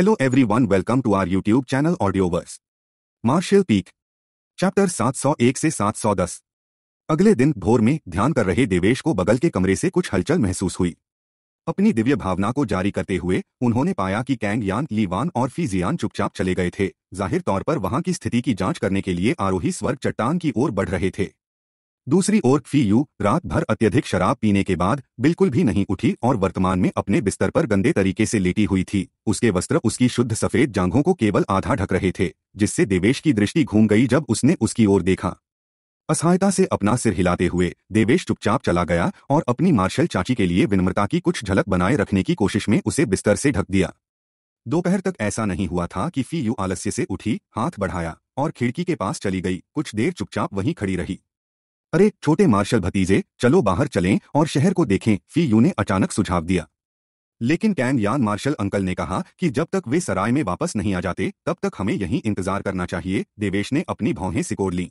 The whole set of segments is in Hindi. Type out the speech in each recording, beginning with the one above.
Hello everyone welcome to our YouTube channel Audioverse Martial Peak chapter 701 से 710 अगले दिन भोर में ध्यान कर रहे देवेश को बगल के कमरे से कुछ हलचल महसूस हुई अपनी दिव्य भावना को जारी करते हुए उन्होंने पाया कि कैंग यान लीवान और फीजियान चुपचाप चले गए थे जाहिर तौर पर वहां की स्थिति की जांच करने के लिए आरोही स्वर्ग चट्टान की ओर बढ़ रहे थे दूसरी ओर फी यू रात भर अत्यधिक शराब पीने के बाद बिल्कुल भी नहीं उठी और वर्तमान में अपने बिस्तर पर गंदे तरीके से लेटी हुई थी उसके वस्त्र उसकी शुद्ध सफेद जांघों को केवल आधा ढक रहे थे जिससे देवेश की दृष्टि घूम गई जब उसने उसकी ओर देखा असहायता से अपना सिर हिलाते हुए देवेश चुपचाप चला गया और अपनी मार्शल चाची के लिए विनम्रता की कुछ झलक बनाए रखने की कोशिश में उसे बिस्तर से ढक दिया दोपहर तक ऐसा नहीं हुआ था कि फी यू आलस्य से उठी हाथ बढ़ाया और खिड़की के पास चली गई कुछ देर चुपचाप वहीं खड़ी रही अरे छोटे मार्शल भतीजे चलो बाहर चलें और शहर को देखें फी यू ने अचानक सुझाव दिया लेकिन टैन यान मार्शल अंकल ने कहा कि जब तक वे सराय में वापस नहीं आ जाते तब तक हमें यहीं इंतजार करना चाहिए देवेश ने अपनी भौहें सिकोड़ लीं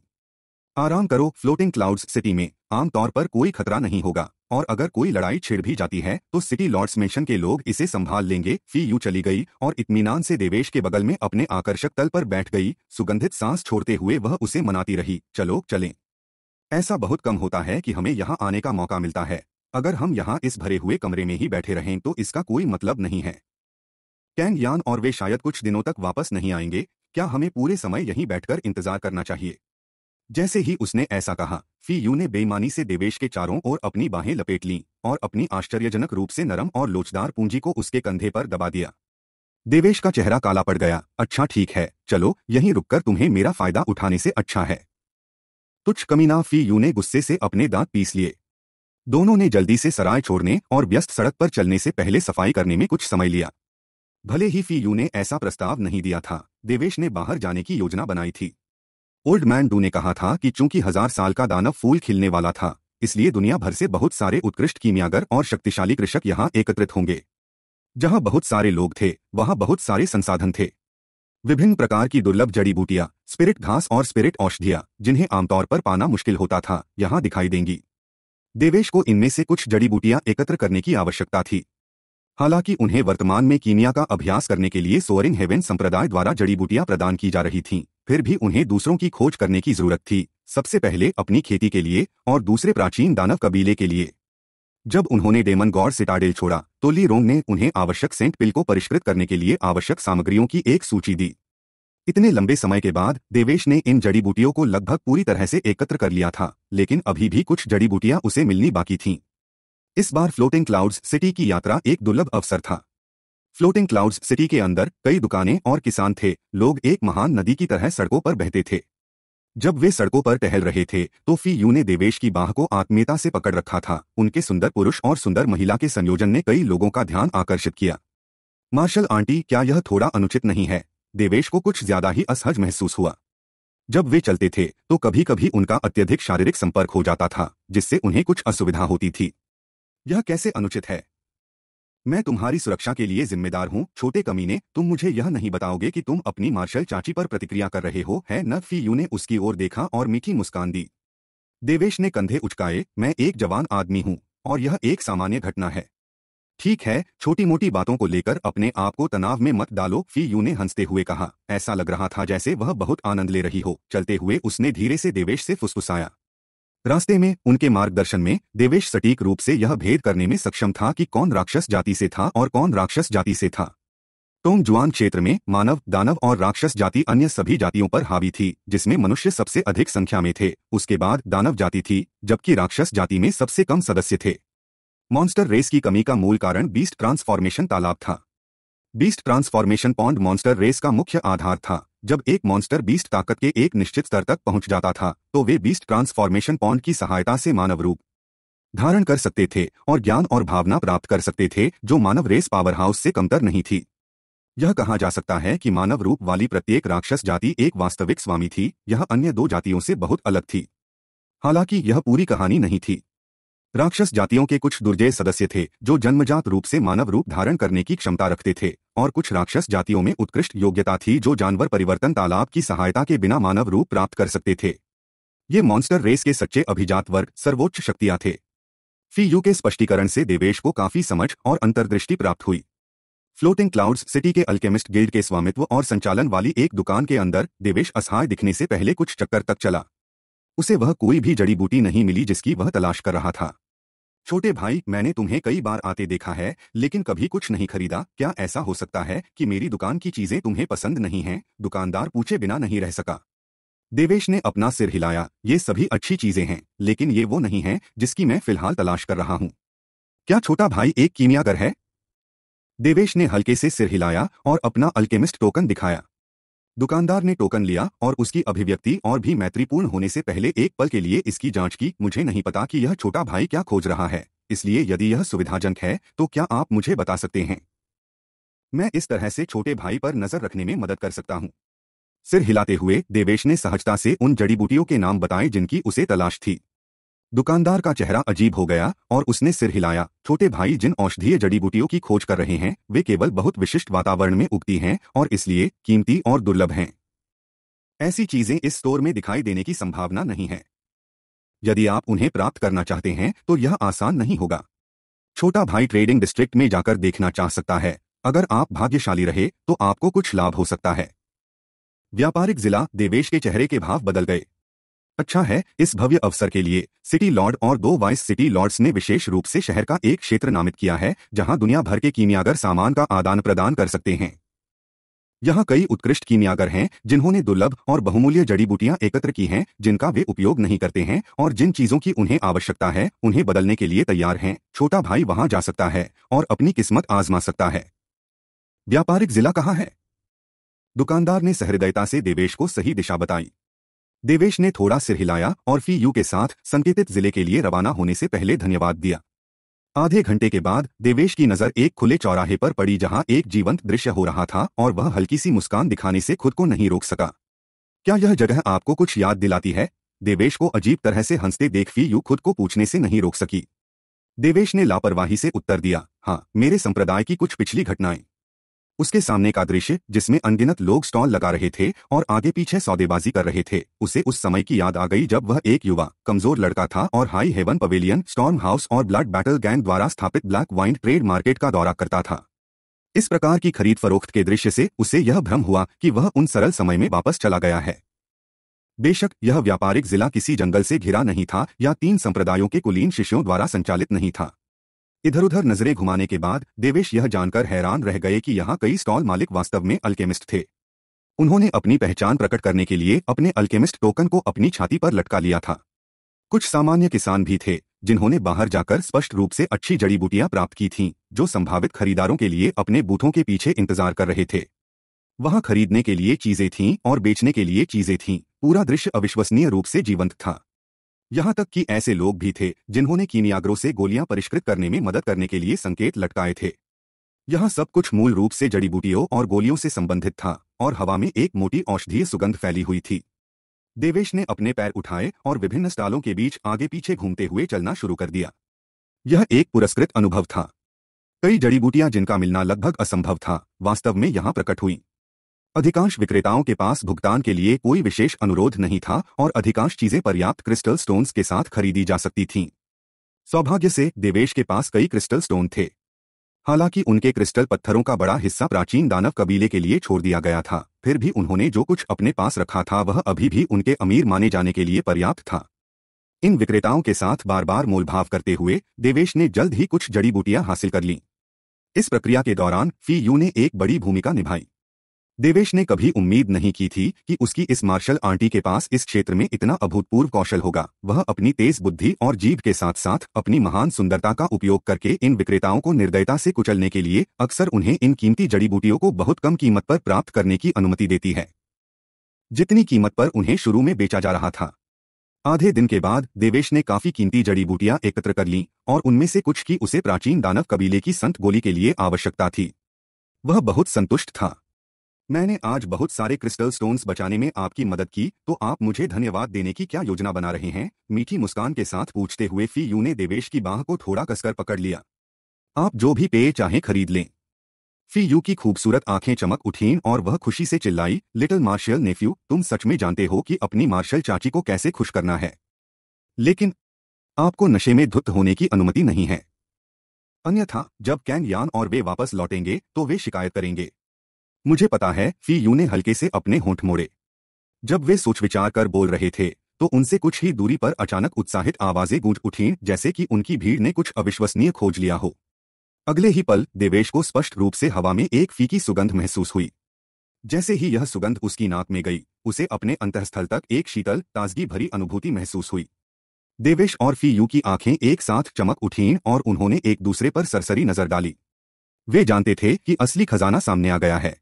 आराम करो फ्लोटिंग क्लाउड्स सिटी में आमतौर पर कोई खतरा नहीं होगा और अगर कोई लड़ाई छिड़ भी जाती है तो सिटी लॉर्ड्स मेशन के लोग इसे संभाल लेंगे फी यू चली गई और इतमीनान से देवेश के बगल में अपने आकर्षक तल पर बैठ गई सुगंधित सांस छोड़ते हुए वह उसे मनाती रही चलो चलें ऐसा बहुत कम होता है कि हमें यहाँ आने का मौका मिलता है अगर हम यहाँ इस भरे हुए कमरे में ही बैठे रहें तो इसका कोई मतलब नहीं है कैंग यान और वे शायद कुछ दिनों तक वापस नहीं आएंगे क्या हमें पूरे समय यहीं बैठकर इंतजार करना चाहिए जैसे ही उसने ऐसा कहा फी यू ने बेईमानी से देवेश के चारों ओर अपनी बाहें लपेट लीं और अपनी आश्चर्यजनक रूप से नरम और लोचदार पूंजी को उसके कंधे पर दबा दिया देवेश का चेहरा काला पड़ गया अच्छा ठीक है चलो यहीं रुककर तुम्हें मेरा फायदा उठाने से अच्छा है तुच्छ कमीना फी यू ने गुस्से से अपने दांत पीस लिए दोनों ने जल्दी से सराय छोड़ने और व्यस्त सड़क पर चलने से पहले सफाई करने में कुछ समय लिया भले ही फी यू ने ऐसा प्रस्ताव नहीं दिया था देवेश ने बाहर जाने की योजना बनाई थी ओल्ड मैन डू ने कहा था कि चूंकि हजार साल का दानव फूल खिलने वाला था इसलिए दुनिया भर से बहुत सारे उत्कृष्ट कीमियागर और शक्तिशाली कृषक यहां एकत्रित होंगे जहां बहुत सारे लोग थे वहां बहुत सारे संसाधन थे विभिन्न प्रकार की दुर्लभ जड़ी बूटियां स्पिरिट घास और स्पिरिट औषधियां जिन्हें आमतौर पर पाना मुश्किल होता था यहां दिखाई देंगी देवेश को इनमें से कुछ जड़ी बूटियां एकत्र करने की आवश्यकता थी हालांकि उन्हें वर्तमान में कीमिया का अभ्यास करने के लिए सोरिन हेवन संप्रदाय द्वारा जड़ी बूटियां प्रदान की जा रही थीं फिर भी उन्हें दूसरों की खोज करने की जरूरत थी सबसे पहले अपनी खेती के लिए और दूसरे प्राचीन दानव कबीले के लिए जब उन्होंने डेमन गौर सिटाडेल छोड़ा तो ली रोंग ने उन्हें आवश्यक सेंट पिल को परिष्कृत करने के लिए आवश्यक सामग्रियों की एक सूची दी इतने लंबे समय के बाद देवेश ने इन जड़ी बूटियों को लगभग पूरी तरह से एकत्र कर लिया था लेकिन अभी भी कुछ जड़ी बूटियां उसे मिलनी बाकी थीं इस बार फ्लोटिंग क्लाउड्स सिटी की यात्रा एक दुर्लभ अवसर था फ्लोटिंग क्लाउड्स सिटी के अंदर कई दुकानें और किसान थे लोग एक महान नदी की तरह सड़कों पर बहते थे जब वे सड़कों पर टहल रहे थे तो फी यू ने देवेश की बाह को आत्मीयता से पकड़ रखा था उनके सुंदर पुरुष और सुंदर महिला के संयोजन ने कई लोगों का ध्यान आकर्षित किया मार्शल आंटी क्या यह थोड़ा अनुचित नहीं है देवेश को कुछ ज्यादा ही असहज महसूस हुआ जब वे चलते थे तो कभी कभी उनका अत्यधिक शारीरिक संपर्क हो जाता था जिससे उन्हें कुछ असुविधा होती थी यह कैसे अनुचित है मैं तुम्हारी सुरक्षा के लिए जिम्मेदार हूँ छोटे कमीने तुम मुझे यह नहीं बताओगे कि तुम अपनी मार्शल चाची पर प्रतिक्रिया कर रहे हो है न फी यू ने उसकी ओर देखा और मीठी मुस्कान दी देवेश ने कंधे उचकाए मैं एक जवान आदमी हूँ और यह एक सामान्य घटना है ठीक है छोटी मोटी बातों को लेकर अपने आप को तनाव में मत डालो फी यू ने हंसते हुए कहा ऐसा लग रहा था जैसे वह बहुत आनंद ले रही हो चलते हुए उसने धीरे से देवेश से फुसफुसाया रास्ते में उनके मार्गदर्शन में देवेश सटीक रूप से यह भेद करने में सक्षम था कि कौन राक्षस जाति से था और कौन राक्षस जाति से था टोंग जुआन क्षेत्र में मानव दानव और राक्षस जाति अन्य सभी जातियों पर हावी थी जिसमें मनुष्य सबसे अधिक संख्या में थे उसके बाद दानव जाति थी जबकि राक्षस जाति में सबसे कम सदस्य थे मॉन्स्टर रेस की कमी का मूल कारण बीस्ट ट्रांसफॉर्मेशन तालाब था beast transformation pond monster race का मुख्य आधार था जब एक मॉन्स्टर बीस्ट ताकत के एक निश्चित स्तर तक पहुंच जाता था तो वे बीस्ट ट्रांसफॉर्मेशन पॉन्ड की सहायता से मानव रूप धारण कर सकते थे और ज्ञान और भावना प्राप्त कर सकते थे जो मानव रेस पावर हाउस से कमतर नहीं थी यह कहा जा सकता है कि मानव रूप वाली प्रत्येक राक्षस जाति एक वास्तविक स्वामी थी यह अन्य दो जातियों से बहुत अलग थी हालांकि यह पूरी कहानी नहीं थी राक्षस जातियों के कुछ दुर्जय सदस्य थे जो जन्मजात रूप से मानव रूप धारण करने की क्षमता रखते थे और कुछ राक्षस जातियों में उत्कृष्ट योग्यता थी जो जानवर परिवर्तन तालाब की सहायता के बिना मानव रूप प्राप्त कर सकते थे ये मॉन्स्टर रेस के सच्चे अभिजात वर्ग सर्वोच्च शक्तियां थे फी यू के स्पष्टीकरण से देवेश को काफी समझ और अंतर्दृष्टि प्राप्त हुई फ्लोटिंग क्लाउड्स सिटी के अल्केमिस्ट गिल्ड के स्वामित्व और संचालन वाली एक दुकान के अंदर देवेश असहाय दिखने से पहले कुछ चक्कर तक चला उसे वह कोई भी जड़ी बूटी नहीं मिली जिसकी वह तलाश कर रहा था छोटे भाई मैंने तुम्हें कई बार आते देखा है लेकिन कभी कुछ नहीं खरीदा क्या ऐसा हो सकता है कि मेरी दुकान की चीजें तुम्हें पसंद नहीं हैं दुकानदार पूछे बिना नहीं रह सका देवेश ने अपना सिर हिलाया ये सभी अच्छी चीजें हैं लेकिन ये वो नहीं है जिसकी मैं फिलहाल तलाश कर रहा हूँ क्या छोटा भाई एक कीमियागर है देवेश ने हल्के से सिर हिलाया और अपना अल्केमिस्ट टोकन दिखाया दुकानदार ने टोकन लिया और उसकी अभिव्यक्ति और भी मैत्रीपूर्ण होने से पहले एक पल के लिए इसकी जांच की मुझे नहीं पता कि यह छोटा भाई क्या खोज रहा है इसलिए यदि यह सुविधाजनक है तो क्या आप मुझे बता सकते हैं मैं इस तरह से छोटे भाई पर नजर रखने में मदद कर सकता हूँ सिर हिलाते हुए देवेश ने सहजता से उन जड़ी बूटियों के नाम बताए जिनकी उसे तलाश थी दुकानदार का चेहरा अजीब हो गया और उसने सिर हिलाया छोटे भाई जिन औषधीय जड़ी बूटियों की खोज कर रहे हैं वे केवल बहुत विशिष्ट वातावरण में उगती हैं और इसलिए कीमती और दुर्लभ हैं ऐसी चीजें इस स्टोर में दिखाई देने की संभावना नहीं है यदि आप उन्हें प्राप्त करना चाहते हैं तो यह आसान नहीं होगा छोटा भाई ट्रेडिंग डिस्ट्रिक्ट में जाकर देखना चाह सकता है अगर आप भाग्यशाली रहे तो आपको कुछ लाभ हो सकता है व्यापारिक जिला देवेश के चेहरे के भाव बदल गए अच्छा है इस भव्य अवसर के लिए सिटी लॉर्ड और दो वाइस सिटी लॉर्ड्स ने विशेष रूप से शहर का एक क्षेत्र नामित किया है जहां दुनिया भर के कीमियागर सामान का आदान प्रदान कर सकते हैं यहाँ कई उत्कृष्ट कीमियागर हैं जिन्होंने दुर्लभ और बहुमूल्य जड़ी बूटियां एकत्र की हैं जिनका वे उपयोग नहीं करते हैं और जिन चीजों की उन्हें आवश्यकता है उन्हें बदलने के लिए तैयार हैं छोटा भाई वहां जा सकता है और अपनी किस्मत आजमा सकता है व्यापारिक जिला कहाँ है दुकानदार ने सहृदयता से देवेश को सही दिशा बताई देवेश ने थोड़ा सिर हिलाया और फी यू के साथ संकेतित जिले के लिए रवाना होने से पहले धन्यवाद दिया आधे घंटे के बाद देवेश की नजर एक खुले चौराहे पर पड़ी जहां एक जीवंत दृश्य हो रहा था और वह हल्की सी मुस्कान दिखाने से खुद को नहीं रोक सका क्या यह जगह आपको कुछ याद दिलाती है देवेश को अजीब तरह से हंसते देख फी यू खुद को पूछने से नहीं रोक सकी देवेश ने लापरवाही से उत्तर दिया हाँ मेरे संप्रदाय की कुछ पिछली घटनाएं उसके सामने का दृश्य जिसमें अनगिनत लोग स्टॉल लगा रहे थे और आगे पीछे सौदेबाजी कर रहे थे उसे उस समय की याद आ गई जब वह एक युवा कमजोर लड़का था और high heaven pavilion storm house और ब्लड बैटल गैंग द्वारा स्थापित ब्लैक वाइन ट्रेड मार्केट का दौरा करता था इस प्रकार की खरीद फरोख्त के दृश्य से उसे यह भ्रम हुआ कि वह उन सरल समय में वापस चला गया है बेशक यह व्यापारिक जिला किसी जंगल से घिरा नहीं था या तीन संप्रदायों के कुलीन शिष्यों द्वारा संचालित नहीं था इधर उधर नजरें घुमाने के बाद देवेश यह जानकर हैरान रह गए कि यहाँ कई स्टॉल मालिक वास्तव में अल्केमिस्ट थे उन्होंने अपनी पहचान प्रकट करने के लिए अपने अल्केमिस्ट टोकन को अपनी छाती पर लटका लिया था कुछ सामान्य किसान भी थे जिन्होंने बाहर जाकर स्पष्ट रूप से अच्छी जड़ी बूटियां प्राप्त की थीं, जो संभावित खरीदारों के लिए अपने बूथों के पीछे इंतजार कर रहे थे वहां खरीदने के लिए चीजें थीं और बेचने के लिए चीजें थीं पूरा दृश्य अविश्वसनीय रूप से जीवंत था यहां तक कि ऐसे लोग भी थे जिन्होंने कीनियाग्रो से गोलियां परिष्कृत करने में मदद करने के लिए संकेत लटकाए थे यहां सब कुछ मूल रूप से जड़ी बूटियों और गोलियों से संबंधित था और हवा में एक मोटी औषधीय सुगंध फैली हुई थी देवेश ने अपने पैर उठाए और विभिन्न स्टालों के बीच आगे पीछे घूमते हुए चलना शुरू कर दिया यह एक पुरस्कृत अनुभव था कई जड़ी बूटियां जिनका मिलना लगभग असंभव था वास्तव में यहां प्रकट हुई अधिकांश विक्रेताओं के पास भुगतान के लिए कोई विशेष अनुरोध नहीं था और अधिकांश चीजें पर्याप्त क्रिस्टल स्टोन्स के साथ खरीदी जा सकती थीं सौभाग्य से देवेश के पास कई क्रिस्टल स्टोन थे हालांकि उनके क्रिस्टल पत्थरों का बड़ा हिस्सा प्राचीन दानव कबीले के लिए छोड़ दिया गया था फिर भी उन्होंने जो कुछ अपने पास रखा था वह अभी भी उनके अमीर माने जाने के लिए पर्याप्त था इन विक्रेताओं के साथ बार बार मोलभाव करते हुए देवेश ने जल्द ही कुछ जड़ी बूटियां हासिल कर लीं इस प्रक्रिया के दौरान फी यू ने एक बड़ी भूमिका निभाई देवेश ने कभी उम्मीद नहीं की थी कि उसकी इस मार्शल आंटी के पास इस क्षेत्र में इतना अभूतपूर्व कौशल होगा वह अपनी तेज बुद्धि और जीव के साथ साथ अपनी महान सुंदरता का उपयोग करके इन विक्रेताओं को निर्दयता से कुचलने के लिए अक्सर उन्हें इन कीमती जड़ी बूटियों को बहुत कम कीमत पर प्राप्त करने की अनुमति देती है जितनी कीमत पर उन्हें शुरू में बेचा जा रहा था आधे दिन के बाद देवेश ने काफी कीमती जड़ी बूटियां एकत्र कर लीं और उनमें से कुछ की उसे प्राचीन दानव कबीले की संत गोली के लिए आवश्यकता थी वह बहुत संतुष्ट था मैंने आज बहुत सारे क्रिस्टल स्टोन्स बचाने में आपकी मदद की तो आप मुझे धन्यवाद देने की क्या योजना बना रहे हैं मीठी मुस्कान के साथ पूछते हुए फी यू ने देवेश की बाह को थोड़ा कसकर पकड़ लिया आप जो भी पेय चाहे खरीद लें फी यू की खूबसूरत आंखें चमक उठीं और वह खुशी से चिल्लाई लिटिल मार्शल नेफ्यू तुम सच में जानते हो कि अपनी मार्शल चाची को कैसे खुश करना है लेकिन आपको नशे में धुत होने की अनुमति नहीं है अन्यथा जब कैन यान और वे वापस लौटेंगे तो वे शिकायत करेंगे मुझे पता है फी यू ने हल्के से अपने होंठ मोड़े जब वे सोच विचार कर बोल रहे थे तो उनसे कुछ ही दूरी पर अचानक उत्साहित आवाजें गूंज उठीं जैसे कि उनकी भीड़ ने कुछ अविश्वसनीय खोज लिया हो अगले ही पल देवेश को स्पष्ट रूप से हवा में एक फीकी सुगंध महसूस हुई जैसे ही यह सुगंध उसकी नाक में गई उसे अपने अंतस्थल तक एक शीतल ताजगी भरी अनुभूति महसूस हुई देवेश और फी यू की आंखें एक साथ चमक उठीं और उन्होंने एक दूसरे पर सरसरी नजर डाली वे जानते थे कि असली खजाना सामने आ गया है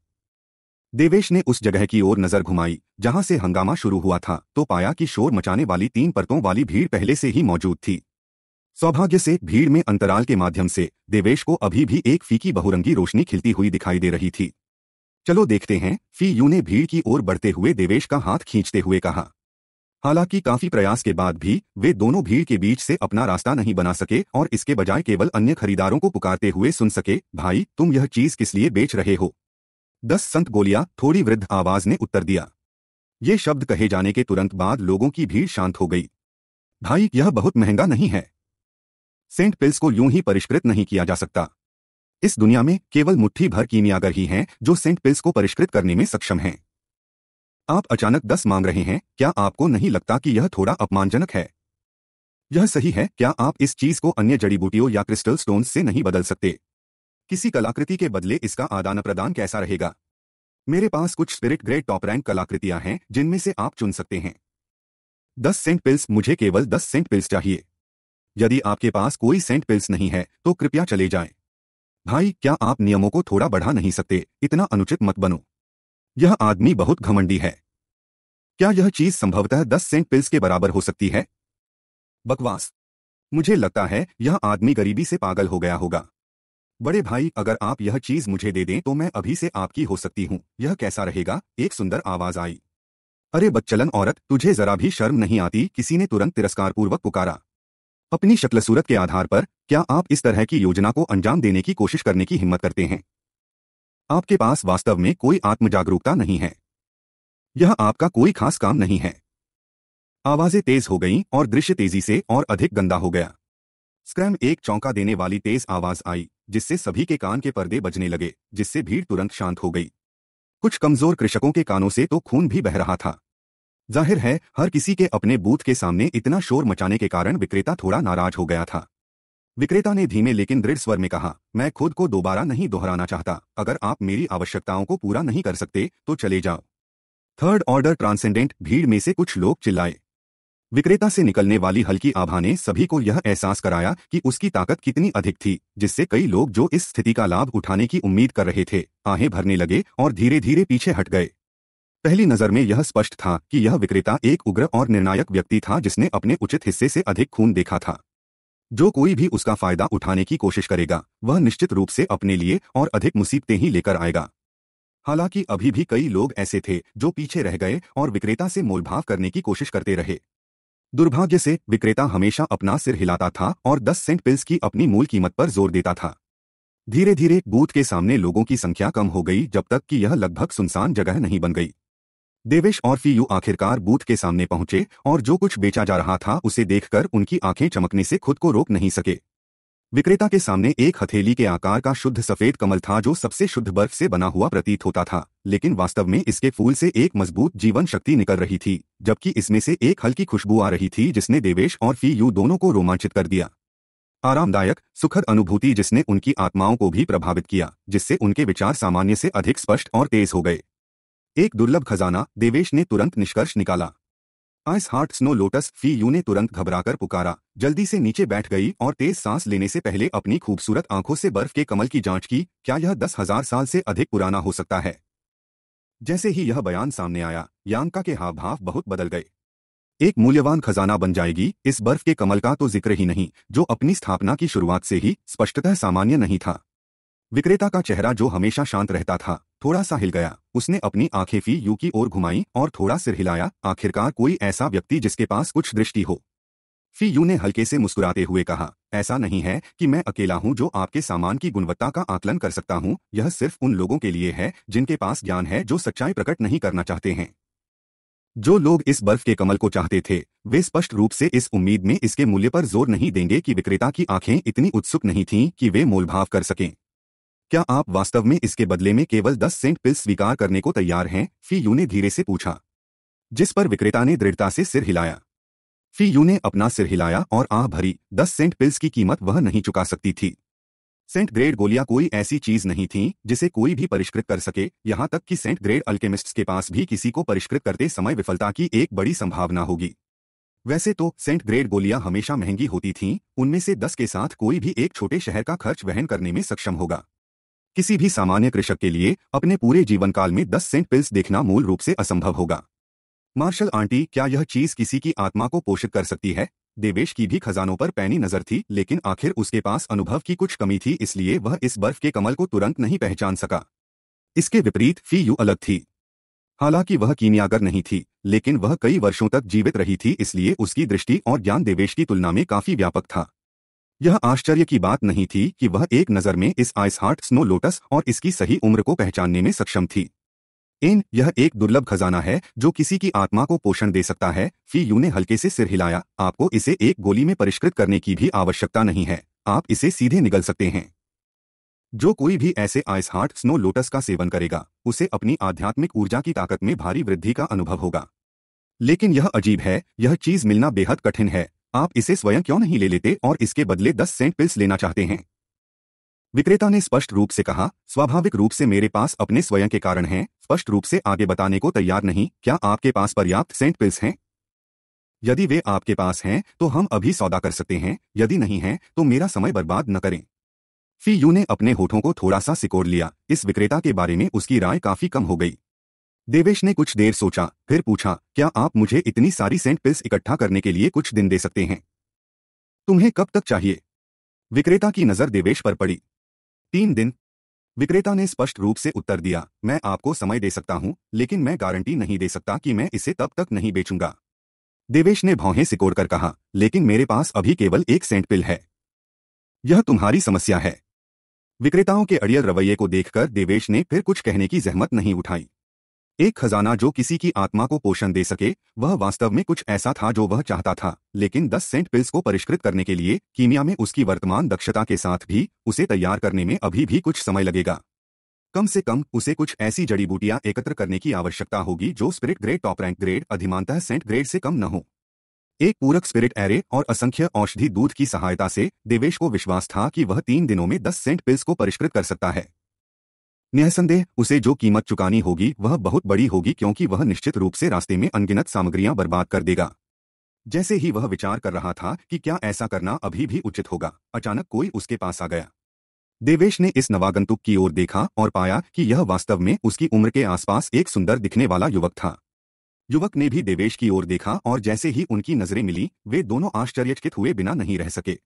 देवेश ने उस जगह की ओर नजर घुमाई जहां से हंगामा शुरू हुआ था तो पाया कि शोर मचाने वाली तीन परतों वाली भीड़ पहले से ही मौजूद थी सौभाग्य से भीड़ में अंतराल के माध्यम से देवेश को अभी भी एक फीकी बहुरंगी रोशनी खिलती हुई दिखाई दे रही थी चलो देखते हैं फी यू ने भीड़ की ओर बढ़ते हुए देवेश का हाथ खींचते हुए कहा हालांकि काफी प्रयास के बाद भी वे दोनों भीड़ के बीच से अपना रास्ता नहीं बना सके और इसके बजाय केवल अन्य खरीदारों को पुकारते हुए सुन सके भाई तुम यह चीज किस लिए बेच रहे हो दस संत गोलियां थोड़ी वृद्ध आवाज ने उत्तर दिया ये शब्द कहे जाने के तुरंत बाद लोगों की भीड़ शांत हो गई भाई यह बहुत महंगा नहीं है सेंट पिल्स को यूं ही परिष्कृत नहीं किया जा सकता इस दुनिया में केवल मुट्ठी भर कीमियागर ही हैं जो सेंट पिल्स को परिष्कृत करने में सक्षम हैं आप अचानक दस मांग रहे हैं क्या आपको नहीं लगता कि यह थोड़ा अपमानजनक है यह सही है क्या आप इस चीज को अन्य जड़ी बूटियों या क्रिस्टल स्टोन से नहीं बदल सकते किसी कलाकृति के बदले इसका आदान प्रदान कैसा रहेगा मेरे पास कुछ स्पिरिट ग्रेड टॉप रैंक कलाकृतियां हैं जिनमें से आप चुन सकते हैं दस सेंट पिल्स मुझे केवल दस सेंट पिल्स चाहिए यदि आपके पास कोई सेंट पिल्स नहीं है तो कृपया चले जाएं। भाई क्या आप नियमों को थोड़ा बढ़ा नहीं सकते इतना अनुचित मत बनो यह आदमी बहुत घमंडी है क्या यह चीज संभवतः दस सेंट पिल्स के बराबर हो सकती है बकवास मुझे लगता है यह आदमी गरीबी से पागल हो गया होगा बड़े भाई अगर आप यह चीज मुझे दे दें तो मैं अभी से आपकी हो सकती हूँ यह कैसा रहेगा एक सुंदर आवाज आई अरे बच्चलन औरत तुझे जरा भी शर्म नहीं आती किसी ने तुरंत तिरस्कारपूर्वक पुकारा अपनी शक्ल सूरत के आधार पर क्या आप इस तरह की योजना को अंजाम देने की कोशिश करने की हिम्मत करते हैं आपके पास वास्तव में कोई आत्म जागरूकता नहीं है यह आपका कोई खास काम नहीं है आवाजें तेज हो गईं और दृश्य तेजी से और अधिक गंदा हो गया स्क्रैम एक चौंका देने वाली तेज आवाज आई जिससे सभी के कान के पर्दे बजने लगे जिससे भीड़ तुरंत शांत हो गई कुछ कमजोर कृषकों के कानों से तो खून भी बह रहा था जाहिर है हर किसी के अपने बूथ के सामने इतना शोर मचाने के कारण विक्रेता थोड़ा नाराज हो गया था विक्रेता ने धीमे लेकिन दृढ़ स्वर में कहा मैं खुद को दोबारा नहीं दोहराना चाहता अगर आप मेरी आवश्यकताओं को पूरा नहीं कर सकते तो चले जाओ थर्ड ऑर्डर ट्रांसेंडेंट भीड़ में से कुछ लोग चिल्लाए विक्रेता से निकलने वाली हल्की आभा ने सभी को यह एहसास कराया कि उसकी ताकत कितनी अधिक थी जिससे कई लोग जो इस स्थिति का लाभ उठाने की उम्मीद कर रहे थे आहें भरने लगे और धीरे धीरे पीछे हट गए पहली नजर में यह स्पष्ट था कि यह विक्रेता एक उग्र और निर्णायक व्यक्ति था जिसने अपने उचित हिस्से से अधिक खून देखा था जो कोई भी उसका फायदा उठाने की कोशिश करेगा वह निश्चित रूप से अपने लिए और अधिक मुसीबतें ही लेकर आएगा हालांकि अभी भी कई लोग ऐसे थे जो पीछे रह गए और विक्रेता से मोलभाव करने की कोशिश करते रहे दुर्भाग्य से विक्रेता हमेशा अपना सिर हिलाता था और 10 सेंट पिल्स की अपनी मूल कीमत पर जोर देता था धीरे धीरे बूथ के सामने लोगों की संख्या कम हो गई जब तक कि यह लगभग सुनसान जगह नहीं बन गई देवेश और फीयू आखिरकार बूथ के सामने पहुंचे और जो कुछ बेचा जा रहा था उसे देखकर उनकी आंखें चमकने से खुद को रोक नहीं सके विक्रेता के सामने एक हथेली के आकार का शुद्ध सफेद कमल था जो सबसे शुद्ध बर्फ से बना हुआ प्रतीत होता था लेकिन वास्तव में इसके फूल से एक मजबूत जीवन शक्ति निकल रही थी जबकि इसमें से एक हल्की खुशबू आ रही थी जिसने देवेश और फी यू दोनों को रोमांचित कर दिया आरामदायक सुखद अनुभूति जिसने उनकी आत्माओं को भी प्रभावित किया जिससे उनके विचार सामान्य से अधिक स्पष्ट और तेज हो गए एक दुर्लभ खजाना देवेश ने तुरंत निष्कर्ष निकाला ice heart snow lotus Fei Yu ने तुरंत घबराकर पुकारा जल्दी से नीचे बैठ गई और तेज सांस लेने से पहले अपनी खूबसूरत आंखों से बर्फ के कमल की जांच की क्या यह दस हजार साल से अधिक पुराना हो सकता है जैसे ही यह बयान सामने आया यांका के हाव भाव बहुत बदल गए एक मूल्यवान खजाना बन जाएगी इस बर्फ के कमल का तो जिक्र ही नहीं जो अपनी स्थापना की शुरुआत से ही स्पष्टतः सामान्य नहीं था विक्रेता का चेहरा जो हमेशा शांत रहता था थोड़ा सा हिल गया उसने अपनी आंखें फी यू की ओर घुमाई और थोड़ा सिर हिलाया आखिरकार कोई ऐसा व्यक्ति जिसके पास कुछ दृष्टि हो फी यू ने हल्के से मुस्कुराते हुए कहा ऐसा नहीं है कि मैं अकेला हूं जो आपके सामान की गुणवत्ता का आकलन कर सकता हूं यह सिर्फ उन लोगों के लिए है जिनके पास ज्ञान है जो सच्चाई प्रकट नहीं करना चाहते हैं जो लोग इस बर्फ के कमल को चाहते थे वे स्पष्ट रूप से इस उम्मीद में इसके मूल्य पर जोर नहीं देंगे कि विक्रेता की आंखें इतनी उत्सुक नहीं थीं कि वे मोलभाव कर सकें क्या आप वास्तव में इसके बदले में केवल दस सेंट पिल्स स्वीकार करने को तैयार हैं फी यू ने धीरे से पूछा जिस पर विक्रेता ने दृढ़ता से सिर हिलाया फी यू ने अपना सिर हिलाया और आह भरी दस सेंट पिल्स की कीमत वह नहीं चुका सकती थी सेंट ग्रेड गोलियां कोई ऐसी चीज नहीं थी जिसे कोई भी परिष्कृत कर सके यहां तक कि सेंट ग्रेड अल्केमिस्ट्स के पास भी किसी को परिष्कृत करते समय विफलता की एक बड़ी संभावना होगी वैसे तो सेंट ग्रेड गोलियां हमेशा महंगी होती थीं उनमें से दस के साथ कोई भी एक छोटे शहर का खर्च वहन करने में सक्षम होगा किसी भी सामान्य कृषक के लिए अपने पूरे जीवन काल में 10 सेंट पिल्स देखना मूल रूप से असंभव होगा मार्शल आंटी क्या यह चीज किसी की आत्मा को पोषित कर सकती है देवेश की भी खजानों पर पैनी नजर थी लेकिन आखिर उसके पास अनुभव की कुछ कमी थी इसलिए वह इस बर्फ के कमल को तुरंत नहीं पहचान सका इसके विपरीत फी यू अलग थी हालांकि वह कीमियागर नहीं थी लेकिन वह कई वर्षों तक जीवित रही थी इसलिए उसकी दृष्टि और ज्ञान देवेश की तुलना में काफी व्यापक था यह आश्चर्य की बात नहीं थी कि वह एक नज़र में इस आइस हार्ट स्नो लोटस और इसकी सही उम्र को पहचानने में सक्षम थी इन यह एक दुर्लभ खजाना है जो किसी की आत्मा को पोषण दे सकता है फी यू ने हल्के से सिर हिलाया आपको इसे एक गोली में परिष्कृत करने की भी आवश्यकता नहीं है आप इसे सीधे निगल सकते हैं जो कोई भी ऐसे आइस हार्ट स्नो लोटस का सेवन करेगा उसे अपनी आध्यात्मिक ऊर्जा की ताकत में भारी वृद्धि का अनुभव होगा लेकिन यह अजीब है यह चीज मिलना बेहद कठिन है आप इसे स्वयं क्यों नहीं ले लेते और इसके बदले दस सेंट पिल्स लेना चाहते हैं विक्रेता ने स्पष्ट रूप से कहा स्वाभाविक रूप से मेरे पास अपने स्वयं के कारण हैं स्पष्ट रूप से आगे बताने को तैयार नहीं क्या आपके पास पर्याप्त सेंट पिल्स हैं यदि वे आपके पास हैं तो हम अभी सौदा कर सकते हैं यदि नहीं हैं तो मेरा समय बर्बाद न करें फी यू ने अपने होठों को थोड़ा सा सिकोड़ लिया इस विक्रेता के बारे में उसकी राय काफी कम हो गई देवेश ने कुछ देर सोचा फिर पूछा क्या आप मुझे इतनी सारी सेंट पिल्स इकट्ठा करने के लिए कुछ दिन दे सकते हैं तुम्हें कब तक चाहिए विक्रेता की नजर देवेश पर पड़ी तीन दिन विक्रेता ने स्पष्ट रूप से उत्तर दिया मैं आपको समय दे सकता हूं लेकिन मैं गारंटी नहीं दे सकता कि मैं इसे तब तक नहीं बेचूंगा देवेश ने भौहें सिकोड़कर कहा लेकिन मेरे पास अभी केवल एक सेंट पिल है यह तुम्हारी समस्या है विक्रेताओं के अड़ियल रवैये को देखकर देवेश ने फिर कुछ कहने की जहमत नहीं उठाई एक खजाना जो किसी की आत्मा को पोषण दे सके वह वास्तव में कुछ ऐसा था जो वह चाहता था लेकिन 10 सेंट पिल्स को परिष्कृत करने के लिए कीमिया में उसकी वर्तमान दक्षता के साथ भी उसे तैयार करने में अभी भी कुछ समय लगेगा कम से कम उसे कुछ ऐसी जड़ी बूटियां एकत्र करने की आवश्यकता होगी जो spirit grade top rank grade अधिमानतः सेंट ग्रेड से कम न हो एक पूरक स्पिरिट एरे और असंख्य औषधि दूध की सहायता से देवेश को विश्वास था कि वह तीन दिनों में दस सेंट पिल्स को परिष्कृत कर सकता है न्यायसंदेह उसे जो कीमत चुकानी होगी वह बहुत बड़ी होगी क्योंकि वह निश्चित रूप से रास्ते में अनगिनत सामग्रियां बर्बाद कर देगा जैसे ही वह विचार कर रहा था कि क्या ऐसा करना अभी भी उचित होगा अचानक कोई उसके पास आ गया देवेश ने इस नवागंतुक की ओर देखा और पाया कि यह वास्तव में उसकी उम्र के आसपास एक सुंदर दिखने वाला युवक था युवक ने भी देवेश की ओर देखा और जैसे ही उनकी नजरें मिली वे दोनों आश्चर्यचकित हुए बिना नहीं रह सके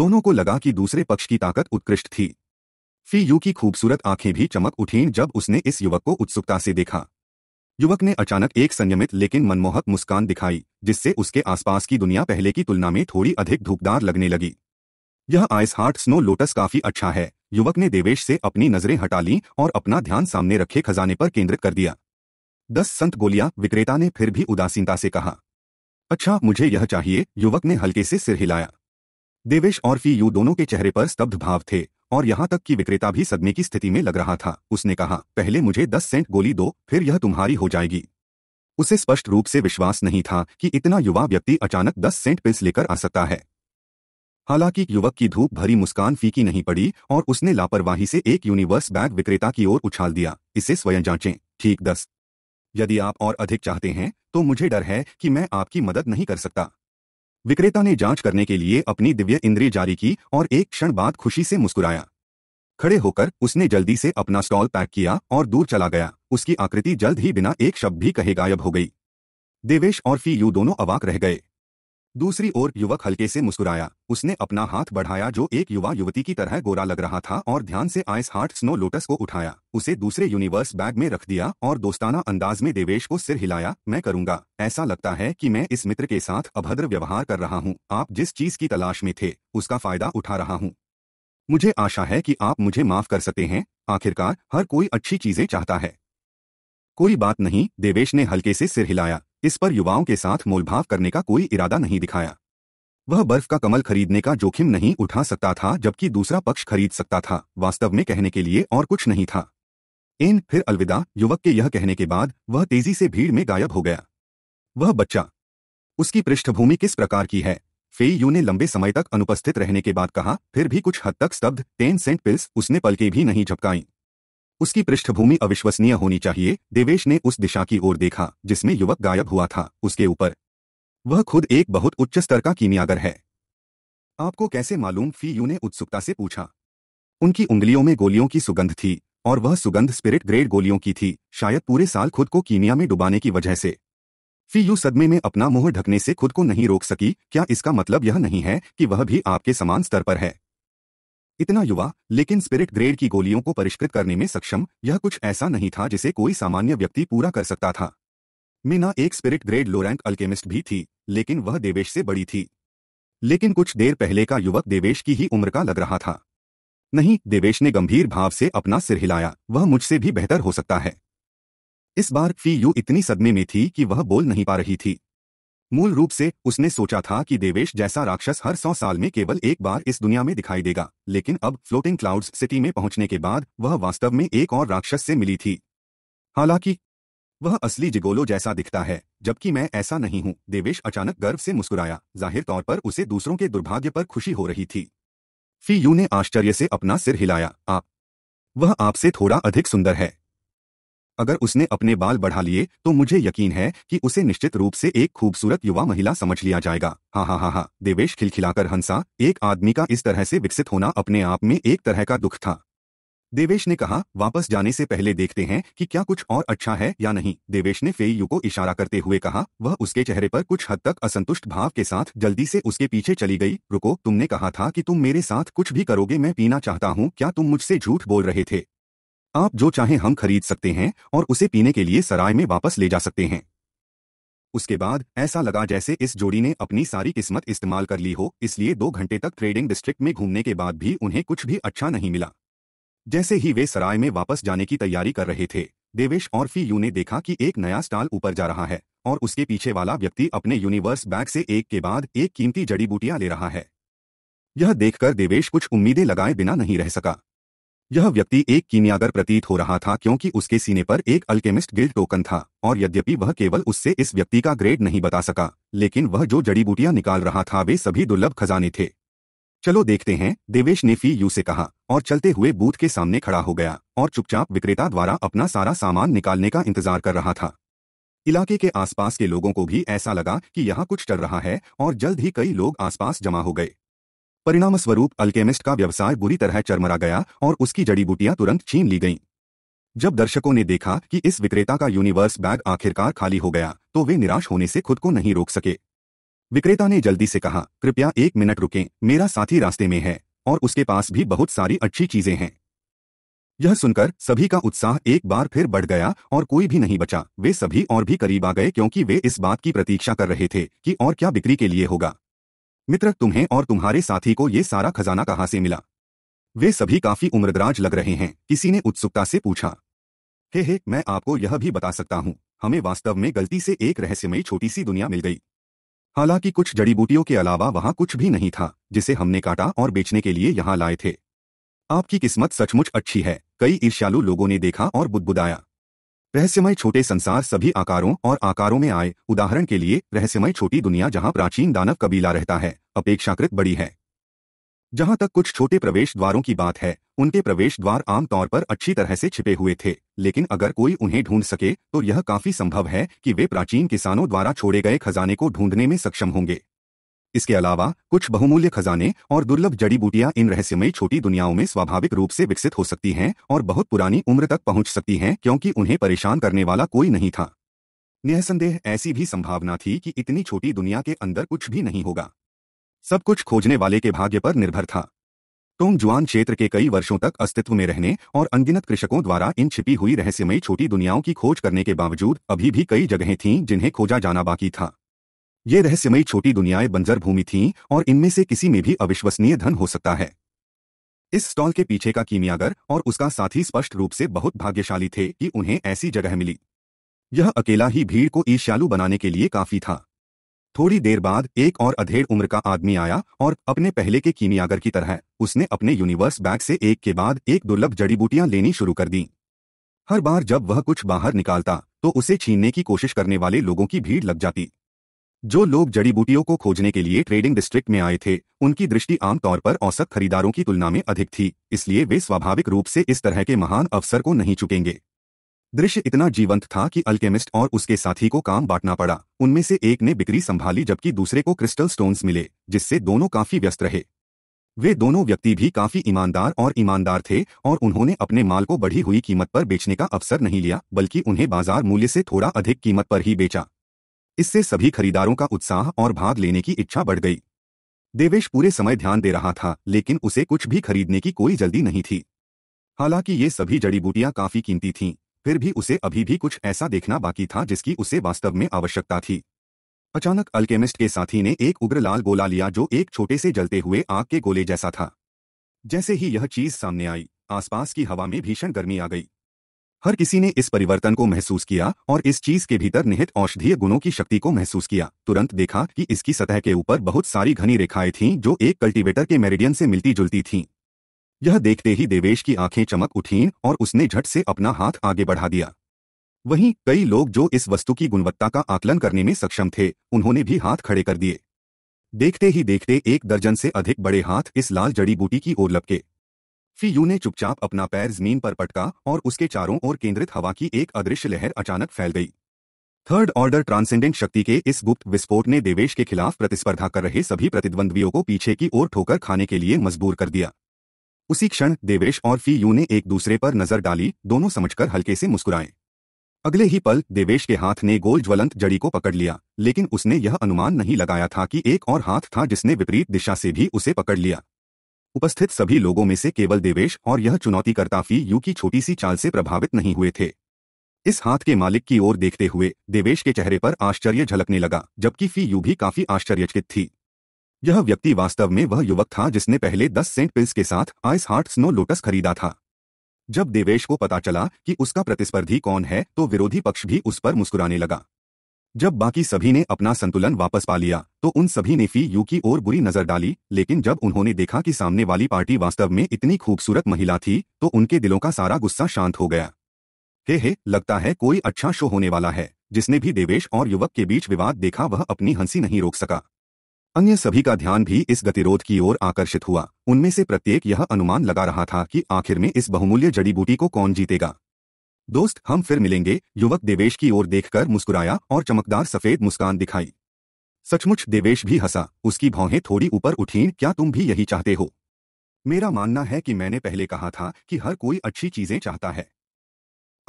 दोनों को लगा कि दूसरे पक्ष की ताकत उत्कृष्ट थी फी यू की खूबसूरत आंखें भी चमक उठीं जब उसने इस युवक को उत्सुकता से देखा युवक ने अचानक एक संयमित लेकिन मनमोहक मुस्कान दिखाई जिससे उसके आसपास की दुनिया पहले की तुलना में थोड़ी अधिक धूपदार लगने लगी यह आइस हार्ट स्नो लोटस काफी अच्छा है युवक ने देवेश से अपनी नजरें हटा ली और अपना ध्यान सामने रखे खजाने पर केंद्रित कर दिया दस संत गोलियां विक्रेता ने फिर भी उदासीनता से कहा अच्छा मुझे यह चाहिए युवक ने हल्के से सिर हिलाया देवेश और फी यू दोनों के चेहरे पर स्तब्ध भाव थे और यहाँ तक कि विक्रेता भी सदमे की स्थिति में लग रहा था उसने कहा पहले मुझे दस सेंट गोली दो फिर यह तुम्हारी हो जाएगी उसे स्पष्ट रूप से विश्वास नहीं था कि इतना युवा व्यक्ति अचानक दस सेंट पिल्स लेकर आ सकता है हालांकि युवक की धूप भरी मुस्कान फीकी नहीं पड़ी और उसने लापरवाही से एक यूनिवर्स बैग विक्रेता की ओर उछाल दिया इसे स्वयं जांचें ठीक दस यदि आप और अधिक चाहते हैं तो मुझे डर है कि मैं आपकी मदद नहीं कर सकता विक्रेता ने जांच करने के लिए अपनी दिव्य इंद्री जारी की और एक क्षण बाद खुशी से मुस्कुराया खड़े होकर उसने जल्दी से अपना स्टॉल पैक किया और दूर चला गया उसकी आकृति जल्द ही बिना एक शब्द भी कहे गायब हो गई देवेश और फी यू दोनों अवाक रह गए दूसरी ओर युवक हल्के से मुस्कुराया उसने अपना हाथ बढ़ाया जो एक युवा युवती की तरह गोरा लग रहा था और ध्यान से आइस हार्ट स्नो लोटस को उठाया उसे दूसरे यूनिवर्स बैग में रख दिया और दोस्ताना अंदाज में देवेश को सिर हिलाया मैं करूंगा ऐसा लगता है कि मैं इस मित्र के साथ अभद्र व्यवहार कर रहा हूँ आप जिस चीज की तलाश में थे उसका फायदा उठा रहा हूँ मुझे आशा है कि आप मुझे माफ कर सकते हैं आखिरकार हर कोई अच्छी चीजें चाहता है कोई बात नहीं देवेश ने हल्के से सिर हिलाया इस पर युवाओं के साथ मोलभाव करने का कोई इरादा नहीं दिखाया वह बर्फ का कमल खरीदने का जोखिम नहीं उठा सकता था जबकि दूसरा पक्ष खरीद सकता था वास्तव में कहने के लिए और कुछ नहीं था इन फिर अलविदा युवक के यह कहने के बाद वह तेजी से भीड़ में गायब हो गया वह बच्चा उसकी पृष्ठभूमि किस प्रकार की है फेयू ने लंबे समय तक अनुपस्थित रहने के बाद कहा फिर भी कुछ हद तक स्तब्ध टेन सेंट पिल्स उसने पलके भी नहीं झपकाई उसकी पृष्ठभूमि अविश्वसनीय होनी चाहिए देवेश ने उस दिशा की ओर देखा जिसमें युवक गायब हुआ था उसके ऊपर वह खुद एक बहुत उच्च स्तर का कीमियागर है आपको कैसे मालूम फी यू ने उत्सुकता से पूछा उनकी उंगलियों में गोलियों की सुगंध थी और वह सुगंध स्पिरिट ग्रेड गोलियों की थी शायद पूरे साल खुद को कीमिया में डुबाने की वजह से फी यू सदमे में अपना मुंह ढकने से खुद को नहीं रोक सकी क्या इसका मतलब यह नहीं है कि वह भी आपके समान स्तर पर है इतना युवा लेकिन स्पिरिट ग्रेड की गोलियों को परिष्कृत करने में सक्षम यह कुछ ऐसा नहीं था जिसे कोई सामान्य व्यक्ति पूरा कर सकता था मीना एक स्पिरिट ग्रेड लोरैंक अल्केमिस्ट भी थी लेकिन वह देवेश से बड़ी थी लेकिन कुछ देर पहले का युवक देवेश की ही उम्र का लग रहा था नहीं देवेश ने गंभीर भाव से अपना सिर हिलाया वह मुझसे भी बेहतर हो सकता है इस बार फी यू इतनी सदमे में थी कि वह बोल नहीं पा रही थी मूल रूप से उसने सोचा था कि देवेश जैसा राक्षस हर सौ साल में केवल एक बार इस दुनिया में दिखाई देगा लेकिन अब फ्लोटिंग क्लाउड्स सिटी में पहुंचने के बाद वह वास्तव में एक और राक्षस से मिली थी हालांकि वह असली जिगोलो जैसा दिखता है जबकि मैं ऐसा नहीं हूं देवेश अचानक गर्व से मुस्कुराया जाहिर तौर पर उसे दूसरों के दुर्भाग्य पर खुशी हो रही थी फी यू ने आश्चर्य से अपना सिर हिलाया आप वह आपसे थोड़ा अधिक सुंदर है अगर उसने अपने बाल बढ़ा लिए तो मुझे यकीन है कि उसे निश्चित रूप से एक खूबसूरत युवा महिला समझ लिया जाएगा हाँ हाँ हाँ हाँ देवेश खिलखिलाकर हंसा एक आदमी का इस तरह से विकसित होना अपने आप में एक तरह का दुख था देवेश ने कहा वापस जाने से पहले देखते हैं कि क्या कुछ और अच्छा है या नहीं देवेश ने फेयू को इशारा करते हुए कहा वह उसके चेहरे पर कुछ हद तक असंतुष्ट भाव के साथ जल्दी से उसके पीछे चली गई रुको तुमने कहा था कि तुम मेरे साथ कुछ भी करोगे मैं पीना चाहता हूँ क्या तुम मुझसे झूठ बोल रहे थे आप जो चाहें हम खरीद सकते हैं और उसे पीने के लिए सराय में वापस ले जा सकते हैं उसके बाद ऐसा लगा जैसे इस जोड़ी ने अपनी सारी किस्मत इस्तेमाल कर ली हो इसलिए दो घंटे तक ट्रेडिंग डिस्ट्रिक्ट में घूमने के बाद भी उन्हें कुछ भी अच्छा नहीं मिला जैसे ही वे सराय में वापस जाने की तैयारी कर रहे थे देवेश और फी यू ने देखा कि एक नया स्टाल ऊपर जा रहा है और उसके पीछे वाला व्यक्ति अपने यूनिवर्स बैग से एक के बाद एक कीमती जड़ी बूटियां ले रहा है यह देखकर देवेश कुछ उम्मीदें लगाए बिना नहीं रह सका यह व्यक्ति एक कीनियागर प्रतीत हो रहा था क्योंकि उसके सीने पर एक अल्केमिस्ट गिल्ड टोकन था और यद्यपि वह केवल उससे इस व्यक्ति का ग्रेड नहीं बता सका लेकिन वह जो जड़ी बूटियां निकाल रहा था वे सभी दुर्लभ खजाने थे चलो देखते हैं देवेश ने फी यू से कहा और चलते हुए बूथ के सामने खड़ा हो गया और चुपचाप विक्रेता द्वारा अपना सारा सामान निकालने का इंतजार कर रहा था इलाके के आसपास के लोगों को भी ऐसा लगा कि यहाँ कुछ चल रहा है और जल्द ही कई लोग आसपास जमा हो गए परिणाम स्वरूप अल्केमिस्ट का व्यवसाय बुरी तरह चरमरा गया और उसकी जड़ी बूटियां तुरंत छीन ली गईं जब दर्शकों ने देखा कि इस विक्रेता का यूनिवर्स बैग आखिरकार खाली हो गया तो वे निराश होने से खुद को नहीं रोक सके विक्रेता ने जल्दी से कहा कृपया एक मिनट रुकें मेरा साथी रास्ते में है और उसके पास भी बहुत सारी अच्छी चीजें हैं यह सुनकर सभी का उत्साह एक बार फिर बढ़ गया और कोई भी नहीं बचा वे सभी और भी करीब आ गए क्योंकि वे इस बात की प्रतीक्षा कर रहे थे कि और क्या बिक्री के लिए होगा मित्र तुम्हें और तुम्हारे साथी को ये सारा खजाना कहाँ से मिला वे सभी काफी उम्रदराज लग रहे हैं किसी ने उत्सुकता से पूछा हे हे मैं आपको यह भी बता सकता हूँ हमें वास्तव में गलती से एक रहस्यमयी छोटी सी दुनिया मिल गई हालांकि कुछ जड़ी बूटियों के अलावा वहां कुछ भी नहीं था जिसे हमने काटा और बेचने के लिए यहां लाए थे आपकी किस्मत सचमुच अच्छी है कई ईर्ष्यालु लोगों ने देखा और बुदबुदाया रहस्यमय छोटे संसार सभी आकारों और आकारों में आए उदाहरण के लिए रहस्यमय छोटी दुनिया जहां प्राचीन दानव कबीला रहता है अपेक्षाकृत बड़ी है जहां तक कुछ छोटे प्रवेश द्वारों की बात है उनके प्रवेश द्वार आमतौर पर अच्छी तरह से छिपे हुए थे लेकिन अगर कोई उन्हें ढूंढ सके तो यह काफी संभव है कि वे प्राचीन किसानों द्वारा छोड़े गए खजाने को ढूंढने में सक्षम होंगे इसके अलावा कुछ बहुमूल्य खजाने और दुर्लभ जड़ी बूटियां इन रहस्यमय छोटी दुनियाओं में स्वाभाविक रूप से विकसित हो सकती हैं और बहुत पुरानी उम्र तक पहुंच सकती हैं क्योंकि उन्हें परेशान करने वाला कोई नहीं था निःसंदेह ऐसी भी संभावना थी कि इतनी छोटी दुनिया के अंदर कुछ भी नहीं होगा सब कुछ खोजने वाले के भाग्य पर निर्भर था टोंग जुआन क्षेत्र के कई वर्षों तक अस्तित्व में रहने और अनगिनत कृषकों द्वारा इन छिपी हुई रहस्यमय छोटी दुनियाओं की खोज करने के बावजूद अभी भी कई जगहें थीं जिन्हें खोजा जाना बाकी था ये रहस्यमयी छोटी दुनियाएं बंजर भूमि थीं और इनमें से किसी में भी अविश्वसनीय धन हो सकता है इस स्टॉल के पीछे का कीमियागर और उसका साथी स्पष्ट रूप से बहुत भाग्यशाली थे कि उन्हें ऐसी जगह मिली यह अकेला ही भीड़ को ईश्यालु बनाने के लिए काफी था थोड़ी देर बाद एक और अधेड़ उम्र का आदमी आया और अपने पहले के कीमियागर की तरह उसने अपने यूनिवर्स बैग से एक के बाद एक दुर्लभ जड़ी बूटियां लेनी शुरू कर दी हर बार जब वह कुछ बाहर निकालता तो उसे छीनने की कोशिश करने वाले लोगों की भीड़ लग जाती जो लोग जड़ी बूटियों को खोजने के लिए ट्रेडिंग डिस्ट्रिक्ट में आए थे उनकी दृष्टि आमतौर पर औसत खरीदारों की तुलना में अधिक थी इसलिए वे स्वाभाविक रूप से इस तरह के महान अवसर को नहीं चुकेंगे दृश्य इतना जीवंत था कि अल्केमिस्ट और उसके साथी को काम बांटना पड़ा उनमें से एक ने बिक्री संभाली जबकि दूसरे को क्रिस्टल स्टोन्स मिले जिससे दोनों काफी व्यस्त रहे वे दोनों व्यक्ति भी काफी ईमानदार और ईमानदार थे और उन्होंने अपने माल को बढ़ी हुई कीमत पर बेचने का अवसर नहीं लिया बल्कि उन्हें बाजार मूल्य से थोड़ा अधिक कीमत पर ही बेचा इससे सभी खरीदारों का उत्साह और भाग लेने की इच्छा बढ़ गई देवेश पूरे समय ध्यान दे रहा था लेकिन उसे कुछ भी खरीदने की कोई जल्दी नहीं थी हालांकि ये सभी जड़ी बूटियां काफी कीमती थीं, फिर भी उसे अभी भी कुछ ऐसा देखना बाकी था जिसकी उसे वास्तव में आवश्यकता थी अचानक अल्केमिस्ट के साथी ने एक उग्र लाल गोला लिया जो एक छोटे से जलते हुए आग के गोले जैसा था जैसे ही यह चीज सामने आई आसपास की हवा में भीषण गर्मी आ गई हर किसी ने इस परिवर्तन को महसूस किया और इस चीज के भीतर निहित औषधीय गुणों की शक्ति को महसूस किया तुरंत देखा कि इसकी सतह के ऊपर बहुत सारी घनी रेखाएं थीं जो एक कल्टीवेटर के मेरिडियन से मिलती जुलती थीं यह देखते ही देवेश की आंखें चमक उठीं और उसने झट से अपना हाथ आगे बढ़ा दिया वहीं कई लोग जो इस वस्तु की गुणवत्ता का आकलन करने में सक्षम थे उन्होंने भी हाथ खड़े कर दिए देखते ही देखते एक दर्जन से अधिक बड़े हाथ इस लाल जड़ी बूटी की ओर लपके फीयू ने चुपचाप अपना पैर जमीन पर पटका और उसके चारों ओर केंद्रित हवा की एक अदृश्य लहर अचानक फैल गई थर्ड ऑर्डर ट्रांसेंडेंट शक्ति के इस गुप्त विस्फोट ने देवेश के खिलाफ प्रतिस्पर्धा कर रहे सभी प्रतिद्वंद्वियों को पीछे की ओर ठोकर खाने के लिए मजबूर कर दिया उसी क्षण देवेश और फी यू ने एक दूसरे पर नजर डाली दोनों समझकर हल्के से मुस्कुराए अगले ही पल देवेश के हाथ ने गोल ज्वलंत जड़ी को पकड़ लिया लेकिन उसने यह अनुमान नहीं लगाया था कि एक और हाथ था जिसने विपरीत दिशा से भी उसे पकड़ लिया उपस्थित सभी लोगों में से केवल देवेश और यह चुनौतीकर्ता फी यू की छोटी सी चाल से प्रभावित नहीं हुए थे इस हाथ के मालिक की ओर देखते हुए देवेश के चेहरे पर आश्चर्य झलकने लगा जबकि फी यू भी काफी आश्चर्यचकित थी यह व्यक्ति वास्तव में वह युवक था जिसने पहले दस सेंट पिल्स के साथ आइस हार्ट स्नो लोटस खरीदा था जब देवेश को पता चला कि उसका प्रतिस्पर्धी कौन है तो विरोधी पक्ष भी उस पर मुस्कुराने लगा जब बाकी सभी ने अपना संतुलन वापस पा लिया तो उन सभी ने फी यू की ओर बुरी नजर डाली लेकिन जब उन्होंने देखा कि सामने वाली पार्टी वास्तव में इतनी खूबसूरत महिला थी तो उनके दिलों का सारा गुस्सा शांत हो गया हे हे लगता है कोई अच्छा शो होने वाला है जिसने भी देवेश और युवक के बीच विवाद देखा वह अपनी हंसी नहीं रोक सका अन्य सभी का ध्यान भी इस गतिरोध की ओर आकर्षित हुआ उनमें से प्रत्येक यह अनुमान लगा रहा था कि आखिर में इस बहुमूल्य जड़ी बूटी को कौन जीतेगा दोस्त हम फिर मिलेंगे युवक देवेश की ओर देखकर मुस्कुराया और चमकदार सफेद मुस्कान दिखाई सचमुच देवेश भी हंसा उसकी भौहें थोड़ी ऊपर उठीं क्या तुम भी यही चाहते हो मेरा मानना है कि मैंने पहले कहा था कि हर कोई अच्छी चीजें चाहता है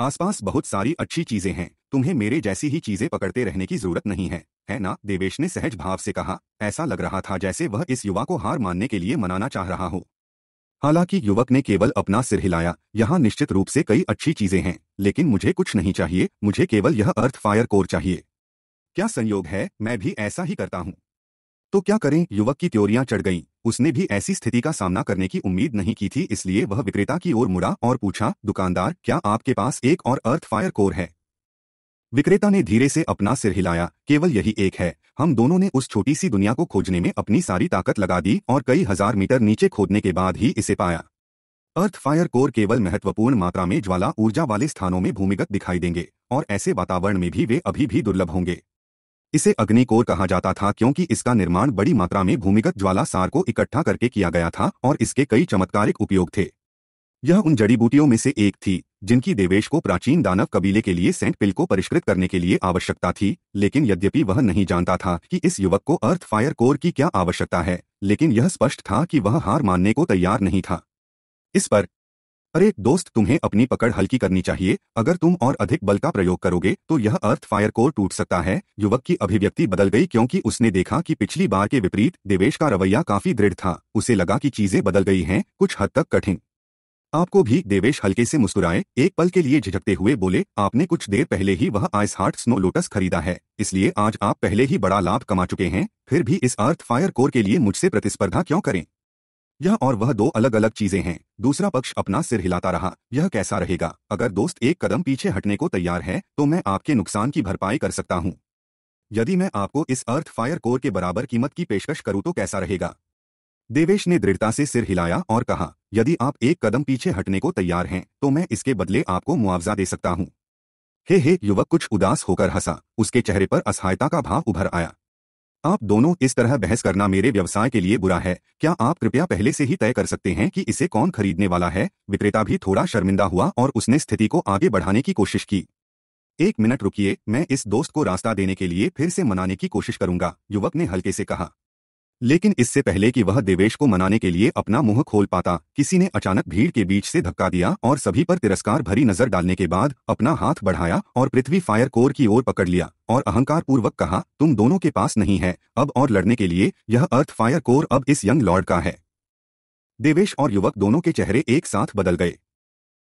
आसपास बहुत सारी अच्छी चीजें हैं तुम्हें मेरे जैसी ही चीजें पकड़ते रहने की जरूरत नहीं है है ना देवेश ने सहज भाव से कहा ऐसा लग रहा था जैसे वह इस युवा को हार मानने के लिए मनाना चाह रहा हो हालांकि युवक ने केवल अपना सिर हिलाया यहाँ निश्चित रूप से कई अच्छी चीजें हैं लेकिन मुझे कुछ नहीं चाहिए मुझे केवल यह अर्थ फायर कोर चाहिए क्या संयोग है मैं भी ऐसा ही करता हूँ तो क्या करें युवक की त्योरियां चढ़ गईं उसने भी ऐसी स्थिति का सामना करने की उम्मीद नहीं की थी इसलिए वह विक्रेता की ओर मुड़ा और पूछा दुकानदार क्या आपके पास एक और अर्थ फायर कोर है विक्रेता ने धीरे से अपना सिर हिलाया केवल यही एक है हम दोनों ने उस छोटी सी दुनिया को खोजने में अपनी सारी ताकत लगा दी और कई हजार मीटर नीचे खोदने के बाद ही इसे पाया अर्थ फायर कोर केवल महत्वपूर्ण मात्रा में ज्वाला ऊर्जा वाले स्थानों में भूमिगत दिखाई देंगे और ऐसे वातावरण में भी वे अभी भी दुर्लभ होंगे इसे अग्नि कोर कहा जाता था क्योंकि इसका निर्माण बड़ी मात्रा में भूमिगत ज्वाला सार को इकट्ठा करके किया गया था और इसके कई चमत्कारिक उपयोग थे यह उन जड़ी बूटियों में से एक थी जिनकी देवेश को प्राचीन दानव कबीले के लिए सेंट पिल को परिष्कृत करने के लिए आवश्यकता थी लेकिन यद्यपि वह नहीं जानता था कि इस युवक को अर्थ फायर कोर की क्या आवश्यकता है लेकिन यह स्पष्ट था कि वह हार मानने को तैयार नहीं था इस पर अरे दोस्त तुम्हें अपनी पकड़ हल्की करनी चाहिए अगर तुम और अधिक बल का प्रयोग करोगे तो यह अर्थ फायर कोर टूट सकता है युवक की अभिव्यक्ति बदल गई क्योंकि उसने देखा कि पिछली बार के विपरीत देवेश का रवैया काफी दृढ़ था उसे लगा कि चीजें बदल गई हैं कुछ हद तक कठिन आपको भी देवेश हल्के से मुस्कुराए एक पल के लिए झिझकते हुए बोले आपने कुछ देर पहले ही वह आइस हार्ट स्नो लोटस खरीदा है इसलिए आज आप पहले ही बड़ा लाभ कमा चुके हैं फिर भी इस अर्थ फायर कोर के लिए मुझसे प्रतिस्पर्धा क्यों करें यह और वह दो अलग अलग चीजें हैं दूसरा पक्ष अपना सिर हिलाता रहा यह कैसा रहेगा अगर दोस्त एक कदम पीछे हटने को तैयार है तो मैं आपके नुकसान की भरपाई कर सकता हूँ यदि मैं आपको इस अर्थ फायर कोर के बराबर कीमत की पेशकश करूँ तो कैसा रहेगा देवेश ने दृढ़ता से सिर हिलाया और कहा यदि आप एक कदम पीछे हटने को तैयार हैं तो मैं इसके बदले आपको मुआवजा दे सकता हूं हे हे युवक कुछ उदास होकर हंसा उसके चेहरे पर असहायता का भाव उभर आया आप दोनों इस तरह बहस करना मेरे व्यवसाय के लिए बुरा है क्या आप कृपया पहले से ही तय कर सकते हैं कि इसे कौन खरीदने वाला है विक्रेता भी थोड़ा शर्मिंदा हुआ और उसने स्थिति को आगे बढ़ाने की कोशिश की एक मिनट रुकिए मैं इस दोस्त को रास्ता देने के लिए फिर से मनाने की कोशिश करूंगा युवक ने हल्के से कहा लेकिन इससे पहले कि वह देवेश को मनाने के लिए अपना मुंह खोल पाता किसी ने अचानक भीड़ के बीच से धक्का दिया और सभी पर तिरस्कार भरी नजर डालने के बाद अपना हाथ बढ़ाया और पृथ्वी फायर कोर की ओर पकड़ लिया और अहंकार पूर्वक कहा तुम दोनों के पास नहीं है अब और लड़ने के लिए यह अर्थ फायर कोर अब इस यंग लॉर्ड का है देवेश और युवक दोनों के चेहरे एक साथ बदल गए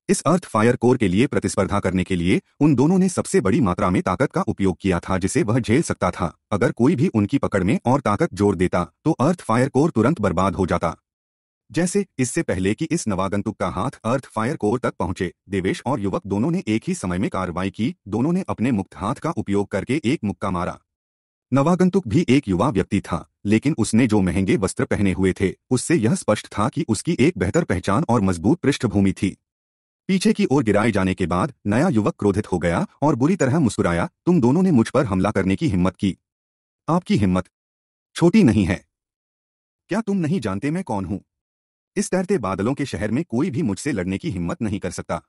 इस अर्थ फायर कोर के लिए प्रतिस्पर्धा करने के लिए उन दोनों ने सबसे बड़ी मात्रा में ताकत का उपयोग किया था जिसे वह झेल सकता था अगर कोई भी उनकी पकड़ में और ताकत जोड़ देता तो अर्थ फायर कोर तुरंत बर्बाद हो जाता जैसे इससे पहले कि इस नवागंतुक का हाथ अर्थ फायर कोर तक पहुंचे देवेश और युवक दोनों ने एक ही समय में कार्रवाई की दोनों ने अपने मुक्त हाथ का उपयोग करके एक मुक्का मारा नवागंतुक भी एक युवा व्यक्ति था लेकिन उसने जो महंगे वस्त्र पहने हुए थे उससे यह स्पष्ट था कि उसकी एक बेहतर पहचान और मजबूत पृष्ठभूमि थी पीछे की ओर गिराए जाने के बाद नया युवक क्रोधित हो गया और बुरी तरह मुस्कुराया तुम दोनों ने मुझ पर हमला करने की हिम्मत की आपकी हिम्मत छोटी नहीं है क्या तुम नहीं जानते मैं कौन हूं इस तैरते बादलों के शहर में कोई भी मुझसे लड़ने की हिम्मत नहीं कर सकता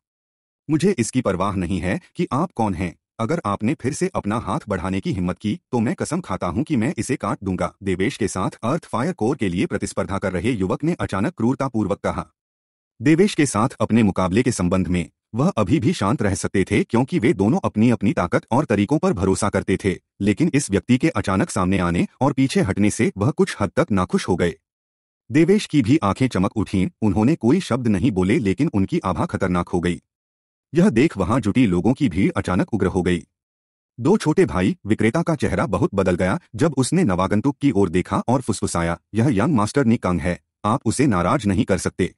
मुझे इसकी परवाह नहीं है कि आप कौन हैं अगर आपने फिर से अपना हाथ बढ़ाने की हिम्मत की तो मैं कसम खाता हूं कि मैं इसे काट दूंगा देवेश के साथ अर्थ फायर कोर के लिए प्रतिस्पर्धा कर रहे युवक ने अचानक क्रूरतापूर्वक कहा देवेश के साथ अपने मुकाबले के संबंध में वह अभी भी शांत रह सकते थे क्योंकि वे दोनों अपनी अपनी ताकत और तरीकों पर भरोसा करते थे लेकिन इस व्यक्ति के अचानक सामने आने और पीछे हटने से वह कुछ हद तक नाखुश हो गए देवेश की भी आंखें चमक उठीं उन्होंने कोई शब्द नहीं बोले लेकिन उनकी आभा खतरनाक हो गई यह देख वहां जुटी लोगों की भीड़ अचानक उग्र हो गई दो छोटे भाई विक्रेता का चेहरा बहुत बदल गया जब उसने नवागंतुक की ओर देखा और फुसफुसाया यह यंग मास्टर निकंग है आप उसे नाराज नहीं कर सकते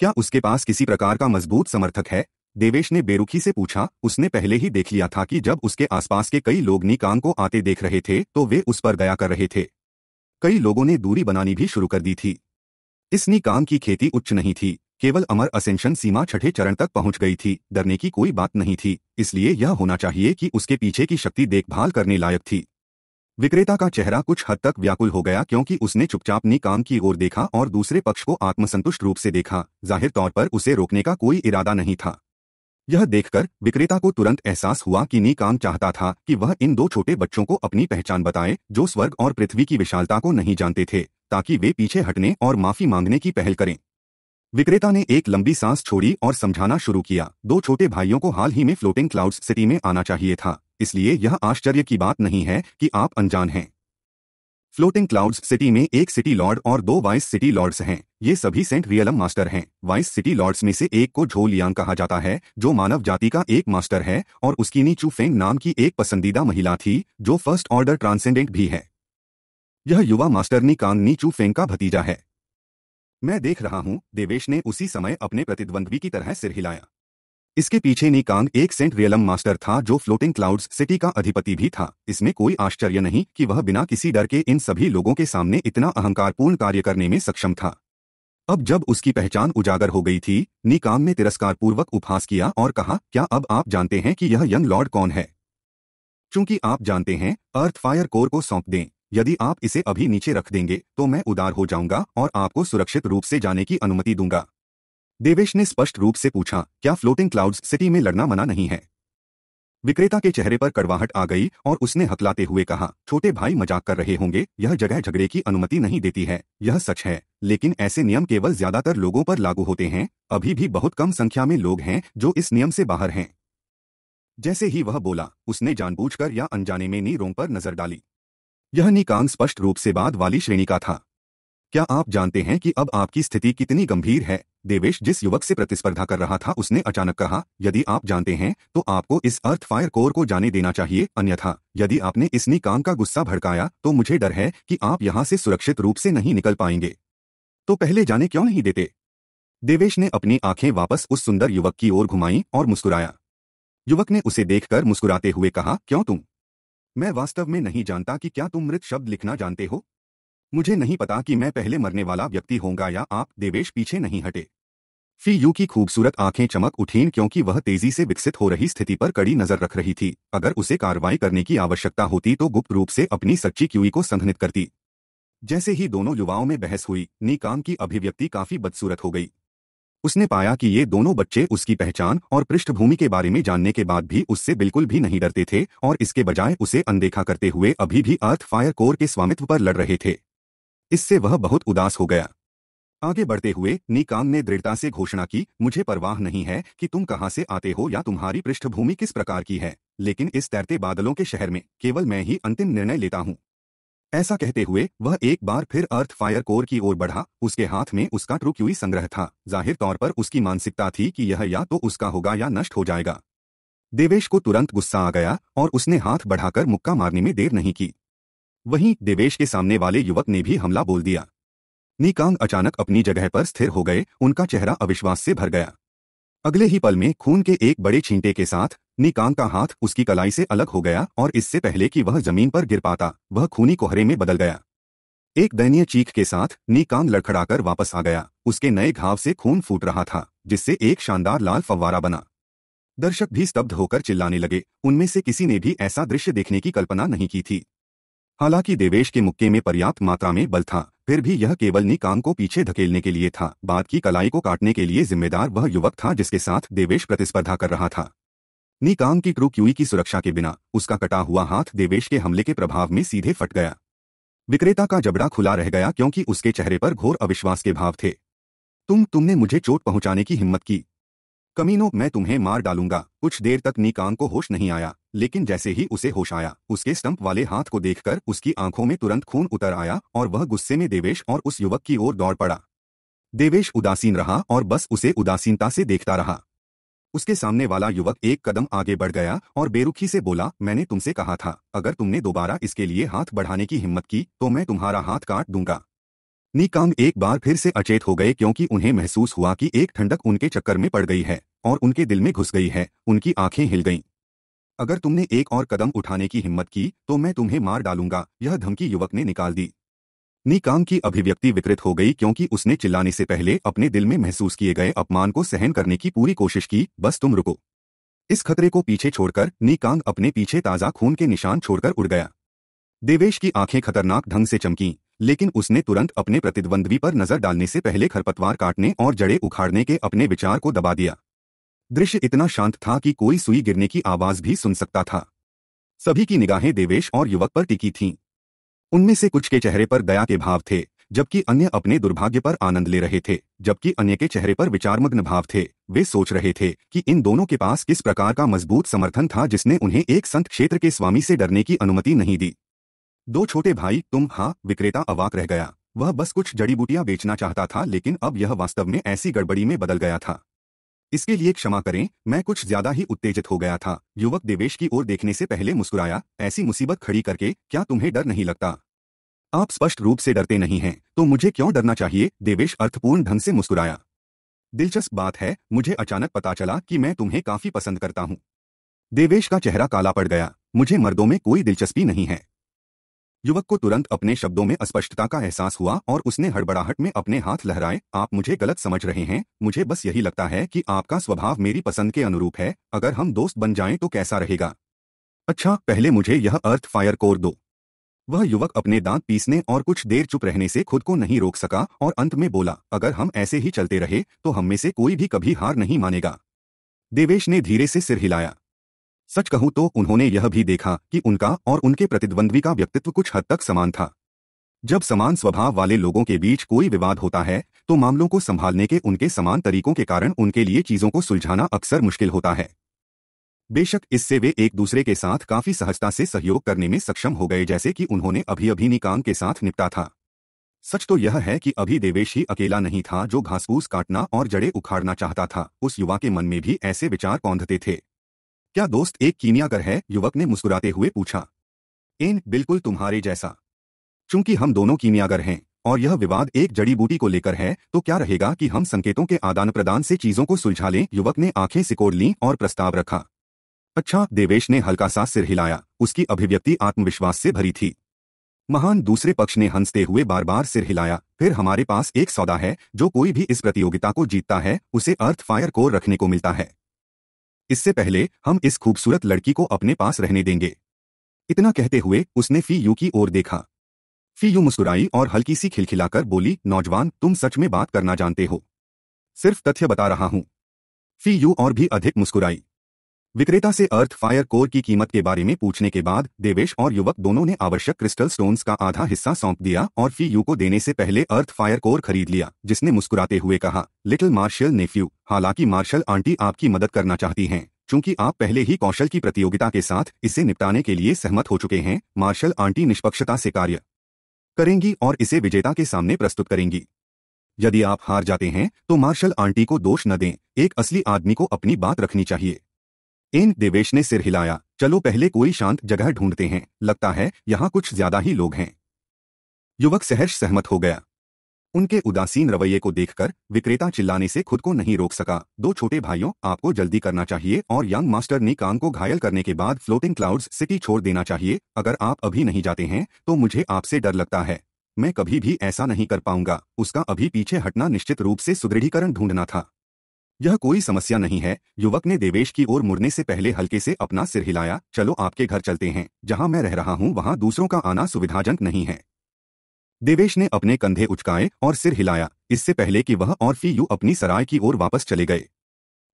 क्या उसके पास किसी प्रकार का मजबूत समर्थक है देवेश ने बेरुखी से पूछा उसने पहले ही देख लिया था कि जब उसके आसपास के कई लोग नीकांग को आते देख रहे थे तो वे उस पर गया कर रहे थे कई लोगों ने दूरी बनानी भी शुरू कर दी थी इस नीकांग की खेती उच्च नहीं थी केवल अमर असेंशन सीमा छठे चरण तक पहुंच गई थी डरने की कोई बात नहीं थी इसलिए यह होना चाहिए कि उसके पीछे की शक्ति देखभाल करने लायक थी विक्रेता का चेहरा कुछ हद तक व्याकुल हो गया क्योंकि उसने चुपचाप ने काम की ओर देखा और दूसरे पक्ष को आत्मसंतुष्ट रूप से देखा जाहिर तौर पर उसे रोकने का कोई इरादा नहीं था यह देखकर विक्रेता को तुरंत एहसास हुआ कि नी काम चाहता था कि वह इन दो छोटे बच्चों को अपनी पहचान बताए जो स्वर्ग और पृथ्वी की विशालता को नहीं जानते थे ताकि वे पीछे हटने और माफी मांगने की पहल करें विक्रेता ने एक लंबी सांस छोड़ी और समझाना शुरू किया दो छोटे भाइयों को हाल ही में फ्लोटिंग क्लाउड्स सिटी में आना चाहिए था इसलिए यह आश्चर्य की बात नहीं है कि आप अनजान हैं फ्लोटिंग क्लाउड्स सिटी में एक सिटी लॉर्ड और दो वाइस सिटी लॉर्ड्स हैं ये सभी सेंट रियलम मास्टर हैं वाइस सिटी लॉर्ड्स में से एक को झोलियांग कहा जाता है जो मानव जाति का एक मास्टर है और उसकी नीचू फेंग नाम की एक पसंदीदा महिला थी जो फर्स्ट ऑर्डर ट्रांसेंडेंट भी है यह युवा मास्टर निकांग नीचू फेंग का भतीजा है मैं देख रहा हूं देवेश ने उसी समय अपने प्रतिद्वंद्वी की तरह सिर हिलाया इसके पीछे निकांग एक सेंट रियलम मास्टर था जो फ्लोटिंग क्लाउड्स सिटी का अधिपति भी था इसमें कोई आश्चर्य नहीं कि वह बिना किसी डर के इन सभी लोगों के सामने इतना अहंकारपूर्ण कार्य करने में सक्षम था अब जब उसकी पहचान उजागर हो गई थी निकांग ने तिरस्कारपूर्वक उपहास किया और कहा क्या अब आप जानते हैं कि यह यंग लॉर्ड कौन है चूंकि आप जानते हैं अर्थ फायर कोर को सौंप दें यदि आप इसे अभी नीचे रख देंगे तो मैं उदार हो जाऊंगा और आपको सुरक्षित रूप से जाने की अनुमति दूंगा देवेश ने स्पष्ट रूप से पूछा क्या फ्लोटिंग क्लाउड्स सिटी में लड़ना मना नहीं है विक्रेता के चेहरे पर कड़वाहट आ गई और उसने हकलाते हुए कहा छोटे भाई मजाक कर रहे होंगे यह जगह झगड़े की अनुमति नहीं देती है यह सच है लेकिन ऐसे नियम केवल ज्यादातर लोगों पर लागू होते हैं अभी भी बहुत कम संख्या में लोग हैं जो इस नियम से बाहर हैं जैसे ही वह बोला उसने जानबूझकर या अनजाने में नी रोम पर नजर डाली यह निकांग स्पष्ट रूप से बाद वाली श्रेणी का था क्या आप जानते हैं कि अब आपकी स्थिति कितनी गंभीर है देवेश जिस युवक से प्रतिस्पर्धा कर रहा था उसने अचानक कहा यदि आप जानते हैं तो आपको इस अर्थ फायर कोर को जाने देना चाहिए अन्यथा यदि आपने इस निकाम का गुस्सा भड़काया तो मुझे डर है कि आप यहां से सुरक्षित रूप से नहीं निकल पाएंगे तो पहले जाने क्यों नहीं देते देवेश ने अपनी आंखें वापस उस सुंदर युवक की ओर घुमाई और मुस्कुराया युवक ने उसे देखकर मुस्कुराते हुए कहा क्यों तुम मैं वास्तव में नहीं जानता कि क्या तुम मृत शब्द लिखना जानते हो मुझे नहीं पता कि मैं पहले मरने वाला व्यक्ति होगा या आप देवेश पीछे नहीं हटे फी यू की खूबसूरत आंखें चमक उठीं क्योंकि वह तेजी से विकसित हो रही स्थिति पर कड़ी नजर रख रही थी अगर उसे कार्रवाई करने की आवश्यकता होती तो गुप्त रूप से अपनी सच्ची क्यूई को संघनित करती जैसे ही दोनों युवाओं में बहस हुई नीकांग की अभिव्यक्ति काफी बदसूरत हो गई उसने पाया कि ये दोनों बच्चे उसकी पहचान और पृष्ठभूमि के बारे में जानने के बाद भी उससे बिल्कुल भी नहीं डरते थे और इसके बजाय उसे अनदेखा करते हुए अभी भी अर्थ फायर कोर के स्वामित्व पर लड़ रहे थे इससे वह बहुत उदास हो गया आगे बढ़ते हुए नीकांग ने दृढ़ता से घोषणा की मुझे परवाह नहीं है कि तुम कहाँ से आते हो या तुम्हारी पृष्ठभूमि किस प्रकार की है लेकिन इस तैरते बादलों के शहर में केवल मैं ही अंतिम निर्णय लेता हूँ ऐसा कहते हुए वह एक बार फिर अर्थ फायर कोर की ओर बढ़ा उसके हाथ में उसका ट्रुक्यूई संग्रह था जाहिर तौर पर उसकी मानसिकता थी कि यह या तो उसका होगा या नष्ट हो जाएगा देवेश को तुरंत गुस्सा आ गया और उसने हाथ बढ़ाकर मुक्का मारने में देर नहीं की वहीं देवेश के सामने वाले युवक ने भी हमला बोल दिया नीकांग अचानक अपनी जगह पर स्थिर हो गए उनका चेहरा अविश्वास से भर गया अगले ही पल में खून के एक बड़े छींटे के साथ नीकांग का हाथ उसकी कलाई से अलग हो गया और इससे पहले कि वह जमीन पर गिर पाता वह खूनी कोहरे में बदल गया एक दयनीय चीख के साथ नीकांग लड़खड़ाकर वापस आ गया उसके नए घाव से खून फूट रहा था जिससे एक शानदार लाल फव्वारा बना दर्शक भी स्तब्ध होकर चिल्लाने लगे उनमें से किसी ने भी ऐसा दृश्य देखने की कल्पना नहीं की थी हालांकि देवेश के मुक्के में पर्याप्त मात्रा में बल था फिर भी यह केवल निकाम को पीछे धकेलने के लिए था बाद की कलाई को काटने के लिए जिम्मेदार वह युवक था जिसके साथ देवेश प्रतिस्पर्धा कर रहा था निकाम की क्रू क्यूई की सुरक्षा के बिना उसका कटा हुआ हाथ देवेश के हमले के प्रभाव में सीधे फट गया विक्रेता का जबड़ा खुला रह गया क्योंकि उसके चेहरे पर घोर अविश्वास के भाव थे तुम तुमने मुझे चोट पहुंचाने की हिम्मत की कमीनो मैं तुम्हें मार डालूंगा कुछ देर तक निकांग को होश नहीं आया लेकिन जैसे ही उसे होश आया उसके स्टंप वाले हाथ को देखकर उसकी आंखों में तुरंत खून उतर आया और वह गुस्से में देवेश और उस युवक की ओर दौड़ पड़ा देवेश उदासीन रहा और बस उसे उदासीनता से देखता रहा उसके सामने वाला युवक एक कदम आगे बढ़ गया और बेरुखी से बोला मैंने तुमसे कहा था अगर तुमने दोबारा इसके लिए हाथ बढ़ाने की हिम्मत की तो मैं तुम्हारा हाथ काट दूंगा नीकांग एक बार फिर से अचेत हो गए क्योंकि उन्हें महसूस हुआ कि एक ठंडक उनके चक्कर में पड़ गई है और उनके दिल में घुस गई है उनकी आंखें हिल गईं अगर तुमने एक और कदम उठाने की हिम्मत की तो मैं तुम्हें मार डालूंगा यह धमकी युवक ने निकाल दी नीकांग की अभिव्यक्ति विकृत हो गई क्योंकि उसने चिल्लाने से पहले अपने दिल में महसूस किए गए अपमान को सहन करने की पूरी कोशिश की बस तुम रुको इस खतरे को पीछे छोड़कर नीकांग अपने पीछे ताज़ा खून के निशान छोड़कर उड़ गया देवेश की आंखें खतरनाक ढंग से चमकीं लेकिन उसने तुरंत अपने प्रतिद्वंद्वी पर नजर डालने से पहले खरपतवार काटने और जड़े उखाड़ने के अपने विचार को दबा दिया दृश्य इतना शांत था कि कोई सुई गिरने की आवाज भी सुन सकता था सभी की निगाहें देवेश और युवक पर टिकी थीं उनमें से कुछ के चेहरे पर दया के भाव थे जबकि अन्य अपने दुर्भाग्य पर आनंद ले रहे थे जबकि अन्य के चेहरे पर विचारमग्न भाव थे वे सोच रहे थे कि इन दोनों के पास किस प्रकार का मजबूत समर्थन था जिसने उन्हें एक संत क्षेत्र के स्वामी से डरने की अनुमति नहीं दी दो छोटे भाई तुम हाँ विक्रेता अवाक रह गया वह बस कुछ जड़ी बूटियां बेचना चाहता था लेकिन अब यह वास्तव में ऐसी गड़बड़ी में बदल गया था इसके लिए क्षमा करें मैं कुछ ज्यादा ही उत्तेजित हो गया था युवक देवेश की ओर देखने से पहले मुस्कुराया ऐसी मुसीबत खड़ी करके क्या तुम्हें डर नहीं लगता आप स्पष्ट रूप से डरते नहीं हैं तो मुझे क्यों डरना चाहिए देवेश अर्थपूर्ण ढंग से मुस्कुराया दिलचस्प बात है मुझे अचानक पता चला कि मैं तुम्हें काफी पसंद करता हूं देवेश का चेहरा काला पड़ गया मुझे मर्दों में कोई दिलचस्पी नहीं है युवक को तुरंत अपने शब्दों में अस्पष्टता का एहसास हुआ और उसने हड़बड़ाहट में अपने हाथ लहराए आप मुझे गलत समझ रहे हैं मुझे बस यही लगता है कि आपका स्वभाव मेरी पसंद के अनुरूप है अगर हम दोस्त बन जाएं तो कैसा रहेगा अच्छा पहले मुझे यह अर्थ फायर कोर दो वह युवक अपने दांत पीसने और कुछ देर चुप रहने से खुद को नहीं रोक सका और अंत में बोला अगर हम ऐसे ही चलते रहे तो हम में से कोई भी कभी हार नहीं मानेगा देवेश ने धीरे से सिर हिलाया सच कहूं तो उन्होंने यह भी देखा कि उनका और उनके प्रतिद्वंद्वी का व्यक्तित्व कुछ हद तक समान था जब समान स्वभाव वाले लोगों के बीच कोई विवाद होता है तो मामलों को संभालने के उनके समान तरीकों के कारण उनके लिए चीजों को सुलझाना अक्सर मुश्किल होता है बेशक इससे वे एक दूसरे के साथ काफी सहजता से सहयोग करने में सक्षम हो गए जैसे कि उन्होंने अभी अभी निकाम के साथ निपटा था सच तो यह है कि अभी देवेश ही अकेला नहीं था जो घासफूस काटना और जड़े उखाड़ना चाहता था उस युवा के मन में भी ऐसे विचार कौंधते थे क्या दोस्त एक कीमियागर है युवक ने मुस्कुराते हुए पूछा एन बिल्कुल तुम्हारे जैसा चूंकि हम दोनों कीमियागर हैं और यह विवाद एक जड़ी बूटी को लेकर है तो क्या रहेगा कि हम संकेतों के आदान प्रदान से चीजों को सुलझा लें युवक ने आंखें सिकोड़ ली और प्रस्ताव रखा अच्छा देवेश ने हल्का सा सिर हिलाया उसकी अभिव्यक्ति आत्मविश्वास से भरी थी महान दूसरे पक्ष ने हंसते हुए बार बार सिर हिलाया फिर हमारे पास एक सौदा है जो कोई भी इस प्रतियोगिता को जीतता है उसे अर्थ फायर कोर रखने को मिलता है इससे पहले हम इस खूबसूरत लड़की को अपने पास रहने देंगे इतना कहते हुए उसने फी यू की ओर देखा फी यू मुस्कुराई और हल्की सी खिलखिलाकर बोली नौजवान तुम सच में बात करना जानते हो सिर्फ तथ्य बता रहा हूं फी यू और भी अधिक मुस्कुराई विक्रेता से अर्थ फायर कोर की कीमत के बारे में पूछने के बाद देवेश और युवक दोनों ने आवश्यक क्रिस्टल स्टोन्स का आधा हिस्सा सौंप दिया और फी यू को देने से पहले अर्थ फायर कोर खरीद लिया जिसने मुस्कुराते हुए कहा लिटिल मार्शल नेफ्यू हालांकि मार्शल आंटी आपकी मदद करना चाहती हैं चूंकि आप पहले ही कौशल की प्रतियोगिता के साथ इसे निपटाने के लिए सहमत हो चुके हैं मार्शल आंटी निष्पक्षता से कार्य करेंगी और इसे विजेता के सामने प्रस्तुत करेंगी यदि आप हार जाते हैं तो मार्शल आंटी को दोष न दें एक असली आदमी को अपनी बात रखनी चाहिए इन देवेश ने सिर हिलाया चलो पहले कोई शांत जगह ढूंढते हैं लगता है यहां कुछ ज्यादा ही लोग हैं युवक सहर्ष सहमत हो गया उनके उदासीन रवैये को देखकर विक्रेता चिल्लाने से खुद को नहीं रोक सका दो छोटे भाइयों आपको जल्दी करना चाहिए और यंग मास्टर ने काम को घायल करने के बाद फ्लोटिंग क्लाउड्स सिटी छोड़ देना चाहिए अगर आप अभी नहीं जाते हैं तो मुझे आपसे डर लगता है मैं कभी भी ऐसा नहीं कर पाऊंगा उसका अभी पीछे हटना निश्चित रूप से सुदृढ़ीकरण ढूंढना था यह कोई समस्या नहीं है युवक ने देवेश की ओर मुड़ने से पहले हल्के से अपना सिर हिलाया चलो आपके घर चलते हैं जहां मैं रह रहा हूं वहां दूसरों का आना सुविधाजनक नहीं है देवेश ने अपने कंधे उचकाए और सिर हिलाया इससे पहले कि वह और फी यू अपनी सराय की ओर वापस चले गए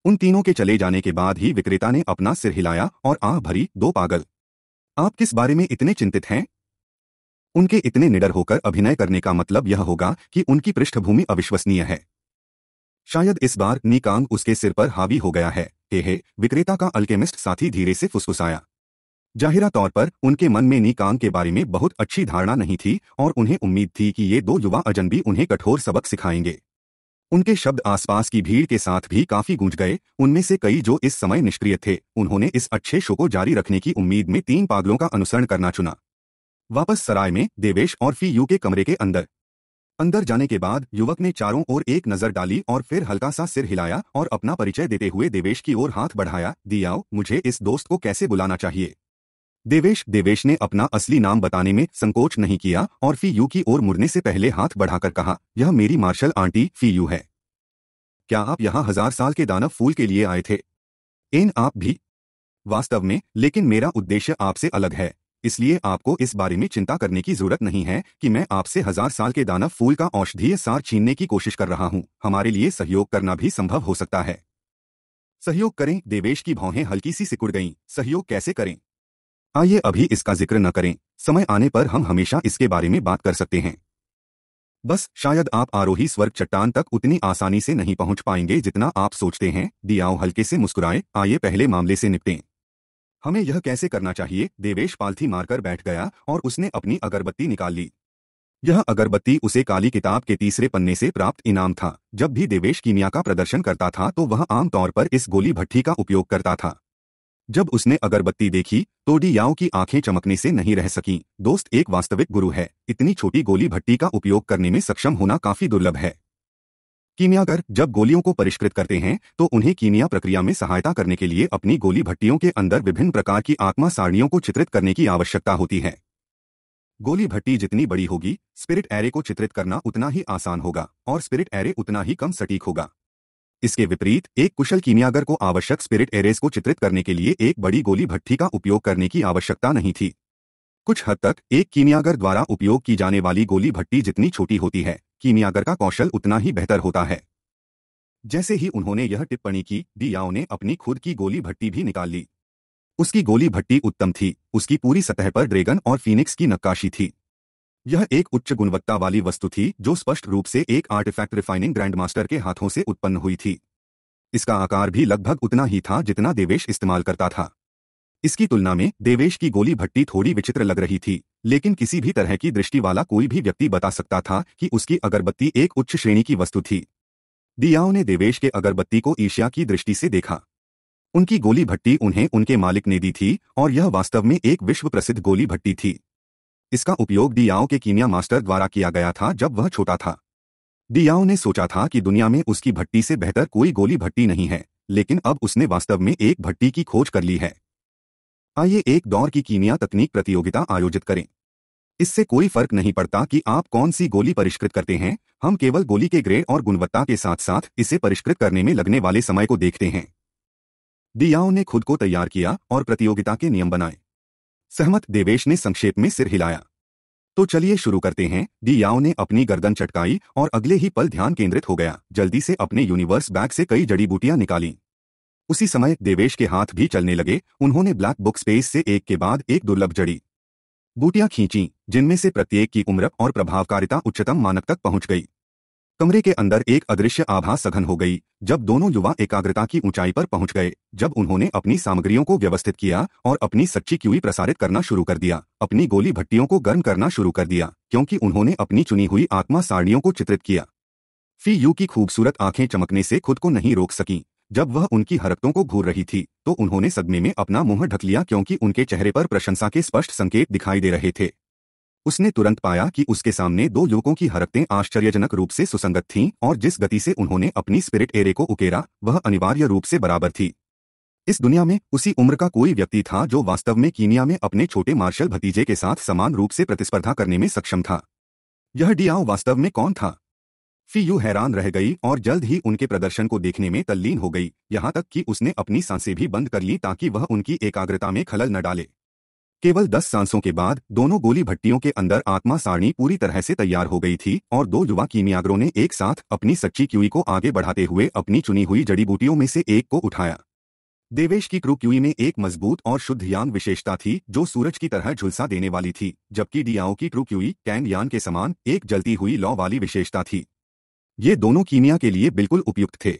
उन तीनों के चले जाने के बाद ही विक्रेता ने अपना सिर हिलाया और आह भरी दो पागल आप किस बारे में इतने चिंतित हैं उनके इतने निडर होकर अभिनय करने का मतलब यह होगा कि उनकी पृष्ठभूमि अविश्वसनीय है शायद इस बार नीकांग उसके सिर पर हावी हो गया है हे हे विक्रेता का अल्केमिस्ट साथी धीरे से फुसफुसाया जाहिरा तौर पर उनके मन में नीकांग के बारे में बहुत अच्छी धारणा नहीं थी और उन्हें उम्मीद थी कि ये दो युवा अजनबी उन्हें कठोर सबक सिखाएंगे उनके शब्द आसपास की भीड़ के साथ भी काफी गूंज गए उनमें से कई जो इस समय निष्क्रिय थे उन्होंने इस अच्छे शो को जारी रखने की उम्मीद में तीन पागलों का अनुसरण करना चुना वापस सराय में देवेश और फी यू के कमरे के अंदर अंदर जाने के बाद युवक ने चारों ओर एक नजर डाली और फिर हल्का सा सिर हिलाया और अपना परिचय देते हुए देवेश की ओर हाथ बढ़ाया दियाओ मुझे इस दोस्त को कैसे बुलाना चाहिए देवेश देवेश ने अपना असली नाम बताने में संकोच नहीं किया और फी यू की ओर मुड़ने से पहले हाथ बढ़ाकर कहा यह मेरी मार्शल आंटी फी यू है क्या आप यहाँ हजार साल के दानव फूल के लिए आए थे एन आप भी वास्तव में लेकिन मेरा उद्देश्य आपसे अलग है इसलिए आपको इस बारे में चिंता करने की जरूरत नहीं है कि मैं आपसे हजार साल के दानव फूल का औषधीय सार छीनने की कोशिश कर रहा हूं हमारे लिए सहयोग करना भी संभव हो सकता है सहयोग करें देवेश की भौहें हल्की सी सिकुड़ गईं सहयोग कैसे करें आइए अभी इसका जिक्र न करें समय आने पर हम हमेशा इसके बारे में बात कर सकते हैं बस शायद आप आरोही स्वर्ग चट्टान तक उतनी आसानी से नहीं पहुंच पाएंगे जितना आप सोचते हैं दियाओ हल्के से मुस्कुराए आइए पहले मामले से निपटें हमें यह कैसे करना चाहिए देवेश पालथी मारकर बैठ गया और उसने अपनी अगरबत्ती निकाल ली यह अगरबत्ती उसे काली किताब के तीसरे पन्ने से प्राप्त इनाम था जब भी देवेश कीमिया का प्रदर्शन करता था तो वह आमतौर पर इस गोली भट्टी का उपयोग करता था जब उसने अगरबत्ती देखी तो डी याओ की आंखें चमकने से नहीं रह सकी दोस्त एक वास्तविक गुरु है इतनी छोटी गोली भट्टी का उपयोग करने में सक्षम होना काफी दुर्लभ है कीमियागर जब गोलियों को परिष्कृत करते हैं तो उन्हें कीमिया प्रक्रिया में सहायता करने के लिए अपनी गोली भट्टियों के अंदर विभिन्न प्रकार की आत्मा सारणियों को चित्रित करने की आवश्यकता होती है गोली भट्टी जितनी बड़ी होगी स्पिरिट एरे को चित्रित करना उतना ही आसान होगा और स्पिरिट एरे उतना ही कम सटीक होगा इसके विपरीत एक कुशल कीमियागर को आवश्यक स्पिरिट एरेस को चित्रित करने के लिए एक बड़ी गोली भट्टी का उपयोग करने की आवश्यकता नहीं थी कुछ हद तक एक कीमियागर द्वारा उपयोग की जाने वाली गोली भट्टी जितनी छोटी होती है कीमियागर का कौशल उतना ही बेहतर होता है जैसे ही उन्होंने यह टिप्पणी की दियाओ ने अपनी खुद की गोली भट्टी भी निकाल ली उसकी गोली भट्टी उत्तम थी उसकी पूरी सतह पर ड्रैगन और फीनिक्स की नक्काशी थी यह एक उच्च गुणवत्ता वाली वस्तु थी जो स्पष्ट रूप से एक आर्टिफैक्ट रिफाइनिंग ग्रैंडमास्टर के हाथों से उत्पन्न हुई थी इसका आकार भी लगभग उतना ही था जितना देवेश इस्तेमाल करता था इसकी तुलना में देवेश की गोली भट्टी थोड़ी विचित्र लग रही थी लेकिन किसी भी तरह की दृष्टि वाला कोई भी व्यक्ति बता सकता था कि उसकी अगरबत्ती एक उच्च श्रेणी की वस्तु थी दियाओं ने देवेश के अगरबत्ती को ईशिया की दृष्टि से देखा उनकी गोली भट्टी उन्हें उनके मालिक ने दी थी और यह वास्तव में एक विश्व प्रसिद्ध गोली भट्टी थी इसका उपयोग दियाओं के कीमिया मास्टर द्वारा किया गया था जब वह छोटा था दियाओ ने सोचा था कि दुनिया में उसकी भट्टी से बेहतर कोई गोली भट्टी नहीं है लेकिन अब उसने वास्तव में एक भट्टी की खोज कर ली है आइए एक दौर की कीमिया तकनीक प्रतियोगिता आयोजित करें इससे कोई फर्क नहीं पड़ता कि आप कौन सी गोली परिष्कृत करते हैं हम केवल गोली के ग्रेड और गुणवत्ता के साथ साथ इसे परिष्कृत करने में लगने वाले समय को देखते हैं दियाओ ने खुद को तैयार किया और प्रतियोगिता के नियम बनाए सहमत देवेश ने संक्षेप में सिर हिलाया तो चलिए शुरू करते हैं दियाओ ने अपनी गर्दन चटकाई और अगले ही पल ध्यान केंद्रित हो गया जल्दी से अपने यूनिवर्स बैग से कई जड़ी बूटियां निकाली उसी समय देवेश के हाथ भी चलने लगे उन्होंने ब्लैक बुक स्पेस से एक के बाद एक दुर्लभ जड़ी बूटियां खींची जिनमें से प्रत्येक की उम्र और प्रभावकारिता उच्चतम मानक तक पहुंच गई कमरे के अंदर एक अदृश्य आभा सघन हो गई जब दोनों युवा एकाग्रता की ऊंचाई पर पहुंच गए जब उन्होंने अपनी सामग्रियों को व्यवस्थित किया और अपनी सच्ची क्यूई प्रसारित करना शुरू कर दिया अपनी गोली भट्टियों को गर्म करना शुरू कर दिया क्योंकि उन्होंने अपनी चुनी हुई आत्मा सारणियों को चित्रित किया फी यू की खूबसूरत आंखें चमकने से खुद को नहीं रोक सकी जब वह उनकी हरकतों को घूर रही थी तो उन्होंने सदमे में अपना मुंह ढक लिया क्योंकि उनके चेहरे पर प्रशंसा के स्पष्ट संकेत दिखाई दे रहे थे उसने तुरंत पाया कि उसके सामने दो युवकों की हरकतें आश्चर्यजनक रूप से सुसंगत थीं और जिस गति से उन्होंने अपनी स्पिरिट एरे को उकेरा वह अनिवार्य रूप से बराबर थी इस दुनिया में उसी उम्र का कोई व्यक्ति था जो वास्तव में कीनिया में अपने छोटे मार्शल भतीजे के साथ समान रूप से प्रतिस्पर्धा करने में सक्षम था यह डियाओ वास्तव में कौन था फीयू हैरान रह गई और जल्द ही उनके प्रदर्शन को देखने में तल्लीन हो गई यहां तक कि उसने अपनी सांसें भी बंद कर ली ताकि वह उनकी एकाग्रता में खलल न डाले केवल दस सांसों के बाद दोनों गोली भट्टियों के अंदर आत्मा सारणी पूरी तरह से तैयार हो गई थी और दो युवा कीमियाग्रों ने एक साथ अपनी सच्ची क्यूई को आगे बढ़ाते हुए अपनी चुनी हुई जड़ी बूटियों में से एक को उठाया देवेश की क्रू क्यूई में एक मजबूत और शुद्ध यान विशेषता थी जो सूरज की तरह झुलसा देने वाली थी जबकि डियाओ की क्रू क्यूई कैंग यान के समान एक जलती हुई लौ वाली विशेषता थी ये दोनों कीमिया के लिए बिल्कुल उपयुक्त थे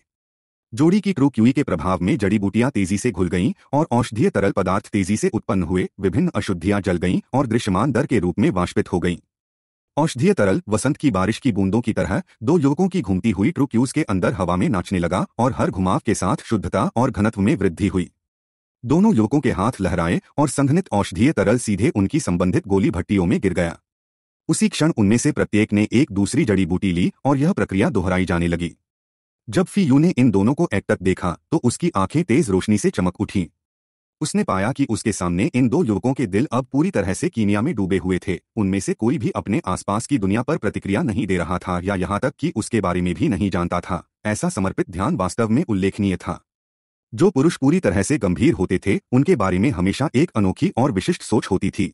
जोड़ी की क्रू क्यूई के प्रभाव में जड़ी बूटियां तेजी से घुल गईं और औषधीय तरल पदार्थ तेजी से उत्पन्न हुए विभिन्न अशुद्धियां जल गईं और दृश्यमान दर के रूप में वाष्पित हो गईं औषधीय तरल वसंत की बारिश की बूंदों की तरह दो युवकों की घूमती हुई ट्रू क्यूज के अंदर हवा में नाचने लगा और हर घुमाव के साथ शुद्धता और घनत्व में वृद्धि हुई दोनों युवकों के हाथ लहराए और संघनित औषधीय तरल सीधे उनकी संबंधित गोली भट्टियों में गिर गया उसी क्षण उनमें से प्रत्येक ने एक दूसरी जड़ी बूटी ली और यह प्रक्रिया दोहराई जाने लगी जब फी यू ने इन दोनों को तक देखा तो उसकी आंखें तेज रोशनी से चमक उठी उसने पाया कि उसके सामने इन दो युवकों के दिल अब पूरी तरह से कीनिया में डूबे हुए थे उनमें से कोई भी अपने आसपास की दुनिया पर प्रतिक्रिया नहीं दे रहा था या यहां तक कि उसके बारे में भी नहीं जानता था ऐसा समर्पित ध्यान वास्तव में उल्लेखनीय था जो पुरुष पूरी तरह से गंभीर होते थे उनके बारे में हमेशा एक अनोखी और विशिष्ट सोच होती थी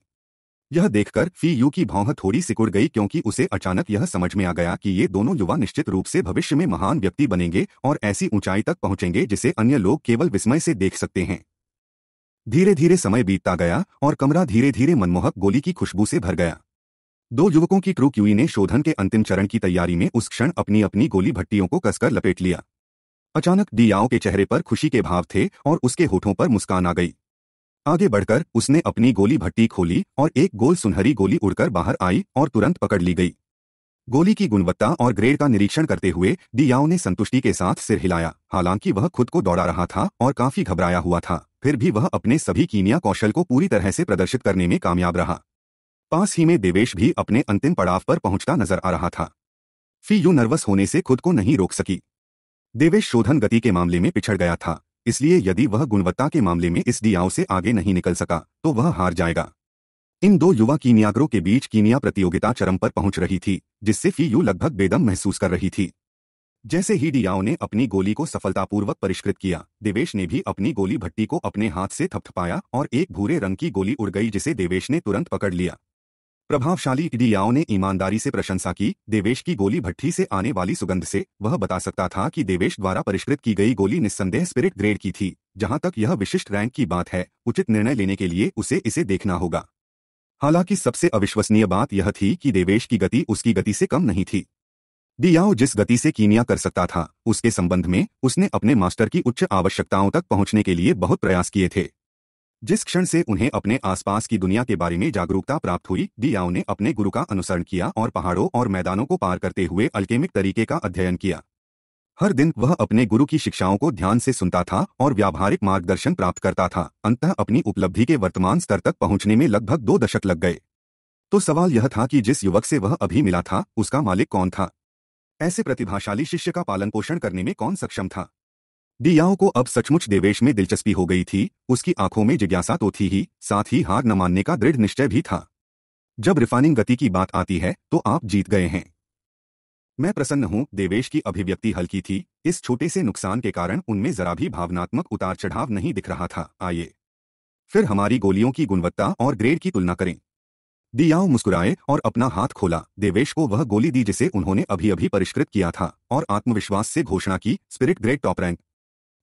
यह देखकर फी यू की भौह थोड़ी सिकुड़ गई क्योंकि उसे अचानक यह समझ में आ गया कि ये दोनों युवा निश्चित रूप से भविष्य में महान व्यक्ति बनेंगे और ऐसी ऊंचाई तक पहुंचेंगे जिसे अन्य लोग केवल विस्मय से देख सकते हैं धीरे धीरे समय बीतता गया और कमरा धीरे धीरे मनमोहक गोली की खुशबू से भर गया दो युवकों की ट्रू क्यूई ने शोधन के अंतिम चरण की तैयारी में उस क्षण अपनी अपनी गोली भट्टियों को कसकर लपेट लिया अचानक डियाओ के चेहरे पर खुशी के भाव थे और उसके होठों पर मुस्कान आ गई आगे बढ़कर उसने अपनी गोली भट्टी खोली और एक गोल सुनहरी गोली उड़कर बाहर आई और तुरंत पकड़ ली गई गोली की गुणवत्ता और ग्रेड का निरीक्षण करते हुए दियाओ ने संतुष्टि के साथ सिर हिलाया हालांकि वह खुद को दौड़ा रहा था और काफी घबराया हुआ था फिर भी वह अपने सभी कीनिया कौशल को पूरी तरह से प्रदर्शित करने में कामयाब रहा पास ही में देवेश भी अपने अंतिम पड़ाव पर पहुंचता नजर आ रहा था फी यू नर्वस होने से खुद को नहीं रोक सकी देवेश शोधन गति के मामले में पिछड़ गया था इसलिए यदि वह गुणवत्ता के मामले में इस डियाओ से आगे नहीं निकल सका तो वह हार जाएगा इन दो युवा कीनियागरों के बीच कीनिया प्रतियोगिता चरम पर पहुंच रही थी जिससे फी यू लगभग बेदम महसूस कर रही थी जैसे ही डियाओ ने अपनी गोली को सफलतापूर्वक परिष्कृत किया देवेश ने भी अपनी गोली भट्टी को अपने हाथ से थपथपाया और एक भूरे रंग की गोली उड़ गई जिसे देवेश ने तुरंत पकड़ लिया प्रभावशाली ईडीआओ ने ईमानदारी से प्रशंसा की देवेश की गोली भट्टी से आने वाली सुगंध से वह बता सकता था कि देवेश द्वारा परिष्कृत की गई गोली निस्संदेह स्पिरिट ग्रेड की थी जहां तक यह विशिष्ट रैंक की बात है उचित निर्णय लेने के लिए उसे इसे देखना होगा हालांकि सबसे अविश्वसनीय बात यह थी कि देवेश की गति उसकी गति से कम नहीं थी डियाओ जिस गति से कीमिया कर सकता था उसके संबंध में उसने अपने मास्टर की उच्च आवश्यकताओं तक पहुंचने के लिए बहुत प्रयास किए थे जिस क्षण से उन्हें अपने आसपास की दुनिया के बारे में जागरूकता प्राप्त हुई दियाओ ने अपने गुरु का अनुसरण किया और पहाड़ों और मैदानों को पार करते हुए अल्केमिक तरीके का अध्ययन किया हर दिन वह अपने गुरु की शिक्षाओं को ध्यान से सुनता था और व्यावहारिक मार्गदर्शन प्राप्त करता था अंततः अपनी उपलब्धि के वर्तमान स्तर तक पहुंचने में लगभग दो दशक लग गए तो सवाल यह था कि जिस युवक से वह अभी मिला था उसका मालिक कौन था ऐसे प्रतिभाशाली शिष्य का पालन पोषण करने में कौन सक्षम था दियाओ को अब सचमुच देवेश में दिलचस्पी हो गई थी उसकी आंखों में जिज्ञासा तो थी ही साथ ही हार न मानने का दृढ़ निश्चय भी था जब रिफाइनिंग गति की बात आती है तो आप जीत गए हैं मैं प्रसन्न हूं देवेश की अभिव्यक्ति हल्की थी इस छोटे से नुकसान के कारण उनमें जरा भी भावनात्मक उतार चढ़ाव नहीं दिख रहा था आइए फिर हमारी गोलियों की गुणवत्ता और ग्रेड की तुलना करें दियाओ मुस्कुराए और अपना हाथ खोला देवेश को वह गोली दी जिसे उन्होंने अभी अभी परिष्कृत किया था और आत्मविश्वास से घोषणा की स्पिरिट ग्रेड टॉप रैंक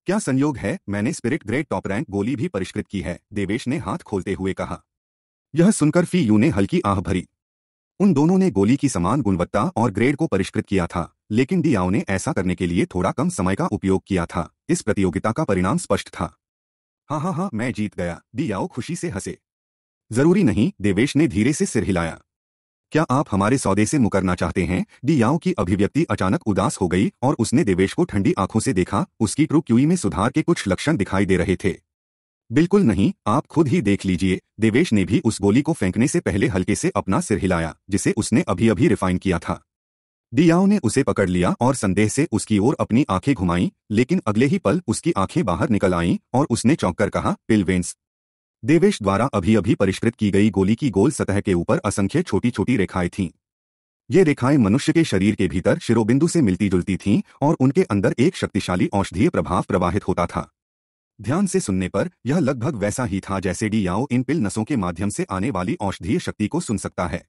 क्या संयोग है मैंने स्पिरिट ग्रेड टॉप रैंक गोली भी परिष्कृत की है देवेश ने हाथ खोलते हुए कहा यह सुनकर फी यू ने हल्की आह भरी उन दोनों ने गोली की समान गुणवत्ता और ग्रेड को परिष्कृत किया था लेकिन डियाओ ने ऐसा करने के लिए थोड़ा कम समय का उपयोग किया था इस प्रतियोगिता का परिणाम स्पष्ट था हाँ हाँ हाँ मैं जीत गया डियाओ खुशी से हंसे जरूरी नहीं देवेश ने धीरे से सिर हिलाया क्या आप हमारे सौदे से मुकरना चाहते हैं डियाओ की अभिव्यक्ति अचानक उदास हो गई और उसने देवेश को ठंडी आंखों से देखा उसकी ट्रू क्यूई में सुधार के कुछ लक्षण दिखाई दे रहे थे बिल्कुल नहीं आप खुद ही देख लीजिए देवेश ने भी उस गोली को फेंकने से पहले हल्के से अपना सिर हिलाया जिसे उसने अभी अभी रिफाइन किया था दियाओ ने उसे पकड़ लिया और संदेह से उसकी ओर अपनी आंखें घुमाई लेकिन अगले ही पल उसकी आंखें बाहर निकल आईं और उसने चौंक कर कहा पिलवेंस देवेश द्वारा अभी अभी परिष्कृत की गई गोली की गोल सतह के ऊपर असंख्य छोटी छोटी रेखाएं थीं ये रेखाएं मनुष्य के शरीर के भीतर शिरोबिंदु से मिलती जुलती थीं और उनके अंदर एक शक्तिशाली औषधीय प्रभाव प्रवाहित होता था ध्यान से सुनने पर यह लगभग वैसा ही था जैसे डी याओ इन पिल नसों के माध्यम से आने वाली औषधीय शक्ति को सुन सकता है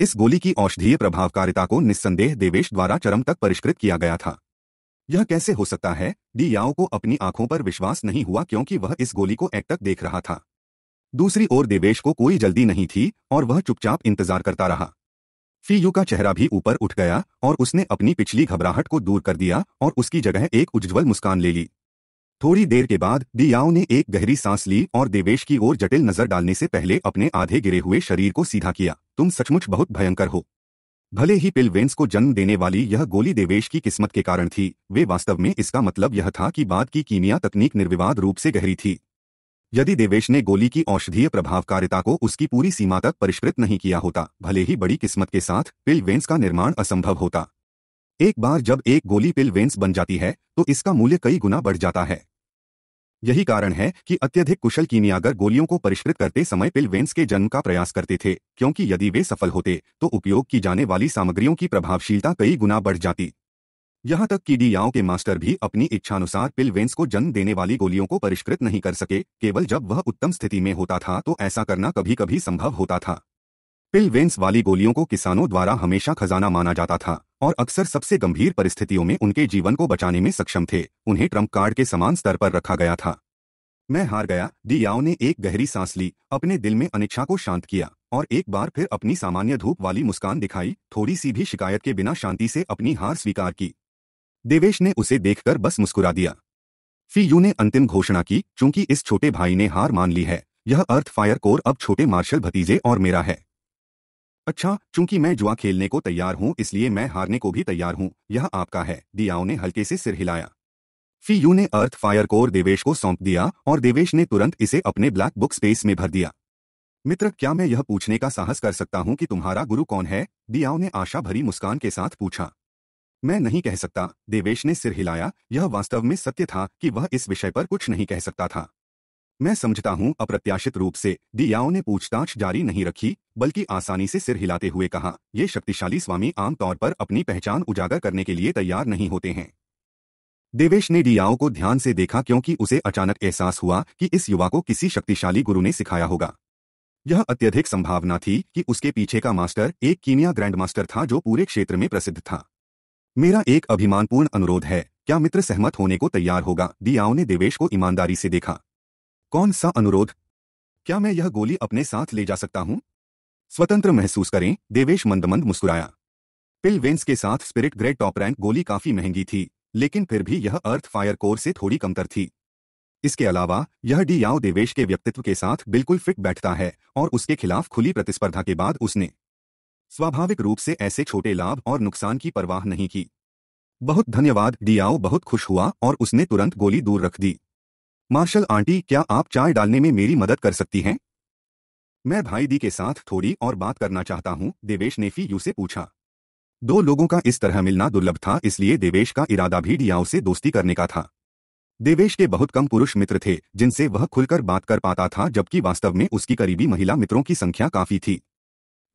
इस गोली की औषधीय प्रभावकारिता को निस्संदेह देवेश द्वारा चरम तक परिष्कृत किया गया था यह कैसे हो सकता है डी याओ को अपनी आंखों पर विश्वास नहीं हुआ क्योंकि वह इस गोली को एक तक देख रहा था दूसरी ओर देवेश को कोई जल्दी नहीं थी और वह चुपचाप इंतजार करता रहा फीयू का चेहरा भी ऊपर उठ गया और उसने अपनी पिछली घबराहट को दूर कर दिया और उसकी जगह एक उज्ज्वल मुस्कान ले ली थोड़ी देर के बाद याओ ने एक गहरी सांस ली और देवेश की ओर जटिल नजर डालने से पहले अपने आधे गिरे हुए शरीर को सीधा किया तुम सचमुच बहुत भयंकर हो भले ही पिलवेंस को जन्म देने वाली यह गोली देवेश की किस्मत के कारण थी वे वास्तव में इसका मतलब यह था कि बाद की कीमिया तकनीक निर्विवाद रूप से गहरी थी यदि देवेश ने गोली की औषधीय प्रभावकारिता को उसकी पूरी सीमा तक परिष्कृत नहीं किया होता भले ही बड़ी किस्मत के साथ पिलवेंस का निर्माण असंभव होता एक बार जब एक गोली पिलवेंस बन जाती है तो इसका मूल्य कई गुना बढ़ जाता है यही कारण है कि अत्यधिक कुशल कीनियागर गोलियों को परिष्कृत करते समय पिल वेन्स के जन्म का प्रयास करते थे क्योंकि यदि वे सफल होते तो उपयोग की जाने वाली सामग्रियों की प्रभावशीलता कई गुना बढ़ जाती यहां तक कि डी याओ के मास्टर भी अपनी इच्छानुसार पिल वेन्स को जन्म देने वाली गोलियों को परिष्कृत नहीं कर सके केवल जब वह उत्तम स्थिति में होता था तो ऐसा करना कभी कभी संभव होता था वेंस वाली गोलियों को किसानों द्वारा हमेशा खजाना माना जाता था और अक्सर सबसे गंभीर परिस्थितियों में उनके जीवन को बचाने में सक्षम थे उन्हें ट्रम्प कार्ड के समान स्तर पर रखा गया था मैं हार गया याओ ने एक गहरी सांस ली अपने दिल में अनिच्छा को शांत किया और एक बार फिर अपनी सामान्य धूप वाली मुस्कान दिखाई थोड़ी सी भी शिकायत के बिना शांति से अपनी हार स्वीकार की देवेश ने उसे देखकर बस मुस्कुरा दिया फी यू ने अंतिम घोषणा की चूंकि इस छोटे भाई ने हार मान ली है यह अर्थ फायर कोर अब छोटे मार्शल भतीजे और मेरा है अच्छा चूंकि मैं जुआ खेलने को तैयार हूं इसलिए मैं हारने को भी तैयार हूं यह आपका है दियाओ ने हल्के से सिर हिलाया फी यू ने अर्थ फायर कोर देवेश को सौंप दिया और देवेश ने तुरंत इसे अपने ब्लैक बुक स्पेस में भर दिया मित्र क्या मैं यह पूछने का साहस कर सकता हूं कि तुम्हारा गुरु कौन है दियाओ ने आशा भरी मुस्कान के साथ पूछा मैं नहीं कह सकता देवेश ने सिर हिलाया यह वास्तव में सत्य था कि वह इस विषय पर कुछ नहीं कह सकता था मैं समझता हूं अप्रत्याशित रूप से दियाओं ने पूछताछ जारी नहीं रखी बल्कि आसानी से सिर हिलाते हुए कहा ये शक्तिशाली स्वामी आमतौर पर अपनी पहचान उजागर करने के लिए तैयार नहीं होते हैं देवेश ने दियाओं को ध्यान से देखा क्योंकि उसे अचानक एहसास हुआ कि इस युवा को किसी शक्तिशाली गुरु ने सिखाया होगा यह अत्यधिक संभावना थी कि उसके पीछे का मास्टर एक ग्रैंड ग्रैंडमास्टर था जो पूरे क्षेत्र में प्रसिद्ध था मेरा एक अभिमानपूर्ण अनुरोध है क्या मित्र सहमत होने को तैयार होगा दियाओ ने देवेश को ईमानदारी से देखा कौन सा अनुरोध क्या मैं यह गोली अपने साथ ले जा सकता हूं स्वतंत्र महसूस करें देवेश मंदमंद मुस्कुराया पिल वेंस के साथ स्पिरिट ग्रेड टॉप रैंक गोली काफी महंगी थी लेकिन फिर भी यह अर्थ फायर कोर से थोड़ी कमतर थी इसके अलावा यह डी याओ देवेश के व्यक्तित्व के साथ बिल्कुल फिट बैठता है और उसके खिलाफ खुली प्रतिस्पर्धा के बाद उसने स्वाभाविक रूप से ऐसे छोटे लाभ और नुकसान की परवाह नहीं की बहुत धन्यवाद डियाओ बहुत खुश हुआ और उसने तुरंत गोली दूर रख दी मार्शल आंटी क्या आप चाय डालने में मेरी मदद कर सकती हैं मैं भाई दी के साथ थोड़ी और बात करना चाहता हूं देवेश ने फी यू से पूछा दो लोगों का इस तरह मिलना दुर्लभ था इसलिए देवेश का इरादा भी डियाओ से दोस्ती करने का था देवेश के बहुत कम पुरुष मित्र थे जिनसे वह खुलकर बात कर पाता था जबकि वास्तव में उसकी करीबी महिला मित्रों की संख्या काफी थी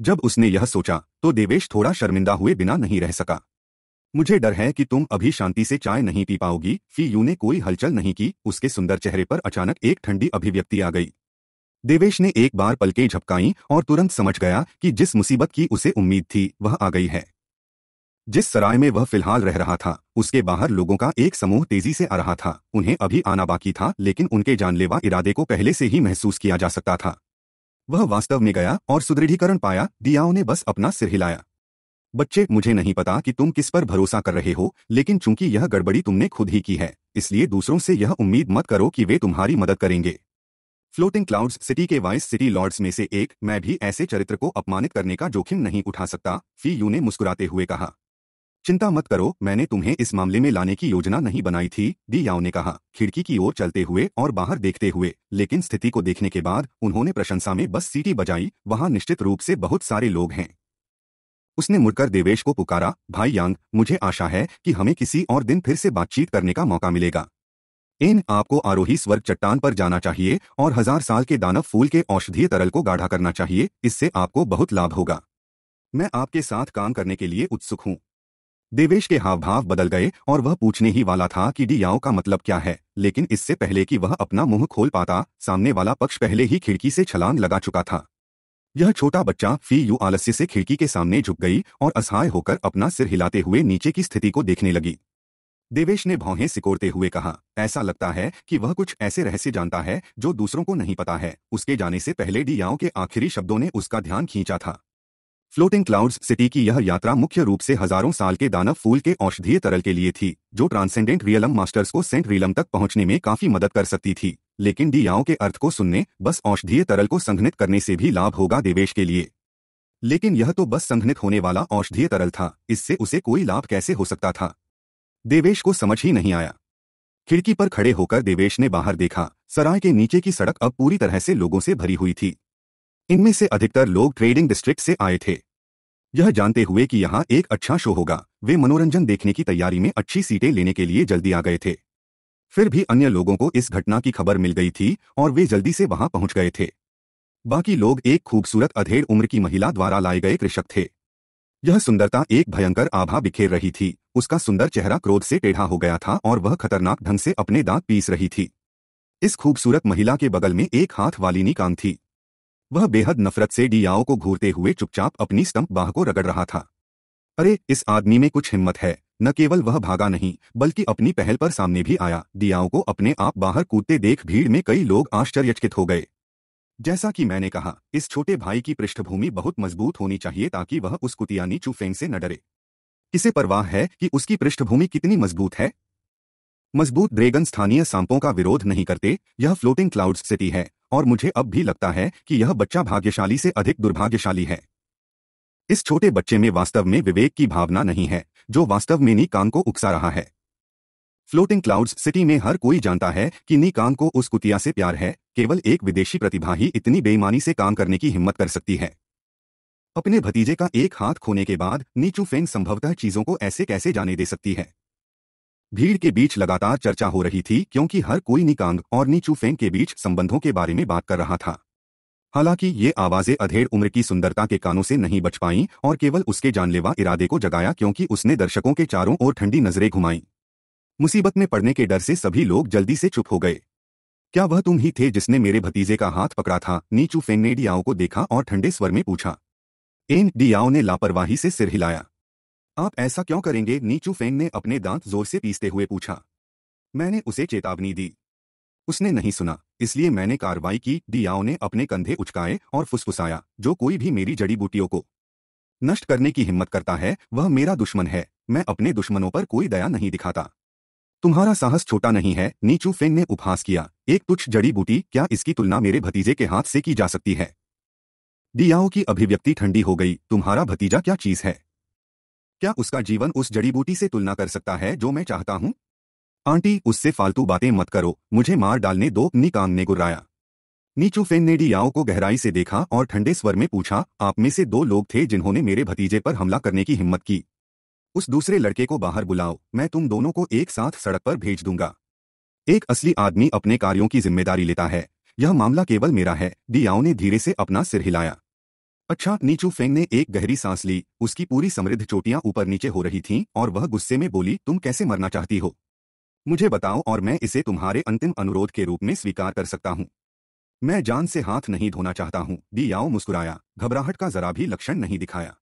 जब उसने यह सोचा तो देवेश थोड़ा शर्मिंदा हुए बिना नहीं रह सका मुझे डर है कि तुम अभी शांति से चाय नहीं पी पाओगी फी यू ने कोई हलचल नहीं की उसके सुंदर चेहरे पर अचानक एक ठंडी अभिव्यक्ति आ गई देवेश ने एक बार पलके झपकाई और तुरंत समझ गया कि जिस मुसीबत की उसे उम्मीद थी वह आ गई है जिस सराय में वह फिलहाल रह रहा था उसके बाहर लोगों का एक समूह तेजी से आ रहा था उन्हें अभी आना बाकी था लेकिन उनके जानलेवा इरादे को पहले से ही महसूस किया जा सकता था वह वास्तव में गया और सुदृढ़ीकरण पाया दियाओं ने बस अपना सिर हिलाया बच्चे मुझे नहीं पता कि तुम किस पर भरोसा कर रहे हो लेकिन चूंकि यह गड़बड़ी तुमने खुद ही की है इसलिए दूसरों से यह उम्मीद मत करो कि वे तुम्हारी मदद करेंगे फ्लोटिंग क्लाउड्स सिटी के वाइस सिटी लॉर्ड्स में से एक मैं भी ऐसे चरित्र को अपमानित करने का जोखिम नहीं उठा सकता फी यू ने मुस्कुराते हुए कहा चिंता मत करो मैंने तुम्हें इस मामले में लाने की योजना नहीं बनाई थी दी याओ ने कहा खिड़की की ओर चलते हुए और बाहर देखते हुए लेकिन स्थिति को देखने के बाद उन्होंने प्रशंसा में बस सीटी बजाई वहां निश्चित रूप से बहुत सारे लोग हैं उसने मुड़कर देवेश को पुकारा भाई यांग मुझे आशा है कि हमें किसी और दिन फिर से बातचीत करने का मौका मिलेगा इन आपको आरोही स्वर्ग चट्टान पर जाना चाहिए और हजार साल के दानव फूल के औषधीय तरल को गाढ़ा करना चाहिए इससे आपको बहुत लाभ होगा मैं आपके साथ काम करने के लिए उत्सुक हूँ देवेश के हाव भाव बदल गए और वह पूछने ही वाला था कि डियाओ का मतलब क्या है लेकिन इससे पहले कि वह अपना मुंह खोल पाता सामने वाला पक्ष पहले ही खिड़की से छलांग लगा चुका था यह छोटा बच्चा फी यू आलस्य से खिड़की के सामने झुक गई और असहाय होकर अपना सिर हिलाते हुए नीचे की स्थिति को देखने लगी देवेश ने भौहें सिकोड़ते हुए कहा ऐसा लगता है कि वह कुछ ऐसे रहस्य जानता है जो दूसरों को नहीं पता है उसके जाने से पहले डियाओं के आखिरी शब्दों ने उसका ध्यान खींचा था फ्लोटिंग क्लाउड्स सिटी की यह यात्रा मुख्य रूप से हजारों साल के दानव फूल के औषधीय तरल के लिए थी जो ट्रांसेंडेंट रियलम मास्टर्स को सेंट रियलम तक पहुंचने में काफी मदद कर सकती थी लेकिन डियाओं के अर्थ को सुनने बस औषधीय तरल को संघनित करने से भी लाभ होगा देवेश के लिए लेकिन यह तो बस संघनित होने वाला औषधीय तरल था इससे उसे कोई लाभ कैसे हो सकता था देवेश को समझ ही नहीं आया खिड़की पर खड़े होकर देवेश ने बाहर देखा सराय के नीचे की सड़क अब पूरी तरह से लोगों से भरी हुई थी इनमें से अधिकतर लोग ट्रेडिंग डिस्ट्रिक्ट से आए थे यह जानते हुए कि यहाँ एक अच्छा शो होगा वे मनोरंजन देखने की तैयारी में अच्छी सीटें लेने के लिए जल्दी आ गए थे फिर भी अन्य लोगों को इस घटना की खबर मिल गई थी और वे जल्दी से वहां पहुंच गए थे बाकी लोग एक खूबसूरत अधेड़ उम्र की महिला द्वारा लाए गए कृषक थे यह सुंदरता एक भयंकर आभा बिखेर रही थी उसका सुंदर चेहरा क्रोध से टेढ़ा हो गया था और वह खतरनाक ढंग से अपने दांत पीस रही थी इस खूबसूरत महिला के बगल में एक हाथ वालिनी कान थी वह बेहद नफरत से डियाओ को घूरते हुए चुपचाप अपनी स्तंभ बाह को रगड़ रहा था अरे इस आदमी में कुछ हिम्मत है न केवल वह भागा नहीं बल्कि अपनी पहल पर सामने भी आया दियाओं को अपने आप बाहर कूदते देख भीड़ में कई लोग आश्चर्यचकित हो गए जैसा कि मैंने कहा इस छोटे भाई की पृष्ठभूमि बहुत मजबूत होनी चाहिए ताकि वह उस कुतियानी चूफेंग से न डरे किसे परवाह है कि उसकी पृष्ठभूमि कितनी मजबूत है मजबूत ड्रेगन स्थानीय सांपों का विरोध नहीं करते यह फ्लोटिंग क्लाउड्स सिटी है और मुझे अब भी लगता है कि यह बच्चा भाग्यशाली से अधिक दुर्भाग्यशाली है इस छोटे बच्चे में वास्तव में विवेक की भावना नहीं है जो वास्तव में निकांग को उकसा रहा है फ्लोटिंग क्लाउड्स सिटी में हर कोई जानता है कि निकांग को उस कुतिया से प्यार है केवल एक विदेशी प्रतिभा ही इतनी बेईमानी से काम करने की हिम्मत कर सकती है अपने भतीजे का एक हाथ खोने के बाद नीचू फेंग संभवतः चीजों को ऐसे कैसे जाने दे सकती है भीड़ के बीच लगातार चर्चा हो रही थी क्योंकि हर कोई निकांग और नीचू फेंग के बीच संबंधों के बारे में बात कर रहा था हालांकि ये आवाज़ें अधेड़ उम्र की सुंदरता के कानों से नहीं बच पाईं और केवल उसके जानलेवा इरादे को जगाया क्योंकि उसने दर्शकों के चारों ओर ठंडी नजरें घुमाईं मुसीबत में पड़ने के डर से सभी लोग जल्दी से चुप हो गए क्या वह तुम ही थे जिसने मेरे भतीजे का हाथ पकड़ा था नीचू फेन ने डियाओ को देखा और ठंडे स्वर में पूछा एन डियाओ ने लापरवाही से सिर हिलाया आप ऐसा क्यों करेंगे नीचू फेंग ने अपने दांत जोर से पीसते हुए पूछा मैंने उसे चेतावनी दी उसने नहीं सुना इसलिए मैंने कार्रवाई की डियाओ ने अपने कंधे उचकाए और फुसफुसाया जो कोई भी मेरी जड़ी बूटियों को नष्ट करने की हिम्मत करता है वह मेरा दुश्मन है मैं अपने दुश्मनों पर कोई दया नहीं दिखाता तुम्हारा साहस छोटा नहीं है नीचू फेंग ने उपहास किया एक तुच्छ जड़ी बूटी क्या इसकी तुलना मेरे भतीजे के हाथ से की जा सकती है डियाओ की अभिव्यक्ति ठंडी हो गई तुम्हारा भतीजा क्या चीज है क्या उसका जीवन उस जड़ी बूटी से तुलना कर सकता है जो मैं चाहता हूं आंटी उससे फालतू बातें मत करो मुझे मार डालने दो निकांग ने गुर्राया नीचू फेन ने डियाओ को गहराई से देखा और ठंडे स्वर में पूछा आप में से दो लोग थे जिन्होंने मेरे भतीजे पर हमला करने की हिम्मत की उस दूसरे लड़के को बाहर बुलाओ मैं तुम दोनों को एक साथ सड़क पर भेज दूंगा एक असली आदमी अपने कार्यों की जिम्मेदारी लेता है यह मामला केवल मेरा है डियाओ ने धीरे से अपना सिर हिलाया अच्छा नीचू फेंग ने एक गहरी सांस ली उसकी पूरी समृद्ध चोटियां ऊपर नीचे हो रही थीं और वह गुस्से में बोली तुम कैसे मरना चाहती हो मुझे बताओ और मैं इसे तुम्हारे अंतिम अनुरोध के रूप में स्वीकार कर सकता हूँ मैं जान से हाथ नहीं धोना चाहता हूँ याओ मुस्कुराया घबराहट का जरा भी लक्षण नहीं दिखाया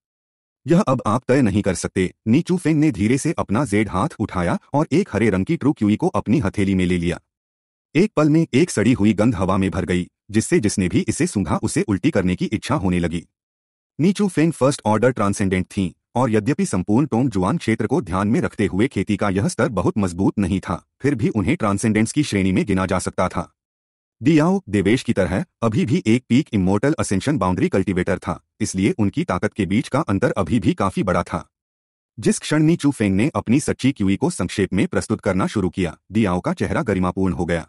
यह अब आप तय नहीं कर सकते नीचू फेन ने धीरे से अपना जेड हाथ उठाया और एक हरे रंग की ट्रू क्यूई को अपनी हथेली में ले लिया एक पल में एक सड़ी हुई गंध हवा में भर गई जिससे जिसने भी इसे सूंघा उसे उल्टी करने की इच्छा होने लगी Nichu Fen first order transcendent थी और यद्यपि संपूर्ण टोंग जुआन क्षेत्र को ध्यान में रखते हुए खेती का यह स्तर बहुत मजबूत नहीं था फिर भी उन्हें ट्रांसेंडेंस की श्रेणी में गिना जा सकता था दियाओ देवेश की तरह अभी भी एक peak immortal ascension boundary cultivator था इसलिए उनकी ताकत के बीच का अंतर अभी भी काफी बड़ा था जिस क्षण नीचू फेंग ने अपनी सच्ची क्यूई को संक्षेप में प्रस्तुत करना शुरू किया दियाओ का चेहरा गरिमापूर्ण हो गया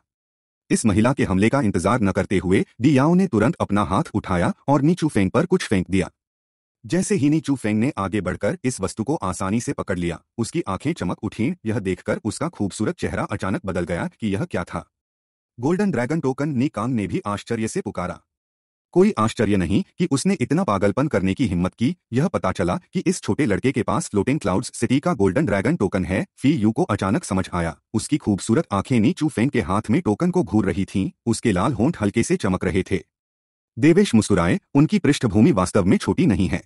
इस महिला के हमले का इंतजार न करते हुए दियाओ ने तुरंत अपना हाथ उठाया और नीचू फेंग पर कुछ फेंक दिया जैसे ही नीचू फेंग ने आगे बढ़कर इस वस्तु को आसानी से पकड़ लिया उसकी आंखें चमक उठी यह देखकर उसका खूबसूरत चेहरा अचानक बदल गया कि यह क्या था golden dragon token Ni Kang ने भी आश्चर्य से पुकारा कोई आश्चर्य नहीं कि उसने इतना पागलपन करने की हिम्मत की यह पता चला कि इस छोटे लड़के के पास फ्लोटिंग क्लाउड्स सिटी का गोल्डन ड्रैगन टोकन है फी यू को अचानक समझ आया उसकी खूबसूरत आंखें नीचू फेंग के हाथ में टोकन को घूर रही थीं उसके लाल होंठ हल्के से चमक रहे थे देवेश मुस्कुराए उनकी पृष्ठभूमि वास्तव में छोटी नहीं है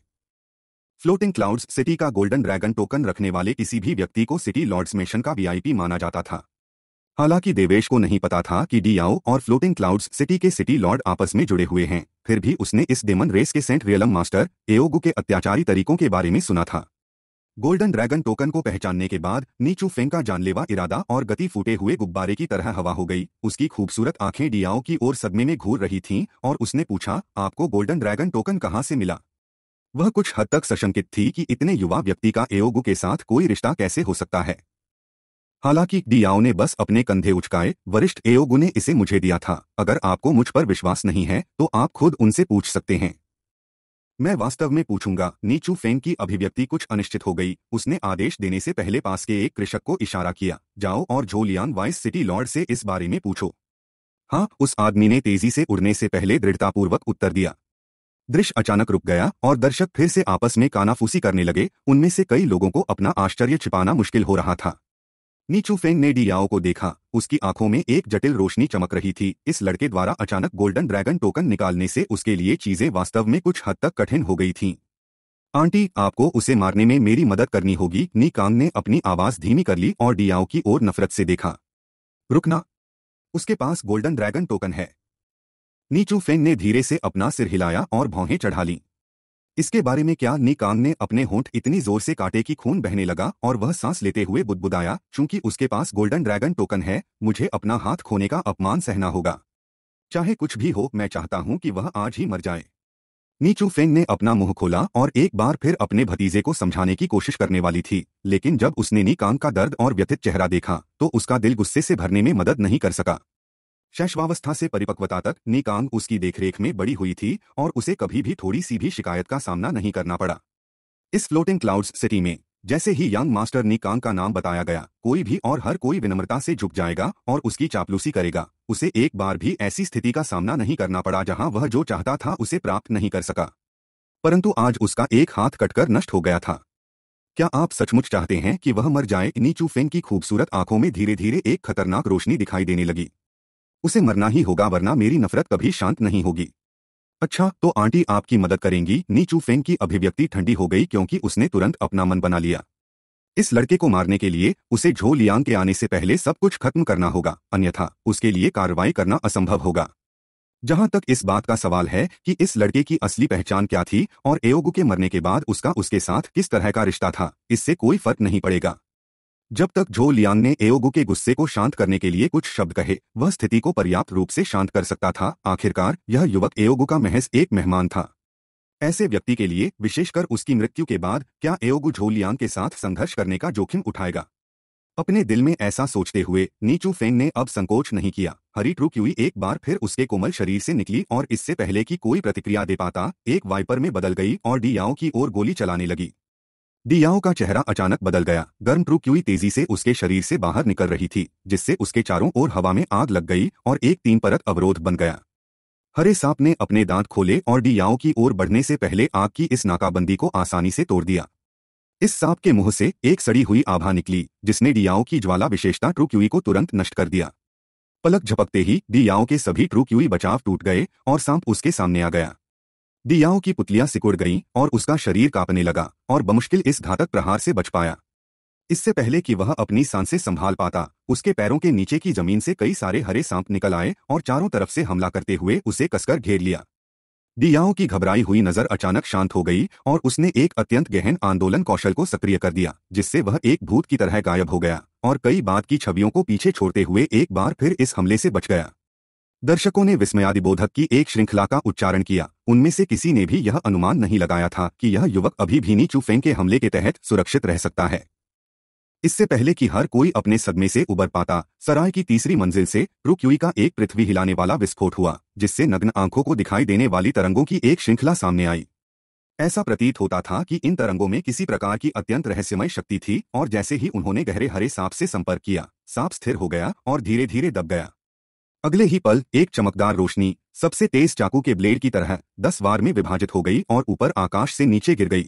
फ्लोटिंग क्लाउड्स सिटी का गोल्डन ड्रैगन टोकन रखने वाले किसी भी व्यक्ति को सिटी लॉर्ड्स मिशन का वीआईपी माना जाता था हालांकि देवेश को नहीं पता था कि डीआओ और फ्लोटिंग क्लाउड्स सिटी के सिटी लॉर्ड आपस में जुड़े हुए हैं फिर भी उसने इस डेमन रेस के सेंट रियलम मास्टर एओगु के अत्याचारी तरीकों के बारे में सुना था गोल्डन ड्रैगन टोकन को पहचानने के बाद नीचू फेंग का जानलेवा इरादा और गति फूटे हुए गुब्बारे की तरह हवा हो गई उसकी खूबसूरत आंखें डियाओ की ओर सदमे में घूर रही थीं और उसने पूछा आपको गोल्डन ड्रैगन टोकन कहाँ से मिला वह कुछ हद तक सशंकित थी कि इतने युवा व्यक्ति का एओगु के साथ कोई रिश्ता कैसे हो सकता है हालांकि डियाओ ने बस अपने कंधे उचकाए वरिष्ठ एओगु ने इसे मुझे दिया था अगर आपको मुझ पर विश्वास नहीं है तो आप खुद उनसे पूछ सकते हैं मैं वास्तव में पूछूंगा नीचू फेंग की अभिव्यक्ति कुछ अनिश्चित हो गई उसने आदेश देने से पहले पास के एक कृषक को इशारा किया जाओ और झोलियान वाइस सिटी लॉर्ड से इस बारे में पूछो हाँ उस आदमी ने तेजी से उड़ने से पहले दृढ़तापूर्वक उत्तर दिया दृश्य अचानक रुक गया और दर्शक फिर से आपस में कानाफूसी करने लगे उनमें से कई लोगों को अपना आश्चर्य छिपाना मुश्किल हो रहा था नीचू फेंग ने डियाओ को देखा उसकी आंखों में एक जटिल रोशनी चमक रही थी इस लड़के द्वारा अचानक गोल्डन ड्रैगन टोकन निकालने से उसके लिए चीजें वास्तव में कुछ हद तक कठिन हो गई थीं आंटी आपको उसे मारने में मेरी मदद करनी होगी नी कांग ने अपनी आवाज धीमी कर ली और डियाओ की ओर नफरत से देखा रुकना उसके पास गोल्डन ड्रैगन टोकन है नीचू फेंग ने धीरे से अपना सिर हिलाया और भौहें चढ़ा ली इसके बारे में क्या निकांग ने अपने होंठ इतनी जोर से काटे कि खून बहने लगा और वह सांस लेते हुए बुदबुदाया चूंकि उसके पास गोल्डन ड्रैगन टोकन है मुझे अपना हाथ खोने का अपमान सहना होगा चाहे कुछ भी हो मैं चाहता हूं कि वह आज ही मर जाए नीचू फेंग ने अपना मुंह खोला और एक बार फिर अपने भतीजे को समझाने की कोशिश करने वाली थी लेकिन जब उसने निकांग का दर्द और व्यथित चेहरा देखा तो उसका दिल गुस्से से भरने में मदद नहीं कर सका शैशवावस्था से परिपक्वता तक निकांग उसकी देखरेख में बड़ी हुई थी और उसे कभी भी थोड़ी सी भी शिकायत का सामना नहीं करना पड़ा इस फ्लोटिंग क्लाउड्स सिटी में जैसे ही यंग मास्टर निकांग का नाम बताया गया कोई भी और हर कोई विनम्रता से झुक जाएगा और उसकी चापलूसी करेगा उसे एक बार भी ऐसी स्थिति का सामना नहीं करना पड़ा जहां वह जो चाहता था उसे प्राप्त नहीं कर सका परंतु आज उसका एक हाथ कटकर नष्ट हो गया था क्या आप सचमुच चाहते हैं कि वह मर जाए नीचू फेंग की खूबसूरत आंखों में धीरे धीरे एक खतरनाक रोशनी दिखाई देने लगी उसे मरना ही होगा वरना मेरी नफरत कभी शांत नहीं होगी अच्छा तो आंटी आपकी मदद करेंगी नीचू फेंग की अभिव्यक्ति ठंडी हो गई क्योंकि उसने तुरंत अपना मन बना लिया इस लड़के को मारने के लिए उसे झो लियांग के आने से पहले सब कुछ खत्म करना होगा अन्यथा उसके लिए कार्रवाई करना असंभव होगा जहां तक इस बात का सवाल है कि इस लड़के की असली पहचान क्या थी और एयोग के मरने के बाद उसका उसके साथ किस तरह का रिश्ता था इससे कोई फर्क नहीं पड़ेगा जब तक जो लियांग ने एओगु के गुस्से को शांत करने के लिए कुछ शब्द कहे वह स्थिति को पर्याप्त रूप से शांत कर सकता था आखिरकार यह युवक एओगु का महज एक मेहमान था ऐसे व्यक्ति के लिए विशेषकर उसकी मृत्यु के बाद क्या एओगु झोलियांग के साथ संघर्ष करने का जोखिम उठाएगा अपने दिल में ऐसा सोचते हुए नीचू फेंग ने अब संकोच नहीं किया हरी ट्रू क्यूई एक बार फिर उसके कोमल शरीर से निकली और इससे पहले कि कोई प्रतिक्रिया दे पाता एक वाइपर में बदल गई और डी की ओर गोली चलाने लगी दियाओ का चेहरा अचानक बदल गया गर्म ट्रू क्यूई तेजी से उसके शरीर से बाहर निकल रही थी जिससे उसके चारों ओर हवा में आग लग गई और एक तीन परत अवरोध बन गया हरे सांप ने अपने दांत खोले और डियाओ की ओर बढ़ने से पहले आग की इस नाकाबंदी को आसानी से तोड़ दिया इस सांप के मुंह से एक सड़ी हुई आभा निकली जिसने डियाओ की ज्वाला विशेषता ट्रू क्यूई को तुरंत नष्ट कर दिया पलक झपकते ही डियाओ के सभी ट्रू क्यूई बचाव टूट गए और सांप उसके सामने आ गया दियाओं की पुतलियां सिकुड़ गईं और उसका शरीर कांपने लगा और बमुश्किल इस घातक प्रहार से बच पाया इससे पहले कि वह अपनी सांसें संभाल पाता उसके पैरों के नीचे की जमीन से कई सारे हरे सांप निकल आए और चारों तरफ से हमला करते हुए उसे कसकर घेर लिया दियाओं की घबराई हुई नजर अचानक शांत हो गई और उसने एक अत्यंत गहन आंदोलन कौशल को सक्रिय कर दिया जिससे वह एक भूत की तरह गायब हो गया और कई बात की छवियों को पीछे छोड़ते हुए एक बार फिर इस हमले से बच गया दर्शकों ने विस्मयादिबोधक की एक श्रृंखला का उच्चारण किया उनमें से किसी ने भी यह अनुमान नहीं लगाया था कि यह युवक अभी भी नीचू फेंग के हमले के तहत सुरक्षित रह सकता है इससे पहले कि हर कोई अपने सदमे से उबर पाता सराय की तीसरी मंजिल से रुक्यूई का एक पृथ्वी हिलाने वाला विस्फोट हुआ जिससे नग्न आंखों को दिखाई देने वाली तरंगों की एक श्रृंखला सामने आई ऐसा प्रतीत होता था कि इन तरंगों में किसी प्रकार की अत्यंत रहस्यमय शक्ति थी और जैसे ही उन्होंने गहरे हरे सांप से संपर्क किया सांप स्थिर हो गया और धीरे धीरे दब गया अगले ही पल एक चमकदार रोशनी सबसे तेज चाकू के ब्लेड की तरह दस बार में विभाजित हो गई और ऊपर आकाश से नीचे गिर गई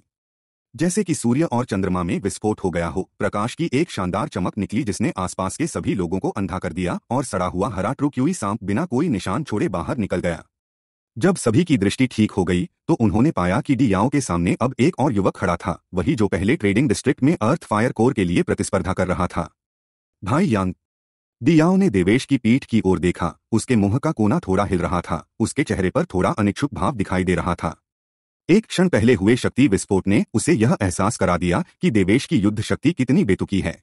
जैसे कि सूर्य और चंद्रमा में विस्फोट हो गया हो प्रकाश की एक शानदार चमक निकली जिसने आसपास के सभी लोगों को अंधा कर दिया और सड़ा हुआ हरा ट्रुक्यूई सांप बिना कोई निशान छोड़े बाहर निकल गया जब सभी की दृष्टि ठीक हो गई तो उन्होंने पाया कि डियाओ के सामने अब एक और युवक खड़ा था वही जो पहले ट्रेडिंग डिस्ट्रिक्ट में अर्थ फायर कोर के लिए प्रतिस्पर्धा कर रहा था भाई यांग दियाओ ने देवेश की पीठ की ओर देखा उसके मुंह का कोना थोड़ा हिल रहा था उसके चेहरे पर थोड़ा अनिच्छुक भाव दिखाई दे रहा था एक क्षण पहले हुए शक्ति विस्फोट ने उसे यह एहसास करा दिया कि देवेश की युद्ध शक्ति कितनी बेतुकी है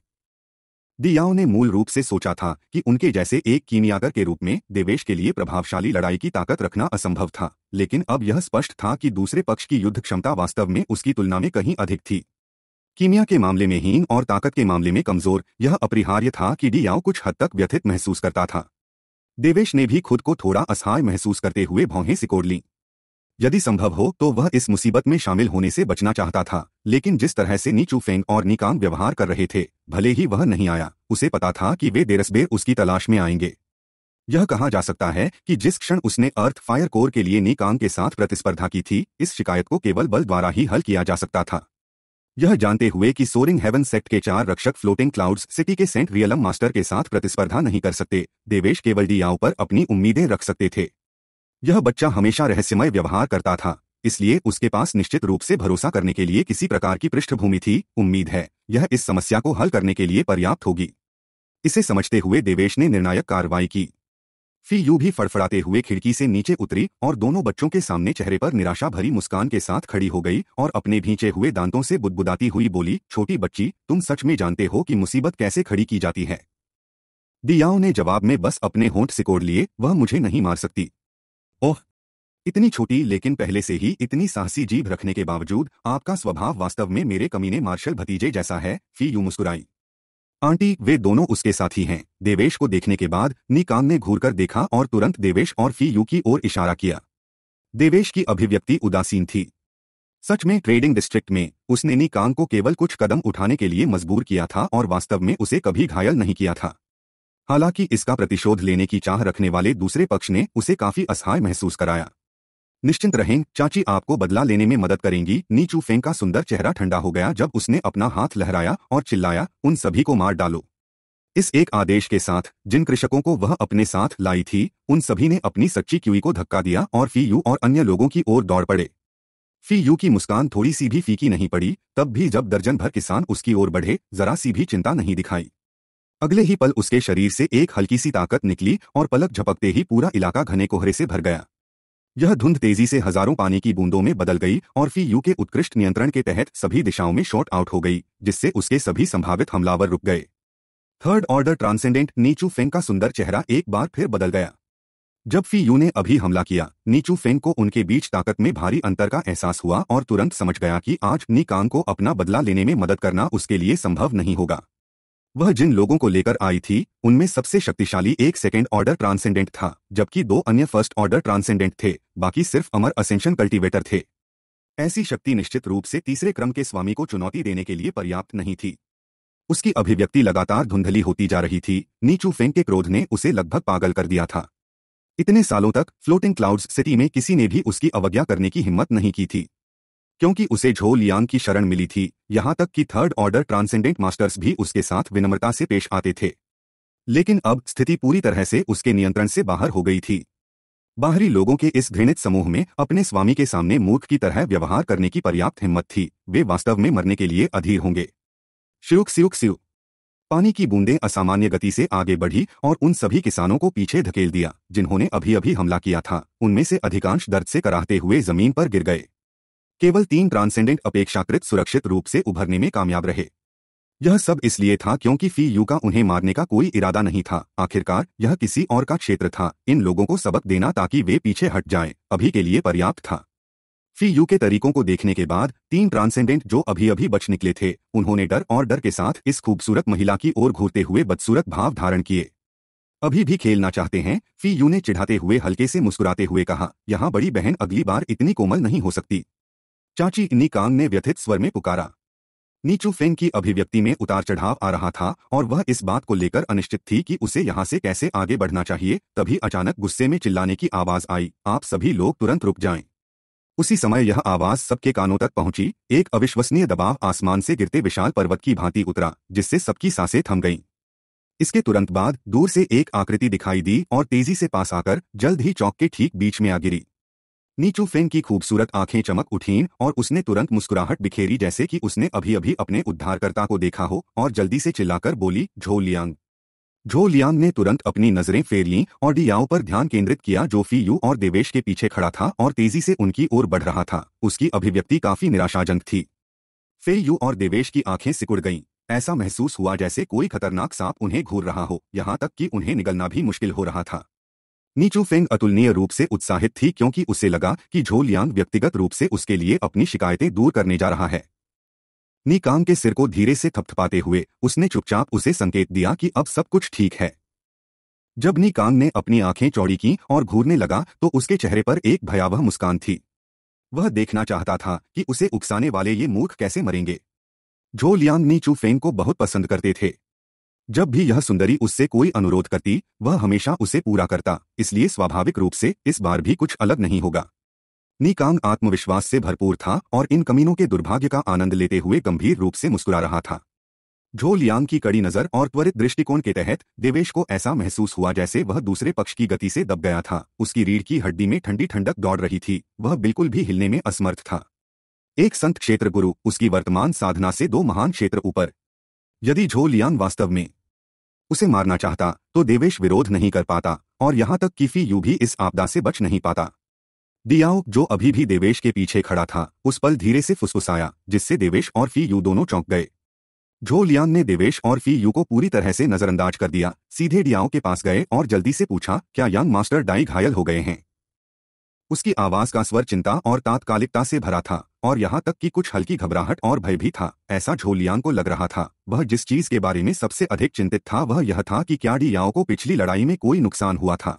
दियाओ ने मूल रूप से सोचा था कि उनके जैसे एक कीमियागर के रूप में देवेश के लिए प्रभावशाली लड़ाई की ताकत रखना असंभव था लेकिन अब यह स्पष्ट था कि दूसरे पक्ष की युद्ध क्षमता वास्तव में उसकी तुलना में कहीं अधिक थी कीमिया के मामले में हीन और ताकत के मामले में कमजोर यह अपरिहार्य था कि डियाओ कुछ हद तक व्यथित महसूस करता था देवेश ने भी खुद को थोड़ा असहाय महसूस करते हुए भौहें सिकोड़ ली यदि संभव हो तो वह इस मुसीबत में शामिल होने से बचना चाहता था लेकिन जिस तरह से नीचू फेंग और निकाम व्यवहार कर रहे थे भले ही वह नहीं आया उसे पता था कि वे देरसबेर उसकी तलाश में आएंगे यह कहा जा सकता है कि जिस क्षण उसने अर्थ फायर कोर के लिए निकांग के साथ प्रतिस्पर्धा की थी इस शिकायत को केवल बल द्वारा ही हल किया जा सकता था यह जानते हुए कि सोरिंग हेवन सेक्ट के चार रक्षक फ्लोटिंग क्लाउड्स सिटी के सेंट रियलम मास्टर के साथ प्रतिस्पर्धा नहीं कर सकते देवेश केवल डियाओं पर अपनी उम्मीदें रख सकते थे यह बच्चा हमेशा रहस्यमय व्यवहार करता था इसलिए उसके पास निश्चित रूप से भरोसा करने के लिए किसी प्रकार की पृष्ठभूमि थी उम्मीद है यह इस समस्या को हल करने के लिए पर्याप्त होगी इसे समझते हुए देवेश ने निर्णायक कार्रवाई की फी यू भी फड़फड़ाते हुए खिड़की से नीचे उतरी और दोनों बच्चों के सामने चेहरे पर निराशा भरी मुस्कान के साथ खड़ी हो गई और अपने भींचे हुए दांतों से बुदबुदाती हुई बोली छोटी बच्ची तुम सच में जानते हो कि मुसीबत कैसे खड़ी की जाती है दियाओं ने जवाब में बस अपने होंठ सिकोड़ लिए वह मुझे नहीं मार सकती ओह इतनी छोटी लेकिन पहले से ही इतनी साहसी जीभ रखने के बावजूद आपका स्वभाव वास्तव में मेरे कमीने मार्शल भतीजे जैसा है फी यू मुस्कुराई आंटी वे दोनों उसके साथी हैं देवेश को देखने के बाद निकांग ने घूरकर देखा और तुरंत देवेश और फी यू की ओर इशारा किया देवेश की अभिव्यक्ति उदासीन थी सच में ट्रेडिंग डिस्ट्रिक्ट में उसने निकांग को केवल कुछ कदम उठाने के लिए मजबूर किया था और वास्तव में उसे कभी घायल नहीं किया था हालांकि इसका प्रतिशोध लेने की चाह रखने वाले दूसरे पक्ष ने उसे काफी असहाय महसूस कराया निश्चिंत रहें चाची आपको बदला लेने में मदद करेंगी नीचू फेंग का सुंदर चेहरा ठंडा हो गया जब उसने अपना हाथ लहराया और चिल्लाया उन सभी को मार डालो इस एक आदेश के साथ जिन कृषकों को वह अपने साथ लाई थी उन सभी ने अपनी सच्ची क्यूई को धक्का दिया और फी यू और अन्य लोगों की ओर दौड़ पड़े फी यू की मुस्कान थोड़ी सी भी फीकी नहीं पड़ी तब भी जब दर्जन भर किसान उसकी ओर बढ़े जरा सी भी चिंता नहीं दिखाई अगले ही पल उसके शरीर से एक हल्की सी ताकत निकली और पलक झपकते ही पूरा इलाका घने कोहरे से भर गया यह धुंध तेजी से हजारों पानी की बूंदों में बदल गई और फी यू के उत्कृष्ट नियंत्रण के तहत सभी दिशाओं में शॉर्ट आउट हो गई जिससे उसके सभी संभावित हमलावर रुक गए third order transcendent Nichu Feng का सुंदर चेहरा एक बार फिर बदल गया जब फी यू ने अभी हमला किया नीचू फेंग को उनके बीच ताकत में भारी अंतर का एहसास हुआ और तुरंत समझ गया कि आज निकांग को अपना बदला लेने में मदद करना उसके लिए संभव नहीं होगा वह जिन लोगों को लेकर आई थी उनमें सबसे शक्तिशाली एक सेकेंड ऑर्डर ट्रांसेंडेंट था जबकि दो अन्य फर्स्ट ऑर्डर ट्रांसेंडेंट थे बाकी सिर्फ अमर असेंशन कल्टीवेटर थे ऐसी शक्ति निश्चित रूप से तीसरे क्रम के स्वामी को चुनौती देने के लिए पर्याप्त नहीं थी उसकी अभिव्यक्ति लगातार धुंधली होती जा रही थी नीचू फेंग के क्रोध ने उसे लगभग पागल कर दिया था इतने सालों तक फ्लोटिंग क्लाउड्स सिटी में किसी ने भी उसकी अवज्ञा करने की हिम्मत नहीं की थी क्योंकि उसे झो लियांग की शरण मिली थी यहां तक कि थर्ड ऑर्डर ट्रांसेंडेंट मास्टर्स भी उसके साथ विनम्रता से पेश आते थे लेकिन अब स्थिति पूरी तरह से उसके नियंत्रण से बाहर हो गई थी बाहरी लोगों के इस घृणित समूह में अपने स्वामी के सामने मूर्ख की तरह व्यवहार करने की पर्याप्त हिम्मत थी वे वास्तव में मरने के लिए अधीर होंगे श्युक स्युक स्यु पानी की बूंदें असामान्य गति से आगे बढ़ी और उन सभी किसानों को पीछे धकेल दिया जिन्होंने अभी अभी हमला किया था उनमें से अधिकांश दर्द से कराहते हुए जमीन पर गिर गए केवल तीन ट्रांसेंडेंट अपेक्षाकृत सुरक्षित रूप से उभरने में कामयाब रहे यह सब इसलिए था क्योंकि फी यू का उन्हें मारने का कोई इरादा नहीं था आखिरकार यह किसी और का क्षेत्र था इन लोगों को सबक देना ताकि वे पीछे हट जाएं, अभी के लिए पर्याप्त था फी यू के तरीकों को देखने के बाद तीन ट्रांसेंडेंट जो अभी अभी बच निकले थे उन्होंने डर और डर के साथ इस खूबसूरत महिला की ओर घूरते हुए बदसूरत भाव धारण किए अभी भी खेलना चाहते हैं फी यू ने चिढ़ाते हुए हल्के से मुस्कुराते हुए कहा यहाँ बड़ी बहन अगली बार इतनी कोमल नहीं हो सकती चाची निकांग ने व्यथित स्वर में पुकारा नीचू फेंग की अभिव्यक्ति में उतार चढ़ाव आ रहा था और वह इस बात को लेकर अनिश्चित थी कि उसे यहाँ से कैसे आगे बढ़ना चाहिए तभी अचानक गुस्से में चिल्लाने की आवाज आई आप सभी लोग तुरंत रुक जाएं। उसी समय यह आवाज सबके कानों तक पहुंची एक अविश्वसनीय दबाव आसमान से गिरते विशाल पर्वत की भांति उतरा जिससे सबकी सांसें थम गईं इसके तुरंत बाद दूर से एक आकृति दिखाई दी और तेजी से पास आकर जल्द ही चौक के ठीक बीच में आ गिरी नीचू फेन की खूबसूरत आंखें चमक उठीं और उसने तुरंत मुस्कुराहट बिखेरी जैसे कि उसने अभी अभी अपने उद्धारकर्ता को देखा हो और जल्दी से चिल्लाकर बोली झो लियांग झो लियांग ने तुरंत अपनी नजरें फेर लीं और डियाओ पर ध्यान केंद्रित किया जो फी यू और देवेश के पीछे खड़ा था और तेजी से उनकी ओर बढ़ रहा था उसकी अभिव्यक्ति काफी निराशाजनक थी फे यू और देवेश की आंखें सिकुड़ गईं ऐसा महसूस हुआ जैसे कोई खतरनाक सांप उन्हें घूर रहा हो यहां तक कि उन्हें निगलना भी मुश्किल हो रहा था नीचू फेंग अतुलनीय रूप से उत्साहित थी क्योंकि उसे लगा कि झोलियांग व्यक्तिगत रूप से उसके लिए अपनी शिकायतें दूर करने जा रहा है नीकांग के सिर को धीरे से थपथपाते हुए उसने चुपचाप उसे संकेत दिया कि अब सब कुछ ठीक है जब नीकांग ने अपनी आंखें चौड़ी की और घूरने लगा तो उसके चेहरे पर एक भयावह मुस्कान थी वह देखना चाहता था कि उसे उकसाने वाले ये मूर्ख कैसे मरेंगे झो लियांग नीचू फेंग को बहुत पसंद करते थे जब भी यह सुंदरी उससे कोई अनुरोध करती वह हमेशा उसे पूरा करता इसलिए स्वाभाविक रूप से इस बार भी कुछ अलग नहीं होगा नीकांग आत्मविश्वास से भरपूर था और इन कमीनों के दुर्भाग्य का आनंद लेते हुए गंभीर रूप से मुस्कुरा रहा था झो लियांग की कड़ी नजर और त्वरित दृष्टिकोण के तहत देवेश को ऐसा महसूस हुआ जैसे वह दूसरे पक्ष की गति से दब गया था उसकी रीढ़ की हड्डी में ठंडी ठंडक दौड़ रही थी वह बिल्कुल भी हिलने में असमर्थ था एक संत क्षेत्र गुरु उसकी वर्तमान साधना से दो महान क्षेत्र ऊपर यदि झो लियांग वास्तव में उसे मारना चाहता तो देवेश विरोध नहीं कर पाता और यहां तक कि फी यू भी इस आपदा से बच नहीं पाता दियाओ जो अभी भी देवेश के पीछे खड़ा था उस पल धीरे से फुसफुसाया जिससे देवेश और फी यू दोनों चौंक गए झो लियांग ने देवेश और फी यू को पूरी तरह से नजरअंदाज कर दिया सीधे डियाओ के पास गए और जल्दी से पूछा क्या यांग मास्टर डाई घायल हो गए हैं उसकी आवाज का स्वर चिंता और तात्कालिकता से भरा था और यहाँ तक कि कुछ हल्की घबराहट और भय भी था ऐसा झोलियांग को लग रहा था वह जिस चीज के बारे में सबसे अधिक चिंतित था वह यह था कि क्या डियाओ को पिछली लड़ाई में कोई नुकसान हुआ था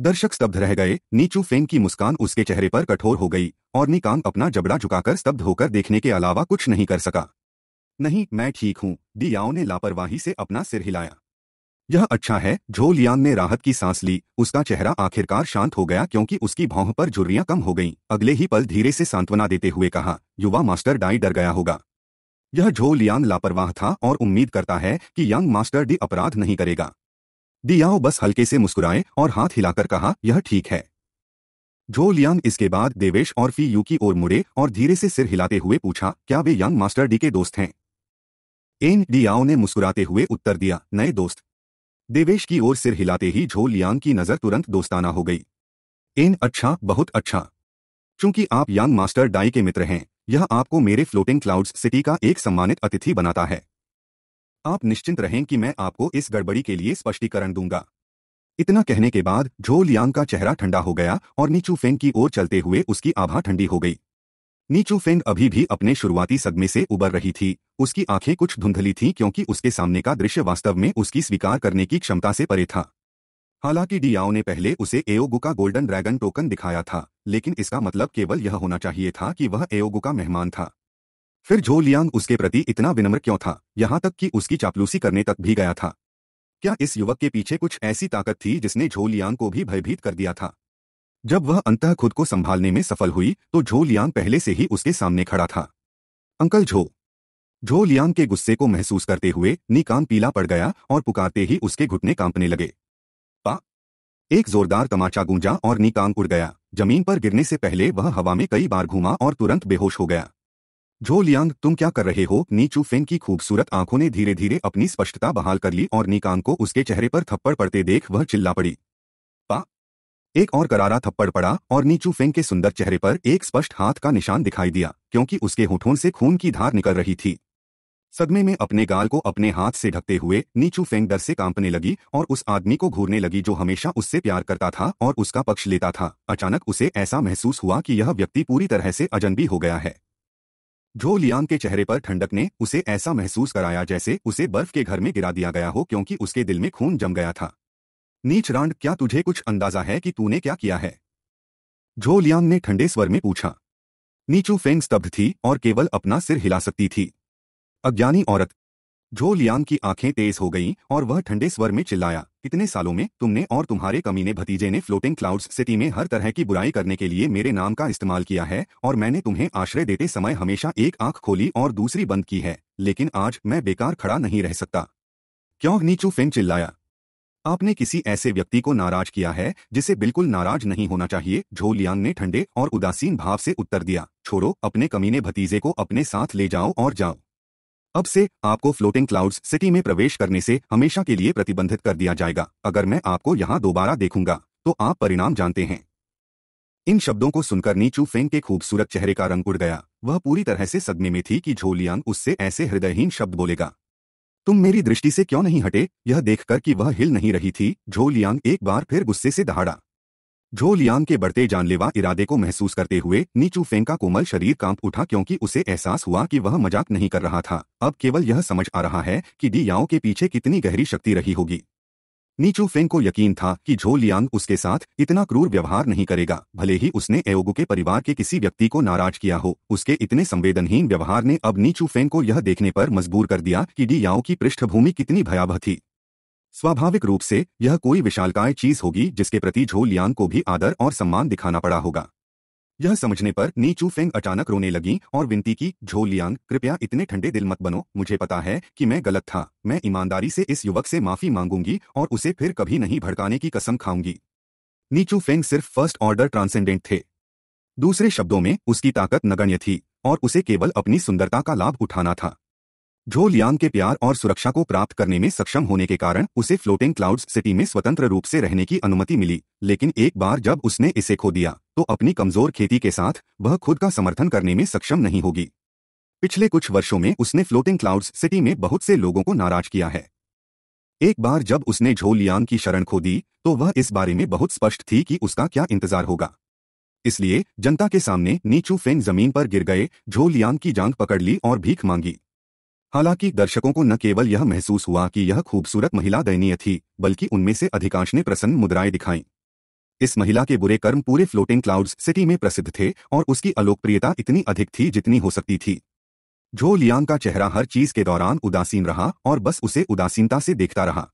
दर्शक स्तब्ध रह गए नीचू फेंग की मुस्कान उसके चेहरे पर कठोर हो गई और निकांग अपना जबड़ा झुकाकर स्तब्ध होकर देखने के अलावा कुछ नहीं कर सका नहीं मैं ठीक हूँ दियाओ ने लापरवाही से अपना सिर हिलाया यह अच्छा है झो ने राहत की सांस ली उसका चेहरा आखिरकार शांत हो गया क्योंकि उसकी भौह पर झुर्रियां कम हो गईं अगले ही पल धीरे से सांत्वना देते हुए कहा युवा मास्टर डाई डर गया होगा यह झो लापरवाह था और उम्मीद करता है कि यंग मास्टर डी अपराध नहीं करेगा दियाओ बस हल्के से मुस्कुराए और हाथ हिलाकर कहा यह ठीक है झो लियांग इसके बाद देवेश और फी यू की ओर मुड़े और धीरे से सिर हिलाते हुए पूछा क्या वे यंग मास्टर डी के दोस्त हैं एन डियाओ ने मुस्कुराते हुए उत्तर दिया नए दोस्त देवेश की ओर सिर हिलाते ही झो लियांग की नज़र तुरंत दोस्ताना हो गई इन अच्छा बहुत अच्छा चूंकि आप यांग मास्टर डाई के मित्र हैं यह आपको मेरे फ्लोटिंग क्लाउड्स सिटी का एक सम्मानित अतिथि बनाता है आप निश्चिंत रहें कि मैं आपको इस गड़बड़ी के लिए स्पष्टीकरण दूंगा इतना कहने के बाद झो लियांग का चेहरा ठंडा हो गया और नीचू फेंग की ओर चलते हुए उसकी आभा ठंडी हो गई नीचू फेंग अभी भी अपने शुरुआती सदमे से उबर रही थी उसकी आंखें कुछ धुंधली थीं क्योंकि उसके सामने का दृश्य वास्तव में उसकी स्वीकार करने की क्षमता से परे था हालांकि डियाओ ने पहले उसे एओगु का गोल्डन ड्रैगन टोकन दिखाया था लेकिन इसका मतलब केवल यह होना चाहिए था कि वह एओगु का मेहमान था फिर झो लियांग उसके प्रति इतना विनम्र क्यों था यहां तक कि उसकी चापलूसी करने तक भी गया था क्या इस युवक के पीछे कुछ ऐसी ताकत थी जिसने झो लियांग को भी भयभीत कर दिया था जब वह अंतः खुद को संभालने में सफल हुई तो झो लियांग पहले से ही उसके सामने खड़ा था अंकल झो झो लियांग के गुस्से को महसूस करते हुए निकान पीला पड़ गया और पुकारते ही उसके घुटने कांपने लगे पा एक जोरदार तमाचा गूंजा और निकांग उड़ गया जमीन पर गिरने से पहले वह हवा में कई बार घूमा और तुरंत बेहोश हो गया झो लियांग तुम क्या कर रहे हो नीचू फेन की खूबसूरत आंखों ने धीरे धीरे अपनी स्पष्टता बहाल कर ली और निकांग को उसके चेहरे पर थप्पड़ पड़ते देख वह चिल्ला पड़ी एक और करारा थप्पड़ पड़ा और नीचू फेंग के सुंदर चेहरे पर एक स्पष्ट हाथ का निशान दिखाई दिया क्योंकि उसके होठों से खून की धार निकल रही थी सदमे में अपने गाल को अपने हाथ से ढकते हुए नीचू फेंग डर से कांपने लगी और उस आदमी को घूरने लगी जो हमेशा उससे प्यार करता था और उसका पक्ष लेता था अचानक उसे ऐसा महसूस हुआ कि यह व्यक्ति पूरी तरह से अजनबी हो गया है झो लियांग के चेहरे पर ठंडक ने उसे ऐसा महसूस कराया जैसे उसे बर्फ के घर में गिरा दिया गया हो क्योंकि उसके दिल में खून जम गया था नीच रांड क्या तुझे कुछ अंदाजा है कि तूने क्या किया है झो लियांग ने ठंडे स्वर में पूछा नीचू फेंग स्तब्ध थी और केवल अपना सिर हिला सकती थी अज्ञानी औरत झो लियांग की आंखें तेज हो गईं और वह ठंडे स्वर में चिल्लाया इतने सालों में तुमने और तुम्हारे कमीने भतीजे ने फ्लोटिंग क्लाउड्स सिटी में हर तरह की बुराई करने के लिए मेरे नाम का इस्तेमाल किया है और मैंने तुम्हें आश्रय देते समय हमेशा एक आंख खोली और दूसरी बंद की है लेकिन आज मैं बेकार खड़ा नहीं रह सकता क्यों नीचू फेंग चिल्लाया आपने किसी ऐसे व्यक्ति को नाराज किया है जिसे बिल्कुल नाराज नहीं होना चाहिए झोलियांग ने ठंडे और उदासीन भाव से उत्तर दिया छोड़ो अपने कमीने भतीजे को अपने साथ ले जाओ और जाओ अब से आपको फ्लोटिंग क्लाउड्स सिटी में प्रवेश करने से हमेशा के लिए प्रतिबंधित कर दिया जाएगा अगर मैं आपको यहाँ दोबारा देखूंगा तो आप परिणाम जानते हैं इन शब्दों को सुनकर नीचू फेंग के खूबसूरत चेहरे का रंग उड़ गया वह पूरी तरह से सदमे में थी कि झोलियांग उससे ऐसे हृदयहीन शब्द बोलेगा तुम मेरी दृष्टि से क्यों नहीं हटे यह देखकर कि वह हिल नहीं रही थी झो लियांग एक बार फिर गुस्से से दहाड़ा झो लियांग के बढ़ते जानलेवा इरादे को महसूस करते हुए नीचू फेंग का कोमल शरीर कांप उठा क्योंकि उसे एहसास हुआ कि वह मजाक नहीं कर रहा था अब केवल यह समझ आ रहा है कि डी याओ के पीछे कितनी गहरी शक्ति रही होगी नीचू फेंग को यकीन था कि झो लियांग उसके साथ इतना क्रूर व्यवहार नहीं करेगा भले ही उसने एओगु के परिवार के किसी व्यक्ति को नाराज किया हो उसके इतने संवेदनहीन व्यवहार ने अब नीचू फेंग को यह देखने पर मजबूर कर दिया कि डी याओ की पृष्ठभूमि कितनी भयावह थी स्वाभाविक रूप से यह कोई विशालकाय चीज होगी जिसके प्रति झो लियांग को भी आदर और सम्मान दिखाना पड़ा होगा यह समझने पर नीचू फेंग अचानक रोने लगी और विनती की झो लियांग कृपया इतने ठंडे दिल मत बनो मुझे पता है कि मैं गलत था मैं ईमानदारी से इस युवक से माफी मांगूंगी और उसे फिर कभी नहीं भड़काने की कसम खाऊंगी नीचू फेंग सिर्फ फर्स्ट ऑर्डर ट्रांसेंडेंट थे दूसरे शब्दों में उसकी ताकत नगण्य थी और उसे केवल अपनी सुंदरता का लाभ उठाना था झोलियांग के प्यार और सुरक्षा को प्राप्त करने में सक्षम होने के कारण उसे फ्लोटिंग क्लाउड्स सिटी में स्वतंत्र रूप से रहने की अनुमति मिली लेकिन एक बार जब उसने इसे खो दिया तो अपनी कमजोर खेती के साथ वह खुद का समर्थन करने में सक्षम नहीं होगी पिछले कुछ वर्षों में उसने फ्लोटिंग क्लाउड्स सिटी में बहुत से लोगों को नाराज किया है एक बार जब उसने झोलियांग की शरण खो दी तो वह इस बारे में बहुत स्पष्ट थी कि उसका क्या इंतजार होगा इसलिए जनता के सामने नीचू फेंग जमीन पर गिर गए झोलियांग की जांग पकड़ ली और भीख मांगी हालांकि दर्शकों को न केवल यह महसूस हुआ कि यह खूबसूरत महिला दयनीय थी बल्कि उनमें से अधिकांश ने प्रसन्न मुद्राएं दिखाई इस महिला के बुरे कर्म पूरे फ्लोटिंग क्लाउड्स सिटी में प्रसिद्ध थे और उसकी अलोकप्रियता इतनी अधिक थी जितनी हो सकती थी झो लियांग का चेहरा हर चीज के दौरान उदासीन रहा और बस उसे उदासीनता से देखता रहा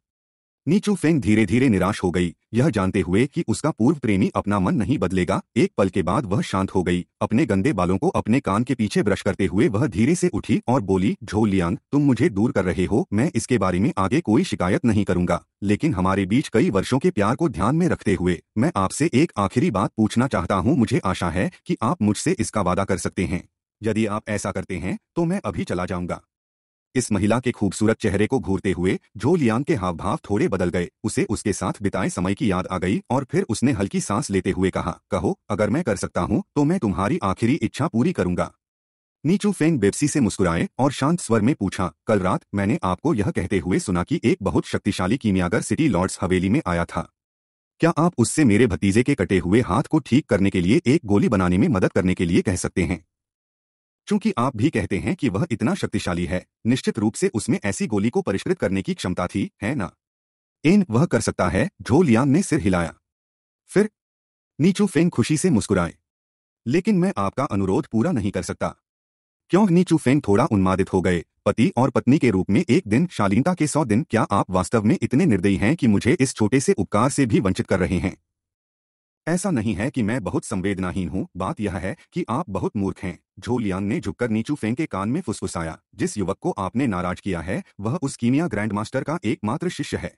नीचू फेंग धीरे धीरे निराश हो गई यह जानते हुए कि उसका पूर्व प्रेमी अपना मन नहीं बदलेगा एक पल के बाद वह शांत हो गई अपने गंदे बालों को अपने कान के पीछे ब्रश करते हुए वह धीरे से उठी और बोली झोलियांग तुम मुझे दूर कर रहे हो मैं इसके बारे में आगे कोई शिकायत नहीं करूंगा लेकिन हमारे बीच कई वर्षों के प्यार को ध्यान में रखते हुए मैं आपसे एक आखिरी बात पूछना चाहता हूँ मुझे आशा है की आप मुझसे इसका वादा कर सकते हैं यदि आप ऐसा करते हैं तो मैं अभी चला जाऊंगा इस महिला के खूबसूरत चेहरे को घूरते हुए जो लियांग के हाव भाव थोड़े बदल गए उसे उसके साथ बिताए समय की याद आ गई और फिर उसने हल्की सांस लेते हुए कहा कहो अगर मैं कर सकता हूँ तो मैं तुम्हारी आखिरी इच्छा पूरी करूंगा नीचू फेंग बेबसी से मुस्कुराए और शांत स्वर में पूछा कल रात मैंने आपको यह कहते हुए सुना कि एक बहुत शक्तिशाली कीमियागर सिटी लॉर्ड्स हवेली में आया था क्या आप उससे मेरे भतीजे के कटे हुए हाथ को ठीक करने के लिए एक गोली बनाने में मदद करने के लिए कह सकते हैं चूंकि आप भी कहते हैं कि वह इतना शक्तिशाली है निश्चित रूप से उसमें ऐसी गोली को परिष्कृत करने की क्षमता थी है ना एन वह कर सकता है लियांग ने सिर हिलाया फिर नीचू फेंग खुशी से मुस्कुराए लेकिन मैं आपका अनुरोध पूरा नहीं कर सकता क्यों नीचू फेंग थोड़ा उन्मादित हो गए पति और पत्नी के रूप में एक दिन शालीनता के सौ दिन क्या आप वास्तव में इतने निर्दयी हैं कि मुझे इस छोटे से उपकार से भी वंचित कर रहे हैं ऐसा नहीं है कि मैं बहुत संवेदनाहीन हूँ बात यह है कि आप बहुत मूर्ख हैं झोलियांग ने झुककर नीचू फेंग के कान में फुसफुसाया जिस युवक को आपने नाराज किया है वह उस कीमिया ग्रैंड मास्टर का एकमात्र शिष्य है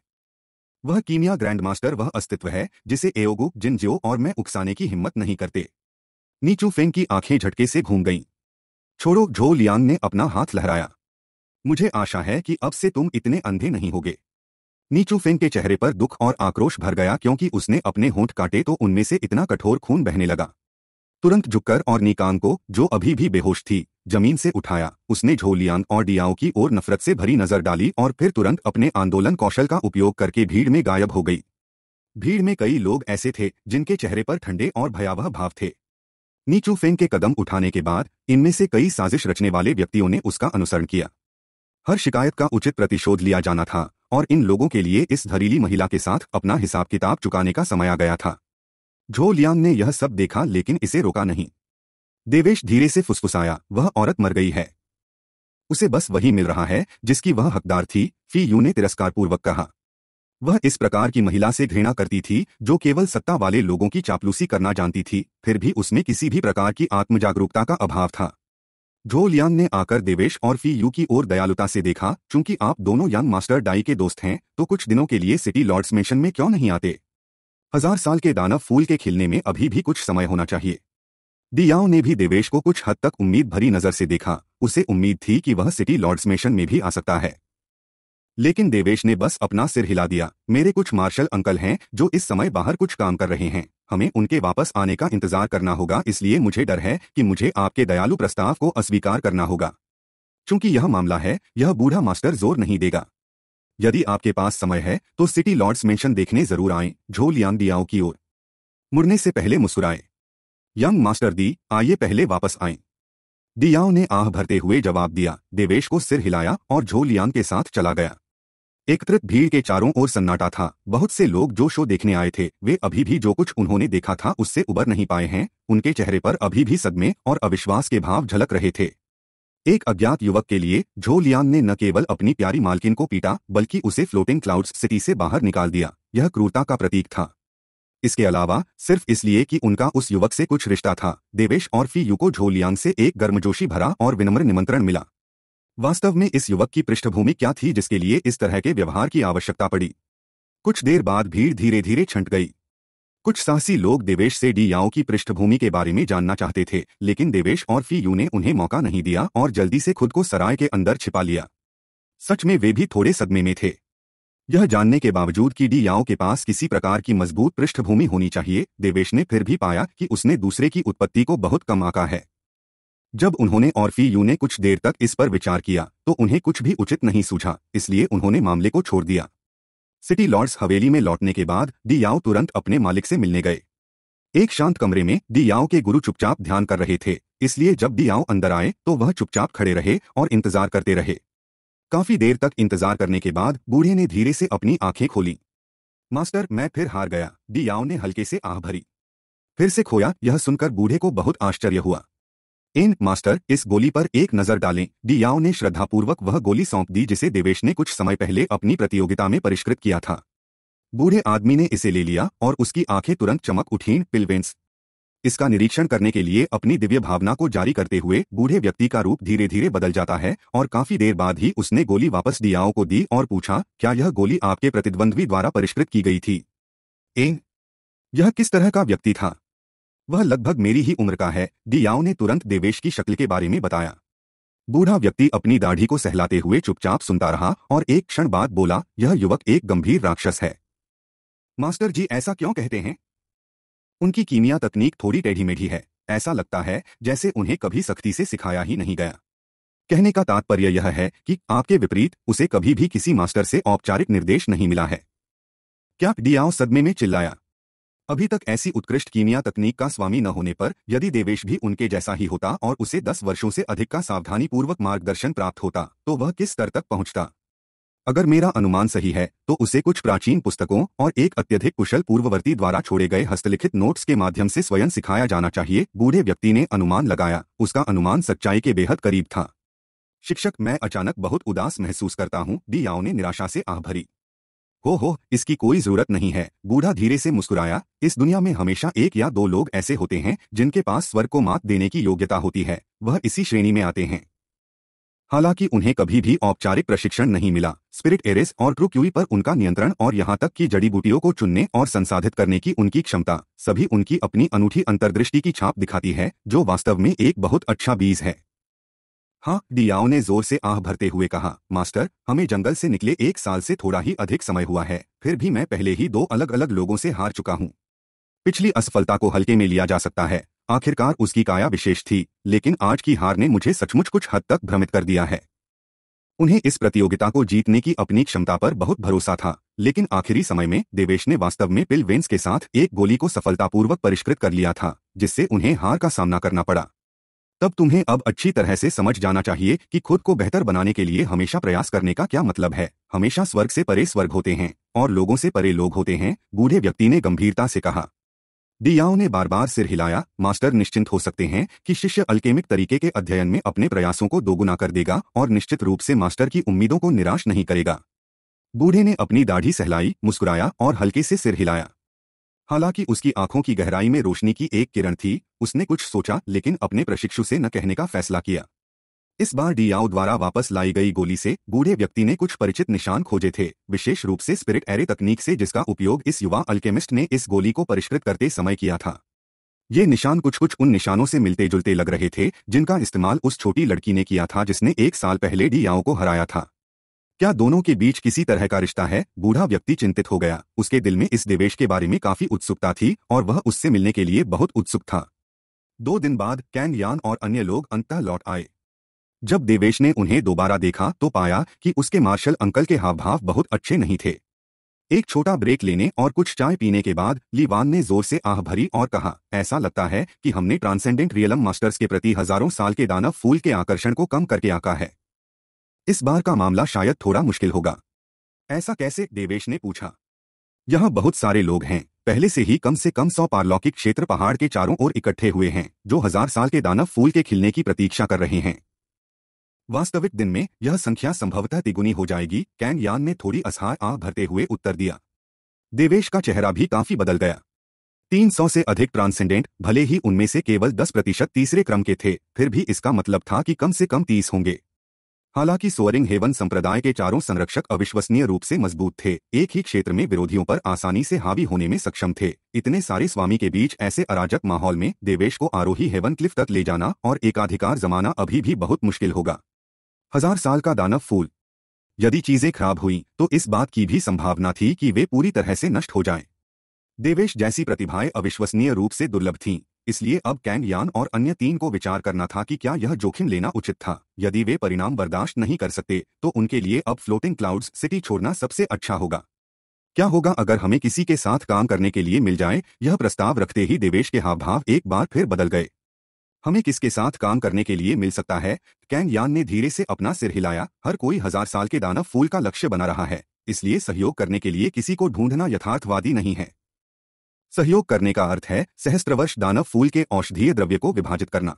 वह कीमिया ग्रैंड मास्टर वह अस्तित्व है जिसे एओगु जिनजियो और मैं उकसाने की हिम्मत नहीं करते नीचू फेंग की आंखें झटके से घूम गईं छोड़ो झो लियांग ने अपना हाथ लहराया मुझे आशा है कि अब से तुम इतने अंधे नहीं होगे नीचू फेन के चेहरे पर दुख और आक्रोश भर गया क्योंकि उसने अपने होंठ काटे तो उनमें से इतना कठोर खून बहने लगा तुरंत झुककर और नीकांग को जो अभी भी बेहोश थी जमीन से उठाया उसने झोलियांग और डियाओ की ओर नफरत से भरी नजर डाली और फिर तुरंत अपने आंदोलन कौशल का उपयोग करके भीड़ में गायब हो गई भीड़ में कई लोग ऐसे थे जिनके चेहरे पर ठंडे और भयावह भाव थे नीचू फेंग के कदम उठाने के बाद इनमें से कई साजिश रचने वाले व्यक्तियों ने उसका अनुसरण किया हर शिकायत का उचित प्रतिशोध लिया जाना था और इन लोगों के लिए इस धरीली महिला के साथ अपना हिसाब किताब चुकाने का समय आ गया था झो लियांग ने यह सब देखा लेकिन इसे रोका नहीं देवेश धीरे से फुसफुसाया वह औरत मर गई है उसे बस वही मिल रहा है जिसकी वह हकदार थी फी यू ने तिरस्कारपूर्वक कहा वह इस प्रकार की महिला से घृणा करती थी जो केवल सत्ता वाले लोगों की चापलूसी करना जानती थी फिर भी उसमें किसी भी प्रकार की आत्मजागरूकता का अभाव था ड्रो लियांग ने आकर देवेश और फी यू की ओर दयालुता से देखा चूंकि आप दोनों यंग मास्टर डाई के दोस्त हैं तो कुछ दिनों के लिए सिटी लॉर्ड्स मिशन में क्यों नहीं आते हजार साल के दानव फूल के खिलने में अभी भी कुछ समय होना चाहिए दियाओ ने भी देवेश को कुछ हद तक उम्मीद भरी नजर से देखा उसे उम्मीद थी कि वह सिटी लॉर्ड्स मेशन में भी आ सकता है लेकिन देवेश ने बस अपना सिर हिला दिया मेरे कुछ मार्शल अंकल हैं जो इस समय बाहर कुछ काम कर रहे हैं हमें उनके वापस आने का इंतजार करना होगा इसलिए मुझे डर है कि मुझे आपके दयालु प्रस्ताव को अस्वीकार करना होगा चूंकि यह मामला है यह बूढ़ा मास्टर जोर नहीं देगा यदि आपके पास समय है तो सिटी लॉर्ड्स मेंशन देखने जरूर आए झोल यांग दियाओं की ओर मुड़ने से पहले मुस्कुराए यंग मास्टर दी आइए पहले वापस आए दियाओं ने आह भरते हुए जवाब दिया देवेश को सिर हिलाया और झोल यांग के साथ चला गया एकत्रित भीड़ के चारों ओर सन्नाटा था बहुत से लोग जो शो देखने आए थे वे अभी भी जो कुछ उन्होंने देखा था उससे उबर नहीं पाए हैं उनके चेहरे पर अभी भी सदमे और अविश्वास के भाव झलक रहे थे एक अज्ञात युवक के लिए झो लियांग ने न केवल अपनी प्यारी मालकिन को पीटा बल्कि उसे फ्लोटिंग क्लाउड्स सिटी से बाहर निकाल दिया यह क्रूरता का प्रतीक था इसके अलावा सिर्फ इसलिए कि उनका उस युवक से कुछ रिश्ता था देवेश और फी यू को झो लियांग से एक गर्मजोशी भरा और विनम्र निमंत्रण मिला वास्तव में इस युवक की पृष्ठभूमि क्या थी जिसके लिए इस तरह के व्यवहार की आवश्यकता पड़ी कुछ देर बाद भीड़ धीरे धीरे छंट गई कुछ साहसी लोग देवेश से डी याओ की पृष्ठभूमि के बारे में जानना चाहते थे लेकिन देवेश और फी यू ने उन्हें मौका नहीं दिया और जल्दी से खुद को सराय के अंदर छिपा लिया सच में वे भी थोड़े सदमे में थे यह जानने के बावजूद कि डी याओ के पास किसी प्रकार की मजबूत पृष्ठभूमि होनी चाहिए देवेश ने फिर भी पाया कि उसने दूसरे की उत्पत्ति को बहुत कम आका है जब उन्होंने और फी यू ने कुछ देर तक इस पर विचार किया तो उन्हें कुछ भी उचित नहीं सूझा इसलिए उन्होंने मामले को छोड़ दिया सिटी लॉर्ड्स हवेली में लौटने के बाद दी याओ तुरंत अपने मालिक से मिलने गए एक शांत कमरे में दी याओ के गुरु चुपचाप ध्यान कर रहे थे इसलिए जब दी याओ अंदर आए तो वह चुपचाप खड़े रहे और इंतजार करते रहे काफी देर तक इंतजार करने के बाद बूढ़े ने धीरे से अपनी आंखें खोली मास्टर मैं फिर हार गया दी याओ ने हल्के से आह भरी फिर से खोया यह सुनकर बूढ़े को बहुत आश्चर्य हुआ इन मास्टर इस गोली पर एक नजर डालें डियाओ ने श्रद्धापूर्वक वह गोली सौंप दी जिसे देवेश ने कुछ समय पहले अपनी प्रतियोगिता में परिष्कृत किया था बूढ़े आदमी ने इसे ले लिया और उसकी आंखें तुरंत चमक उठीं पिलवेंस इसका निरीक्षण करने के लिए अपनी दिव्य भावना को जारी करते हुए बूढ़े व्यक्ति का रूप धीरे धीरे बदल जाता है और काफी देर बाद ही उसने गोली वापस डियाओ को दी और पूछा क्या यह गोली आपके प्रतिद्वंद्वी द्वारा परिष्कृत की गई थी एंग यह किस तरह का व्यक्ति था वह लगभग मेरी ही उम्र का है दियाओ ने तुरंत देवेश की शक्ल के बारे में बताया बूढ़ा व्यक्ति अपनी दाढ़ी को सहलाते हुए चुपचाप सुनता रहा और एक क्षण बाद बोला यह युवक एक गंभीर राक्षस है मास्टर जी ऐसा क्यों कहते हैं उनकी कीमिया तकनीक थोड़ी टेढ़ी मेढ़ी है ऐसा लगता है जैसे उन्हें कभी सख्ती से सिखाया ही नहीं गया कहने का तात्पर्य यह है कि आपके विपरीत उसे कभी भी किसी मास्टर से औपचारिक निर्देश नहीं मिला है क्या डियाओ सदमे में चिल्लाया अभी तक ऐसी उत्कृष्ट कीमिया तकनीक का स्वामी न होने पर यदि देवेश भी उनके जैसा ही होता और उसे दस वर्षों से अधिक का सावधानीपूर्वक मार्गदर्शन प्राप्त होता तो वह किस स्तर तक पहुंचता अगर मेरा अनुमान सही है तो उसे कुछ प्राचीन पुस्तकों और एक अत्यधिक कुशल पूर्ववर्ती द्वारा छोड़े गए हस्तलिखित नोट्स के माध्यम से स्वयं सिखाया जाना चाहिए बूढ़े व्यक्ति ने अनुमान लगाया उसका अनुमान सच्चाई के बेहद करीब था शिक्षक मैं अचानक बहुत उदास महसूस करता हूँ दी ने निराशा से आह भरी हो हो इसकी कोई जरूरत नहीं है बूढ़ा धीरे से मुस्कुराया इस दुनिया में हमेशा एक या दो लोग ऐसे होते हैं जिनके पास स्वर को मात देने की योग्यता होती है वह इसी श्रेणी में आते हैं हालांकि उन्हें कभी भी औपचारिक प्रशिक्षण नहीं मिला स्पिरिट एरिस और ट्रूक्यूई पर उनका नियंत्रण और यहाँ तक कि जड़ी बूटियों को चुनने और संसाधित करने की उनकी क्षमता सभी उनकी अपनी अनूठी अंतर्दृष्टि की छाप दिखाती है जो वास्तव में एक बहुत अच्छा बीज है हाँ डियाओ ने जोर से आह भरते हुए कहा मास्टर हमें जंगल से निकले एक साल से थोड़ा ही अधिक समय हुआ है फिर भी मैं पहले ही दो अलग अलग लोगों से हार चुका हूँ पिछली असफलता को हल्के में लिया जा सकता है आखिरकार उसकी काया विशेष थी लेकिन आज की हार ने मुझे सचमुच कुछ हद तक भ्रमित कर दिया है उन्हें इस प्रतियोगिता को जीतने की अपनी क्षमता पर बहुत भरोसा था लेकिन आखिरी समय में देवेश ने वास्तव में पिलवेंस के साथ एक गोली को सफलतापूर्वक परिष्कृत कर लिया था जिससे उन्हें हार का सामना करना पड़ा तब तुम्हें अब अच्छी तरह से समझ जाना चाहिए कि खुद को बेहतर बनाने के लिए हमेशा प्रयास करने का क्या मतलब है हमेशा स्वर्ग से परे स्वर्ग होते हैं और लोगों से परे लोग होते हैं बूढ़े व्यक्ति ने गंभीरता से कहा दियाओ ने बार बार सिर हिलाया मास्टर निश्चिंत हो सकते हैं कि शिष्य अल्केमिक तरीके के अध्ययन में अपने प्रयासों को दोगुना कर देगा और निश्चित रूप से मास्टर की उम्मीदों को निराश नहीं करेगा बूढ़े ने अपनी दाढ़ी सहलाई मुस्कुराया और हल्के से सिर हिलाया हालांकि उसकी आंखों की गहराई में रोशनी की एक किरण थी उसने कुछ सोचा लेकिन अपने प्रशिक्षु से न कहने का फैसला किया इस बार डियाओ द्वारा वापस लाई गई गोली से बूढ़े व्यक्ति ने कुछ परिचित निशान खोजे थे विशेष रूप से स्पिरिट एरे तकनीक से जिसका उपयोग इस युवा अल्केमिस्ट ने इस गोली को परिष्कृत करते समय किया था ये निशान कुछ कुछ उन निशानों से मिलते जुलते लग रहे थे जिनका इस्तेमाल उस छोटी लड़की ने किया था जिसने एक साल पहले डियाओ को हराया था क्या दोनों के बीच किसी तरह का रिश्ता है बूढ़ा व्यक्ति चिंतित हो गया उसके दिल में इस देवेश के बारे में काफी उत्सुकता थी और वह उससे मिलने के लिए बहुत उत्सुक था दो दिन बाद कैन यान और अन्य लोग अंत लौट आए जब देवेश ने उन्हें दोबारा देखा तो पाया कि उसके मार्शल अंकल के हाव भाव बहुत अच्छे नहीं थे एक छोटा ब्रेक लेने और कुछ चाय पीने के बाद लीवान ने जोर से आह भरी और कहा ऐसा लगता है कि हमने ट्रांसेंडेंट रियलम मास्टर्स के प्रति हजारों साल के दानव फूल के आकर्षण को कम करके आका है इस बार का मामला शायद थोड़ा मुश्किल होगा ऐसा कैसे देवेश ने पूछा यहाँ बहुत सारे लोग हैं पहले से ही कम से कम सौ पारलौकिक क्षेत्र पहाड़ के चारों ओर इकट्ठे हुए हैं जो हजार साल के दानव फूल के खिलने की प्रतीक्षा कर रहे हैं वास्तविक दिन में यह संख्या संभवतः तिगुनी हो जाएगी कैंग यान ने थोड़ी असहाय आ भरते हुए उत्तर दिया देवेश का चेहरा भी काफी बदल गया 300 से अधिक ट्रांसेंडेंट भले ही उनमें से केवल 10 प्रतिशत तीसरे क्रम के थे फिर भी इसका मतलब था कि कम से कम 30 होंगे हालांकि सोअरिंग हेवन संप्रदाय के चारों संरक्षक अविश्वसनीय रूप से मजबूत थे एक ही क्षेत्र में विरोधियों पर आसानी से हावी होने में सक्षम थे इतने सारे स्वामी के बीच ऐसे अराजक माहौल में देवेश को आरोही हेवन क्लिफ तक ले जाना और एकाधिकार जमाना अभी भी बहुत मुश्किल होगा हजार साल का दानव फूल यदि चीजें खराब हुई तो इस बात की भी संभावना थी कि वे पूरी तरह से नष्ट हो जाएं। देवेश जैसी प्रतिभाएं अविश्वसनीय रूप से दुर्लभ थीं इसलिए अब कैंग यान और अन्य तीन को विचार करना था कि क्या यह जोखिम लेना उचित था यदि वे परिणाम बर्दाश्त नहीं कर सकते तो उनके लिए अब फ्लोटिंग क्लाउड्स सिटी छोड़ना सबसे अच्छा होगा क्या होगा अगर हमें किसी के साथ काम करने के लिए मिल जाए यह प्रस्ताव रखते ही देवेश के हाव भाव एक बार फिर बदल गए हमें किसके साथ काम करने के लिए मिल सकता है कैंग यान ने धीरे से अपना सिर हिलाया हर कोई हजार साल के दानव फूल का लक्ष्य बना रहा है इसलिए सहयोग करने के लिए किसी को ढूंढना यथार्थवादी नहीं है सहयोग करने का अर्थ है सहस्त्रवर्ष दानव फूल के औषधीय द्रव्य को विभाजित करना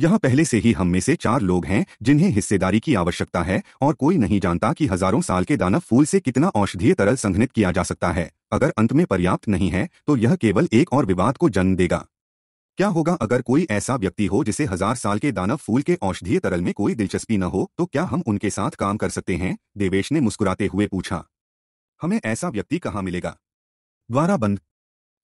यहाँ पहले से ही हम में से चार लोग हैं जिन्हें हिस्सेदारी की आवश्यकता है और कोई नहीं जानता कि हजारों साल के दानव फूल से कितना औषधीय तरल संघनित किया जा सकता है अगर अंत में पर्याप्त नहीं है तो यह केवल एक और विवाद को जन्म देगा क्या होगा अगर कोई ऐसा व्यक्ति हो जिसे हजार साल के दानव फूल के औषधीय तरल में कोई दिलचस्पी न हो तो क्या हम उनके साथ काम कर सकते हैं देवेश ने मुस्कुराते हुए पूछा हमें ऐसा व्यक्ति कहाँ मिलेगा द्वारा बंद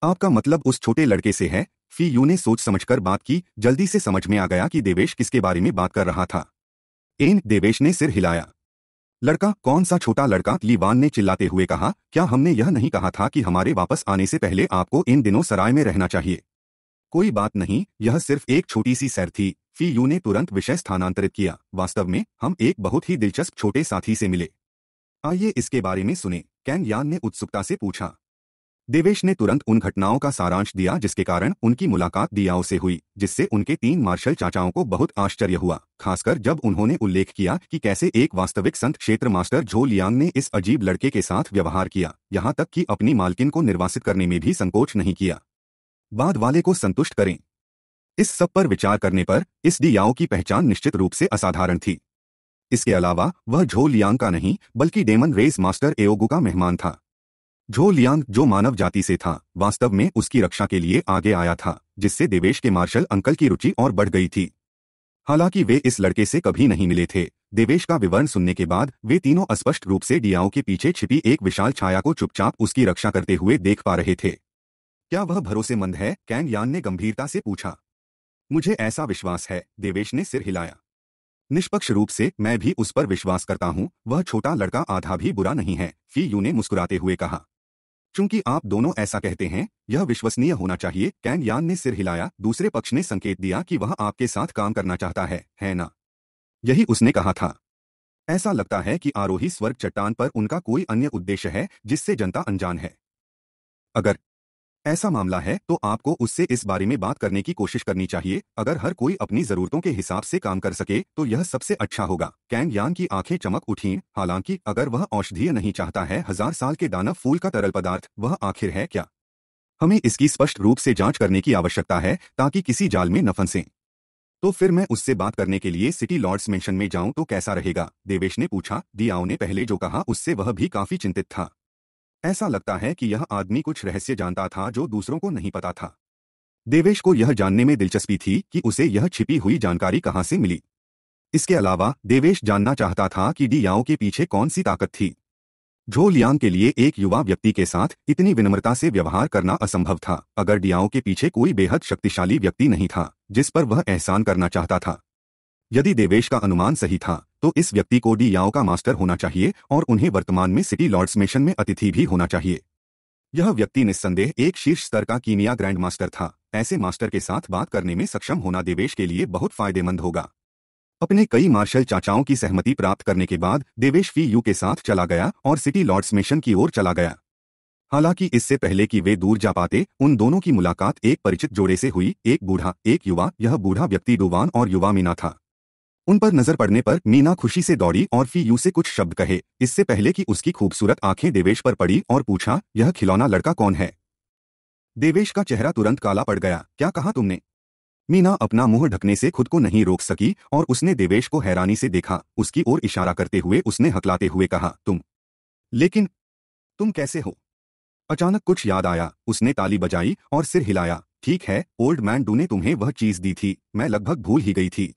आपका मतलब उस छोटे लड़के से है फी यू ने सोच समझकर बात की जल्दी से समझ में आ गया कि देवेश किसके बारे में बात कर रहा था एन देवेश ने सिर हिलाया लड़का कौन सा छोटा लड़का लीवान ने चिल्लाते हुए कहा क्या हमने यह नहीं कहा था कि हमारे वापस आने से पहले आपको इन दिनों सराय में रहना चाहिए कोई बात नहीं यह सिर्फ एक छोटी सी सैर थी फी यू ने तुरंत विषय स्थानांतरित किया वास्तव में हम एक बहुत ही दिलचस्प छोटे साथी से मिले आइए इसके बारे में सुने कैन यान ने उत्सुकता से पूछा देवेश ने तुरंत उन घटनाओं का सारांश दिया जिसके कारण उनकी मुलाकात दियाओ से हुई जिससे उनके तीन मार्शल चाचाओं को बहुत आश्चर्य हुआ खासकर जब उन्होंने उल्लेख किया कि कैसे एक वास्तविक संत क्षेत्र मास्टर झो लियांग ने इस अजीब लड़के के साथ व्यवहार किया यहाँ तक कि अपनी मालकिन को निर्वासित करने में भी संकोच नहीं किया बाद वाले को संतुष्ट करें इस सब पर विचार करने पर इस डियाओ की पहचान निश्चित रूप से असाधारण थी इसके अलावा वह झो लियांग का नहीं बल्कि डेमन रेस मास्टर एओगु का मेहमान था झो लियांग जो मानव जाति से था वास्तव में उसकी रक्षा के लिए आगे आया था जिससे देवेश के मार्शल अंकल की रुचि और बढ़ गई थी हालांकि वे इस लड़के से कभी नहीं मिले थे देवेश का विवरण सुनने के बाद वे तीनों स्पष्ट रूप से डियाओ के पीछे छिपी एक विशाल छाया को चुपचाप उसकी रक्षा करते हुए देख पा रहे थे क्या वह भरोसेमंद है कैंग यान ने गंभीरता से पूछा मुझे ऐसा विश्वास है देवेश ने सिर हिलाया निष्पक्ष रूप से मैं भी उस पर विश्वास करता हूँ वह छोटा लड़का आधा भी बुरा नहीं है फी यू ने मुस्कुराते हुए कहा चूंकि आप दोनों ऐसा कहते हैं यह विश्वसनीय होना चाहिए कैन यान ने सिर हिलाया दूसरे पक्ष ने संकेत दिया कि वह आपके साथ काम करना चाहता है है ना यही उसने कहा था ऐसा लगता है कि आरोही स्वर्ग चट्टान पर उनका कोई अन्य उद्देश्य है जिससे जनता अनजान है अगर ऐसा मामला है तो आपको उससे इस बारे में बात करने की कोशिश करनी चाहिए अगर हर कोई अपनी जरूरतों के हिसाब से काम कर सके तो यह सबसे अच्छा होगा कैंग यान की आंखें चमक उठी हालांकि अगर वह औषधीय नहीं चाहता है हजार साल के दानव फूल का तरल पदार्थ वह आखिर है क्या हमें इसकी स्पष्ट रूप से जाँच करने की आवश्यकता है ताकि किसी जाल में न फंसे तो फिर मैं उससे बात करने के लिए सिटी लॉर्ड्स मेंशन में जाऊं तो कैसा रहेगा देवेश ने पूछा दियाओ ने पहले जो कहा उससे वह भी काफी चिंतित था ऐसा लगता है कि यह आदमी कुछ रहस्य जानता था जो दूसरों को नहीं पता था देवेश को यह जानने में दिलचस्पी थी कि उसे यह छिपी हुई जानकारी कहाँ से मिली इसके अलावा देवेश जानना चाहता था कि डी याओ के पीछे कौन सी ताकत थी झो लियांग के लिए एक युवा व्यक्ति के साथ इतनी विनम्रता से व्यवहार करना असंभव था अगर डियाओ के पीछे कोई बेहद शक्तिशाली व्यक्ति नहीं था जिस पर वह एहसान करना चाहता था यदि देवेश का अनुमान सही था तो इस व्यक्ति को डी याओ का मास्टर होना चाहिए और उन्हें वर्तमान में सिटी लॉर्ड्स मिशन में अतिथि भी होना चाहिए यह व्यक्ति निस्संदेह एक शीर्ष स्तर का कीनिया ग्रैंड मास्टर था ऐसे मास्टर के साथ बात करने में सक्षम होना देवेश के लिए बहुत फायदेमंद होगा अपने कई मार्शल चाचाओं की सहमति प्राप्त करने के बाद देवेश फी यू के साथ चला गया और सिटी लॉर्ड्स मिशन की ओर चला गया हालांकि इससे पहले कि वे दूर जा पाते उन दोनों की मुलाकात एक परिचित जोड़े से हुई एक बूढ़ा एक युवा यह बूढ़ा व्यक्ति डुवान और युवा मीना था उन पर नजर पड़ने पर मीना खुशी से दौड़ी और फी यू से कुछ शब्द कहे इससे पहले कि उसकी खूबसूरत आंखें देवेश पर पड़ी और पूछा यह खिलौना लड़का कौन है देवेश का चेहरा तुरंत काला पड़ गया क्या कहा तुमने मीना अपना मुंह ढकने से खुद को नहीं रोक सकी और उसने देवेश को हैरानी से देखा उसकी ओर इशारा करते हुए उसने हकलाते हुए कहा तुम लेकिन तुम कैसे हो अचानक कुछ याद आया उसने ताली बजाई और सिर हिलाया ठीक है ओल्ड मैन डू ने तुम्हें वह चीज दी थी मैं लगभग भूल ही गई थी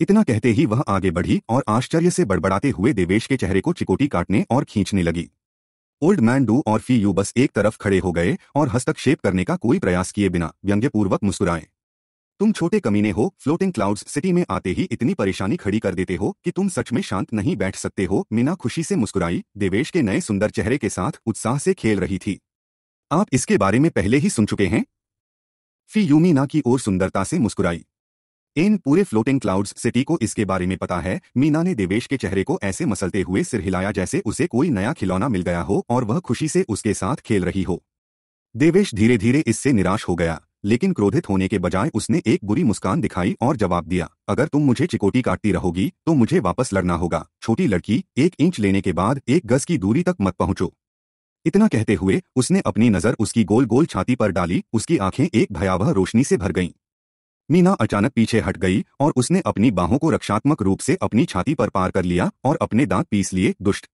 इतना कहते ही वह आगे बढ़ी और आश्चर्य से बड़बड़ाते हुए देवेश के चेहरे को चिकोटी काटने और खींचने लगी ओल्ड मैन डू और फी यू बस एक तरफ खड़े हो गए और हस्तक्षेप करने का कोई प्रयास किए बिना व्यंग्यपूर्वक मुस्कुराए तुम छोटे कमीने हो फ्लोटिंग क्लाउड्स सिटी में आते ही इतनी परेशानी खड़ी कर देते हो कि तुम सच में शांत नहीं बैठ सकते हो मीना खुशी से मुस्कुराई देवेश के नए सुंदर चेहरे के साथ उत्साह से खेल रही थी आप इसके बारे में पहले ही सुन चुके हैं फी यू मीना की ओर सुंदरता से मुस्कुराई इन पूरे फ्लोटिंग क्लाउड्स सिटी को इसके बारे में पता है मीना ने देवेश के चेहरे को ऐसे मसलते हुए सिर हिलाया जैसे उसे कोई नया खिलौना मिल गया हो और वह खुशी से उसके साथ खेल रही हो देवेश धीरे धीरे इससे निराश हो गया लेकिन क्रोधित होने के बजाय उसने एक बुरी मुस्कान दिखाई और जवाब दिया अगर तुम मुझे चिकोटी काटती रहोगी तो मुझे वापस लड़ना होगा छोटी लड़की एक इंच लेने के बाद एक गज की दूरी तक मत पहुंचो इतना कहते हुए उसने अपनी नजर उसकी गोल गोल छाती पर डाली उसकी आंखें एक भयावह रोशनी से भर गईं मीना अचानक पीछे हट गई और उसने अपनी बाहों को रक्षात्मक रूप से अपनी छाती पर पार कर लिया और अपने दांत पीस लिए दुष्ट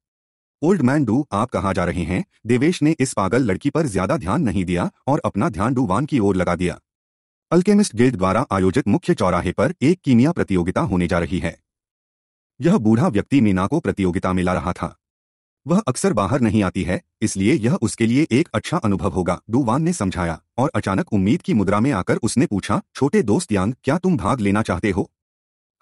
ओल्ड मैन डू आप कहा जा रहे हैं देवेश ने इस पागल लड़की पर ज्यादा ध्यान नहीं दिया और अपना ध्यान डूवान की ओर लगा दिया अल्केमिस्ट गिल्ड द्वारा आयोजित मुख्य चौराहे पर एक कीमिया प्रतियोगिता होने जा रही है यह बूढ़ा व्यक्ति मीना को प्रतियोगिता में ला रहा था वह अक्सर बाहर नहीं आती है इसलिए यह उसके लिए एक अच्छा अनुभव होगा डुवान ने समझाया और अचानक उम्मीद की मुद्रा में आकर उसने पूछा छोटे दोस्त यांग क्या तुम भाग लेना चाहते हो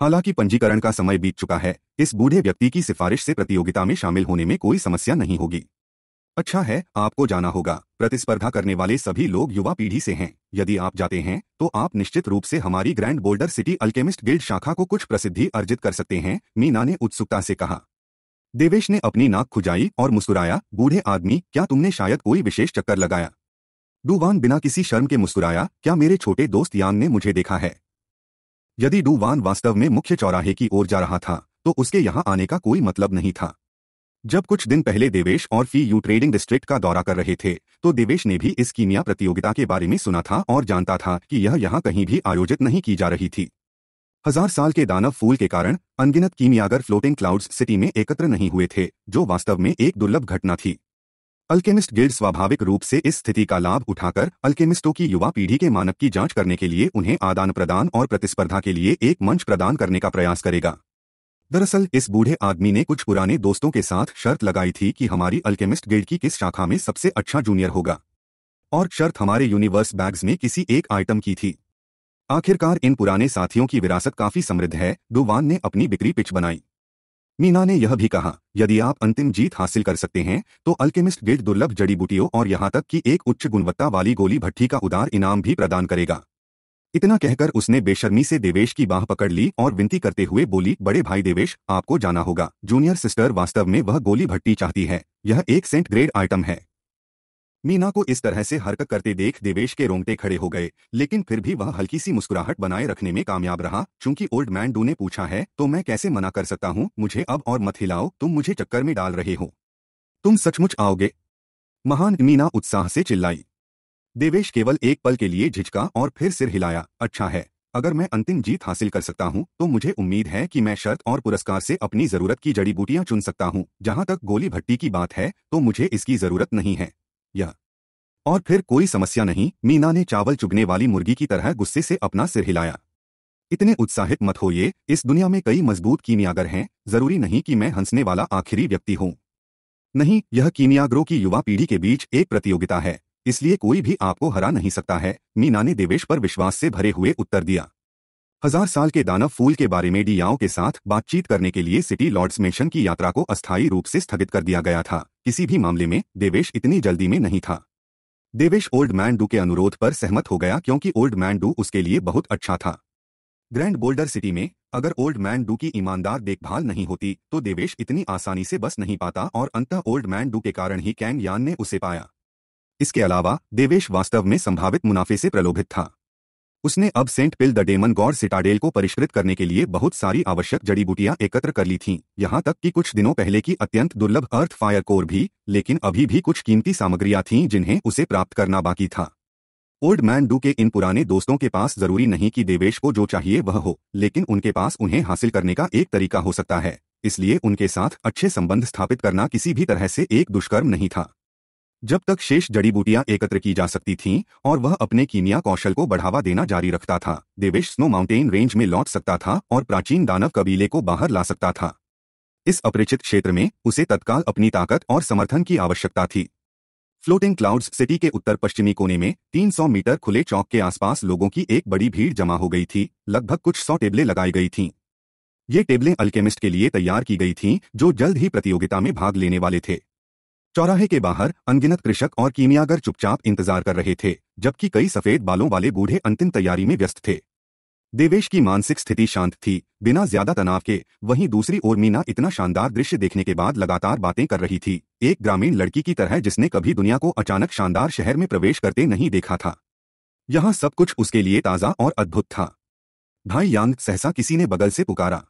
हालांकि पंजीकरण का समय बीत चुका है इस बूढ़े व्यक्ति की सिफारिश से प्रतियोगिता में शामिल होने में कोई समस्या नहीं होगी अच्छा है आपको जाना होगा प्रतिस्पर्धा करने वाले सभी लोग युवा पीढ़ी से हैं यदि आप जाते हैं तो आप निश्चित रूप से हमारी grand boulder city alchemist guild शाखा को कुछ प्रसिद्धि अर्जित कर सकते हैं मीना ने उत्सुकता से कहा देवेश ने अपनी नाक खुजाई और मुस्कुराया बूढ़े आदमी क्या तुमने शायद कोई विशेष चक्कर लगाया डूवान बिना किसी शर्म के मुस्कुराया क्या मेरे छोटे दोस्त यांग ने मुझे देखा है यदि डूवान वास्तव में मुख्य चौराहे की ओर जा रहा था तो उसके यहाँ आने का कोई मतलब नहीं था जब कुछ दिन पहले देवेश और फी यू ट्रेडिंग डिस्ट्रिक्ट का दौरा कर रहे थे तो देवेश ने भी इस कीमिया प्रतियोगिता के बारे में सुना था और जानता था कि यह यहाँ कहीं भी आयोजित नहीं की जा रही थी हजार साल के दानव फूल के कारण अनगिनत कीमियागर फ्लोटिंग क्लाउड्स सिटी में एकत्र नहीं हुए थे जो वास्तव में एक दुर्लभ घटना थी अल्केमिस्ट गिल्ड स्वाभाविक रूप से इस स्थिति का लाभ उठाकर अल्केमिस्टों की युवा पीढ़ी के मानव की जांच करने के लिए उन्हें आदान प्रदान और प्रतिस्पर्धा के लिए एक मंच प्रदान करने का प्रयास करेगा दरअसल इस बूढ़े आदमी ने कुछ पुराने दोस्तों के साथ शर्त लगाई थी कि हमारी अल्केमिस्ट गिल्ड की किस शाखा में सबसे अच्छा जूनियर होगा और शर्त हमारे यूनिवर्स बैग्स में किसी एक आइटम की थी आखिरकार इन पुराने साथियों की विरासत काफी समृद्ध है डुवान ने अपनी बिक्री पिच बनाई मीना ने यह भी कहा यदि आप अंतिम जीत हासिल कर सकते हैं तो अल्केमिस्ट गिल्ड दुर्लभ जड़ी बूटियों और यहाँ तक कि एक उच्च गुणवत्ता वाली गोली भट्टी का उदार इनाम भी प्रदान करेगा इतना कहकर उसने बेशर्मी से देवेश की बाह पकड़ ली और विनती करते हुए बोली बड़े भाई देवेश आपको जाना होगा जूनियर सिस्टर वास्तव में वह गोली भट्टी चाहती है यह एक सेंट ग्रेड आइटम है मीना को इस तरह से हरकत करते देख देवेश के रोंगटे खड़े हो गए लेकिन फिर भी वह हल्की सी मुस्कुराहट बनाए रखने में कामयाब रहा क्योंकि ओल्ड मैन डू ने पूछा है तो मैं कैसे मना कर सकता हूँ मुझे अब और मत हिलाओ तुम मुझे चक्कर में डाल रहे हो तुम सचमुच आओगे महान मीना उत्साह से चिल्लाई देवेश केवल एक पल के लिए झिझका और फिर सिर हिलाया अच्छा है अगर मैं अंतिम जीत हासिल कर सकता हूं, तो मुझे उम्मीद है कि मैं शर्त और पुरस्कार से अपनी जरूरत की जड़ी बूटियां चुन सकता हूं। जहां तक गोली भट्टी की बात है तो मुझे इसकी जरूरत नहीं है या और फिर कोई समस्या नहीं मीना ने चावल चुगने वाली मुर्गी की तरह गुस्से से अपना सिर हिलाया इतने उत्साहित मत होइए इस दुनिया में कई मजबूत कीमियागर हैं जरूरी नहीं कि मैं हंसने वाला आखिरी व्यक्ति हूं नहीं यह कीमियागरों की युवा पीढ़ी के बीच एक प्रतियोगिता है इसलिए कोई भी आपको हरा नहीं सकता है मीना ने देवेश पर विश्वास से भरे हुए उत्तर दिया हजार साल के दानव फूल के बारे में डियाओं के साथ बातचीत करने के लिए सिटी लॉर्ड्स मिशन की यात्रा को अस्थायी रूप से स्थगित कर दिया गया था किसी भी मामले में देवेश इतनी जल्दी में नहीं था देवेश ओल्ड मैन डू के अनुरोध पर सहमत हो गया क्योंकि ओल्ड मैन डू उसके लिए बहुत अच्छा था ग्रैंड बोल्डर सिटी में अगर ओल्ड मैन डू की ईमानदार देखभाल नहीं होती तो देवेश इतनी आसानी से बस नहीं पाता और अंतः ओल्ड मैन डू के कारण ही कैंग यान ने उसे पाया इसके अलावा देवेश वास्तव में संभावित मुनाफे से प्रलोभित था उसने अब saint pill the demon gore citadel को परिष्कृत करने के लिए बहुत सारी आवश्यक जड़ी बूटियां एकत्र कर ली थीं यहां तक कि कुछ दिनों पहले की अत्यंत दुर्लभ अर्थ फायर कोर भी लेकिन अभी भी कुछ कीमती सामग्रियां थीं जिन्हें उसे प्राप्त करना बाकी था ओल्ड मैन डू के इन पुराने दोस्तों के पास जरूरी नहीं कि देवेश को जो चाहिए वह हो लेकिन उनके पास उन्हें हासिल करने का एक तरीका हो सकता है इसलिए उनके साथ अच्छे संबंध स्थापित करना किसी भी तरह से एक दुष्कर्म नहीं था जब तक शेष जड़ी बूटियां एकत्र की जा सकती थीं और वह अपने कीमिया कौशल को बढ़ावा देना जारी रखता था देवेश स्नो माउंटेन रेंज में लौट सकता था और प्राचीन दानव कबीले को बाहर ला सकता था इस अपरिचित क्षेत्र में उसे तत्काल अपनी ताकत और समर्थन की आवश्यकता थी फ्लोटिंग क्लाउड्स सिटी के उत्तर पश्चिमी कोने में 300 मीटर खुले चौक के आसपास लोगों की एक बड़ी भीड़ जमा हो गई थी लगभग कुछ सौ टेबलें लगाई गई थीं ये टेबलें अल्केमिस्ट के लिए तैयार की गई थीं जो जल्द ही प्रतियोगिता में भाग लेने वाले थे चौराहे के बाहर अनगिनत कृषक और कीमियागर चुपचाप इंतजार कर रहे थे जबकि कई सफेद बालों वाले बूढ़े अंतिम तैयारी में व्यस्त थे देवेश की मानसिक स्थिति शांत थी बिना ज्यादा तनाव के वहीं दूसरी ओर मीना इतना शानदार दृश्य देखने के बाद लगातार बातें कर रही थी एक ग्रामीण लड़की की तरह जिसने कभी दुनिया को अचानक शानदार शहर में प्रवेश करते नहीं देखा था यहां सब कुछ उसके लिए ताज़ा और अद्भुत था भाई यांग सहसा किसी ने बगल से पुकारा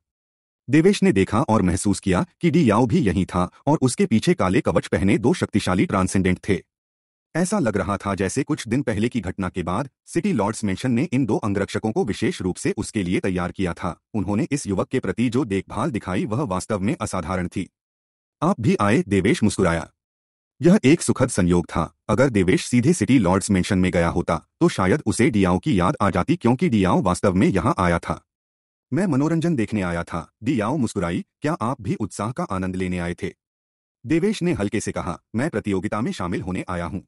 देवेश ने देखा और महसूस किया कि डी याओ भी यहीं था और उसके पीछे काले कवच पहने दो शक्तिशाली ट्रांसेंडेंट थे ऐसा लग रहा था जैसे कुछ दिन पहले की घटना के बाद सिटी लॉर्ड्स मेंशन ने इन दो अंगरक्षकों को विशेष रूप से उसके लिए तैयार किया था उन्होंने इस युवक के प्रति जो देखभाल दिखाई वह वास्तव में असाधारण थी आप भी आए देवेश मुस्कुराया यह एक सुखद संयोग था अगर देवेश सीधे सिटी लॉर्ड्स मेंशन में गया होता तो शायद उसे डियाओ की याद आ जाती क्योंकि डियाओ वास्तव में यहां आया था मैं मनोरंजन देखने आया था दियाओ मुस्कुराई क्या आप भी उत्साह का आनंद लेने आए थे देवेश ने हल्के से कहा मैं प्रतियोगिता में शामिल होने आया हूं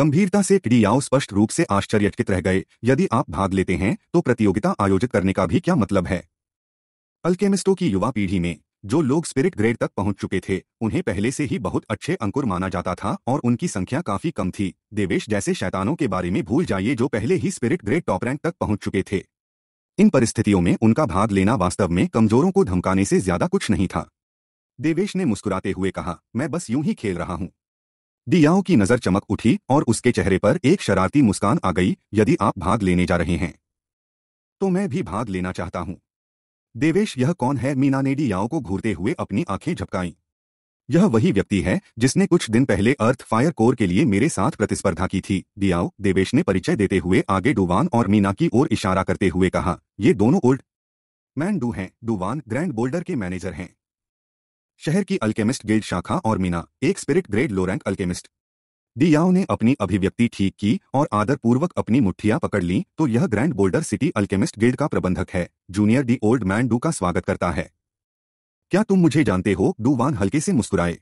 गंभीरता से क्रियाओं स्पष्ट रूप से आश्चर्यचकित रह गए यदि आप भाग लेते हैं तो प्रतियोगिता आयोजित करने का भी क्या मतलब है अल्केमिस्टों की युवा पीढ़ी में जो लोग स्पिरिट ग्रेड तक पहुंच चुके थे उन्हें पहले से ही बहुत अच्छे अंकुर माना जाता था और उनकी संख्या काफी कम थी देवेश जैसे शैतानों के बारे में भूल जाइए जो पहले ही स्पिरिट ग्रेड टॉप रैंक तक पहुंच चुके थे इन परिस्थितियों में उनका भाग लेना वास्तव में कमजोरों को धमकाने से ज्यादा कुछ नहीं था देवेश ने मुस्कुराते हुए कहा मैं बस यूं ही खेल रहा हूं दियाओं की नजर चमक उठी और उसके चेहरे पर एक शरारती मुस्कान आ गई यदि आप भाग लेने जा रहे हैं तो मैं भी भाग लेना चाहता हूं देवेश यह कौन है मीना ने डियाओं को घूरते हुए अपनी आंखें झपकाईं यह वही व्यक्ति है जिसने कुछ दिन पहले अर्थ फायर कोर के लिए मेरे साथ प्रतिस्पर्धा की थी दियाओ देवेश ने परिचय देते हुए आगे डुवान और मीना की ओर इशारा करते हुए कहा ये दोनों ओल्ड मैन डू हैं डुवान ग्रैंड बोल्डर के मैनेजर हैं शहर की अल्केमिस्ट गिल्ड शाखा और मीना एक spirit grade low rank alchemist Diao ने अपनी अभिव्यक्ति ठीक की और आदरपूर्वक अपनी मुठ्ठियां पकड़ ली तो यह grand boulder city alchemist guild का प्रबंधक है जूनियर डी ओल्ड मैन डू का स्वागत करता है क्या तुम मुझे जानते हो डूवान हल्के से मुस्कुराए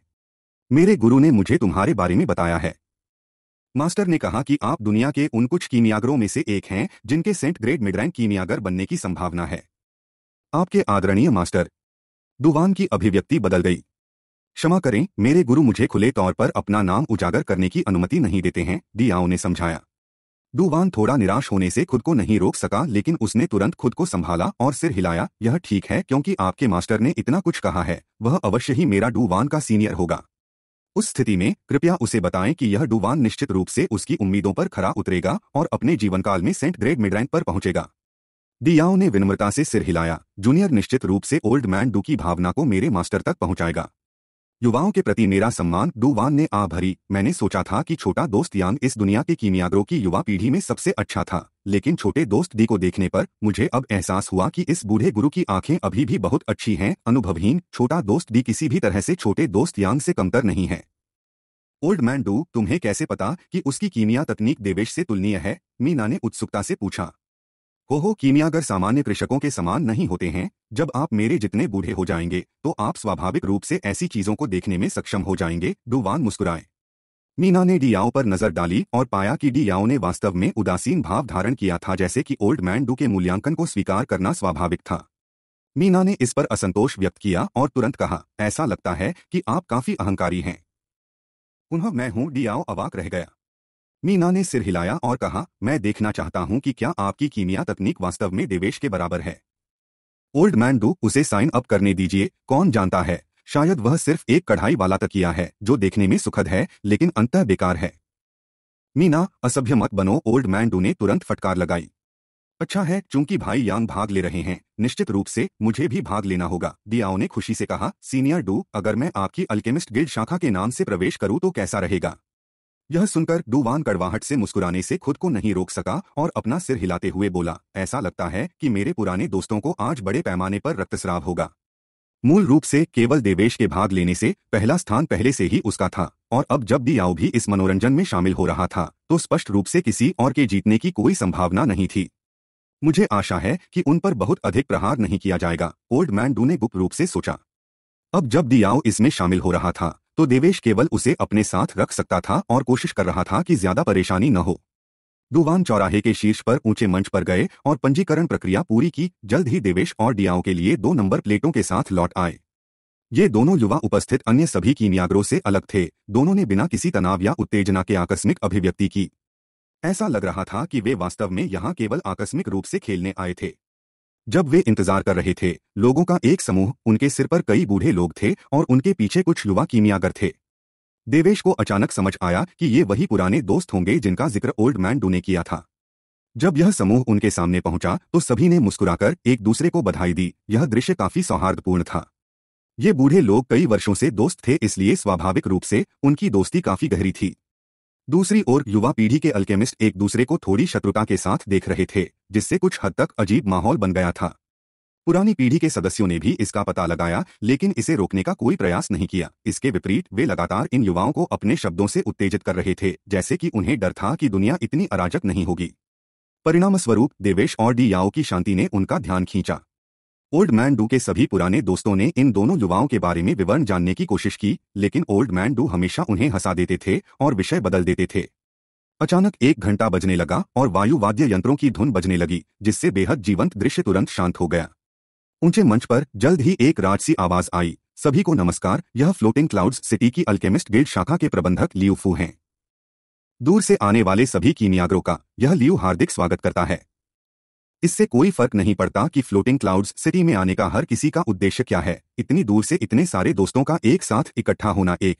मेरे गुरु ने मुझे तुम्हारे बारे में बताया है मास्टर ने कहा कि आप दुनिया के उन कुछ कीमियागरों में से एक हैं जिनके सेंट ग्रेड मिडरैंक कीमियागर बनने की संभावना है आपके आदरणीय मास्टर दुवान की अभिव्यक्ति बदल गई क्षमा करें मेरे गुरु मुझे खुले तौर पर अपना नाम उजागर करने की अनुमति नहीं देते हैं दियाओ ने समझाया डूवान थोड़ा निराश होने से खुद को नहीं रोक सका लेकिन उसने तुरंत खुद को संभाला और सिर हिलाया यह ठीक है क्योंकि आपके मास्टर ने इतना कुछ कहा है वह अवश्य ही मेरा डूवान का सीनियर होगा उस स्थिति में कृपया उसे बताएं कि यह डूवान निश्चित रूप से उसकी उम्मीदों पर खरा उतरेगा और अपने जीवनकाल में सेंट ग्रेड मिडरैंक पर पहुंचेगा दियाओं ने विनम्रता से सिर हिलाया जूनियर निश्चित रूप से ओल्ड मैन डू की भावना को मेरे मास्टर तक पहुंचाएगा युवाओं के प्रति मेरा सम्मान डूवान ने आ भरी मैंने सोचा था कि छोटा दोस्त यांग इस दुनिया के कीमियागरों की युवा पीढ़ी में सबसे अच्छा था लेकिन छोटे दोस्त डी को देखने पर मुझे अब एहसास हुआ कि इस बूढ़े गुरु की आंखें अभी भी बहुत अच्छी हैं अनुभवहीन छोटा दोस्त डी किसी भी तरह से छोटे दोस्त यांग से कमतर नहीं है ओल्ड मैन डू तुम्हें कैसे पता कि उसकी कीमिया तकनीक देवेश से तुलनीय है मीना ने उत्सुकता से पूछा हो कीमियागर सामान्य कृषकों के समान नहीं होते हैं जब आप मेरे जितने बूढ़े हो जाएंगे तो आप स्वाभाविक रूप से ऐसी चीजों को देखने में सक्षम हो जाएंगे डुवान मुस्कुराए मीना ने डियाओ पर नजर डाली और पाया कि डियाओ ने वास्तव में उदासीन भाव धारण किया था जैसे कि ओल्ड मैन डू के मूल्यांकन को स्वीकार करना स्वाभाविक था मीना ने इस पर असंतोष व्यक्त किया और तुरंत कहा ऐसा लगता है कि आप काफी अहंकारी हैं उन्हों मैं हूं डियाओ अवाक रह गया मीना ने सिर हिलाया और कहा मैं देखना चाहता हूं कि क्या आपकी कीमिया तकनीक वास्तव में देवेश के बराबर है ओल्ड मैन डू उसे साइन अप करने दीजिए कौन जानता है शायद वह सिर्फ एक कढ़ाई वाला तकिया है जो देखने में सुखद है लेकिन अंत बेकार है मीना असभ्य मत बनो ओल्ड मैन डू ने तुरंत फटकार लगाई अच्छा है चूंकि भाई यांग भाग ले रहे हैं निश्चित रूप से मुझे भी भाग लेना होगा दियाओ ने खुशी से कहा सीनियर डू अगर मैं आपकी अल्केमिस्ट गिल्ड शाखा के नाम से प्रवेश करूं तो कैसा रहेगा यह सुनकर डूवान कड़वाहट से मुस्कुराने से खुद को नहीं रोक सका और अपना सिर हिलाते हुए बोला ऐसा लगता है कि मेरे पुराने दोस्तों को आज बड़े पैमाने पर रक्तस्राव होगा मूल रूप से केवल देवेश के भाग लेने से पहला स्थान पहले से ही उसका था और अब जब दियाओ भी इस मनोरंजन में शामिल हो रहा था तो स्पष्ट रूप से किसी और के जीतने की कोई संभावना नहीं थी मुझे आशा है कि उन पर बहुत अधिक प्रहार नहीं किया जाएगा ओल्ड मैन डू ने गुप्त रूप से सोचा अब जब दियाओ इसमें शामिल हो रहा था तो देवेश केवल उसे अपने साथ रख सकता था और कोशिश कर रहा था कि ज्यादा परेशानी न हो दुवान चौराहे के शीर्ष पर ऊंचे मंच पर गए और पंजीकरण प्रक्रिया पूरी की जल्द ही देवेश और डियाओ के लिए दो नंबर प्लेटों के साथ लौट आए ये दोनों युवा उपस्थित अन्य सभी की कीनियागरों से अलग थे दोनों ने बिना किसी तनाव या उत्तेजना के आकस्मिक अभिव्यक्ति की ऐसा लग रहा था कि वे वास्तव में यहां केवल आकस्मिक रूप से खेलने आए थे जब वे इंतजार कर रहे थे लोगों का एक समूह उनके सिर पर कई बूढ़े लोग थे और उनके पीछे कुछ युवा कीमियागर थे देवेश को अचानक समझ आया कि ये वही पुराने दोस्त होंगे जिनका जिक्र ओल्ड मैन डू ने किया था जब यह समूह उनके सामने पहुंचा तो सभी ने मुस्कुराकर एक दूसरे को बधाई दी यह दृश्य काफी सौहार्दपूर्ण था ये बूढ़े लोग कई वर्षों से दोस्त थे इसलिए स्वाभाविक रूप से उनकी दोस्ती काफी गहरी थी दूसरी ओर युवा पीढ़ी के अल्केमिस्ट एक दूसरे को थोड़ी शत्रुता के साथ देख रहे थे जिससे कुछ हद तक अजीब माहौल बन गया था पुरानी पीढ़ी के सदस्यों ने भी इसका पता लगाया लेकिन इसे रोकने का कोई प्रयास नहीं किया इसके विपरीत वे लगातार इन युवाओं को अपने शब्दों से उत्तेजित कर रहे थे जैसे कि उन्हें डर था कि दुनिया इतनी अराजक नहीं होगी परिणामस्वरूप देवेश और डी याओ की शांति ने उनका ध्यान खींचा ओल्ड मैन डू के सभी पुराने दोस्तों ने इन दोनों युवाओं के बारे में विवरण जानने की कोशिश की लेकिन ओल्ड मैन डू हमेशा उन्हें हंसा देते थे और विषय बदल देते थे अचानक एक घंटा बजने लगा और वायु वाद्य यंत्रों की धुन बजने लगी जिससे बेहद जीवंत दृश्य तुरंत शांत हो गया ऊंचे मंच पर जल्द ही एक राजसी आवाज आई सभी को नमस्कार यह फ्लोटिंग क्लाउड्स सिटी की अल्केमिस्ट गिल्ड शाखा के प्रबंधक लियूफू हैं दूर से आने वाले सभी कीनियागरों का यह लियू हार्दिक स्वागत करता है इससे कोई फर्क नहीं पड़ता कि फ्लोटिंग क्लाउड्स सिटी में आने का हर किसी का उद्देश्य क्या है इतनी दूर से इतने सारे दोस्तों का एक साथ इकट्ठा होना एक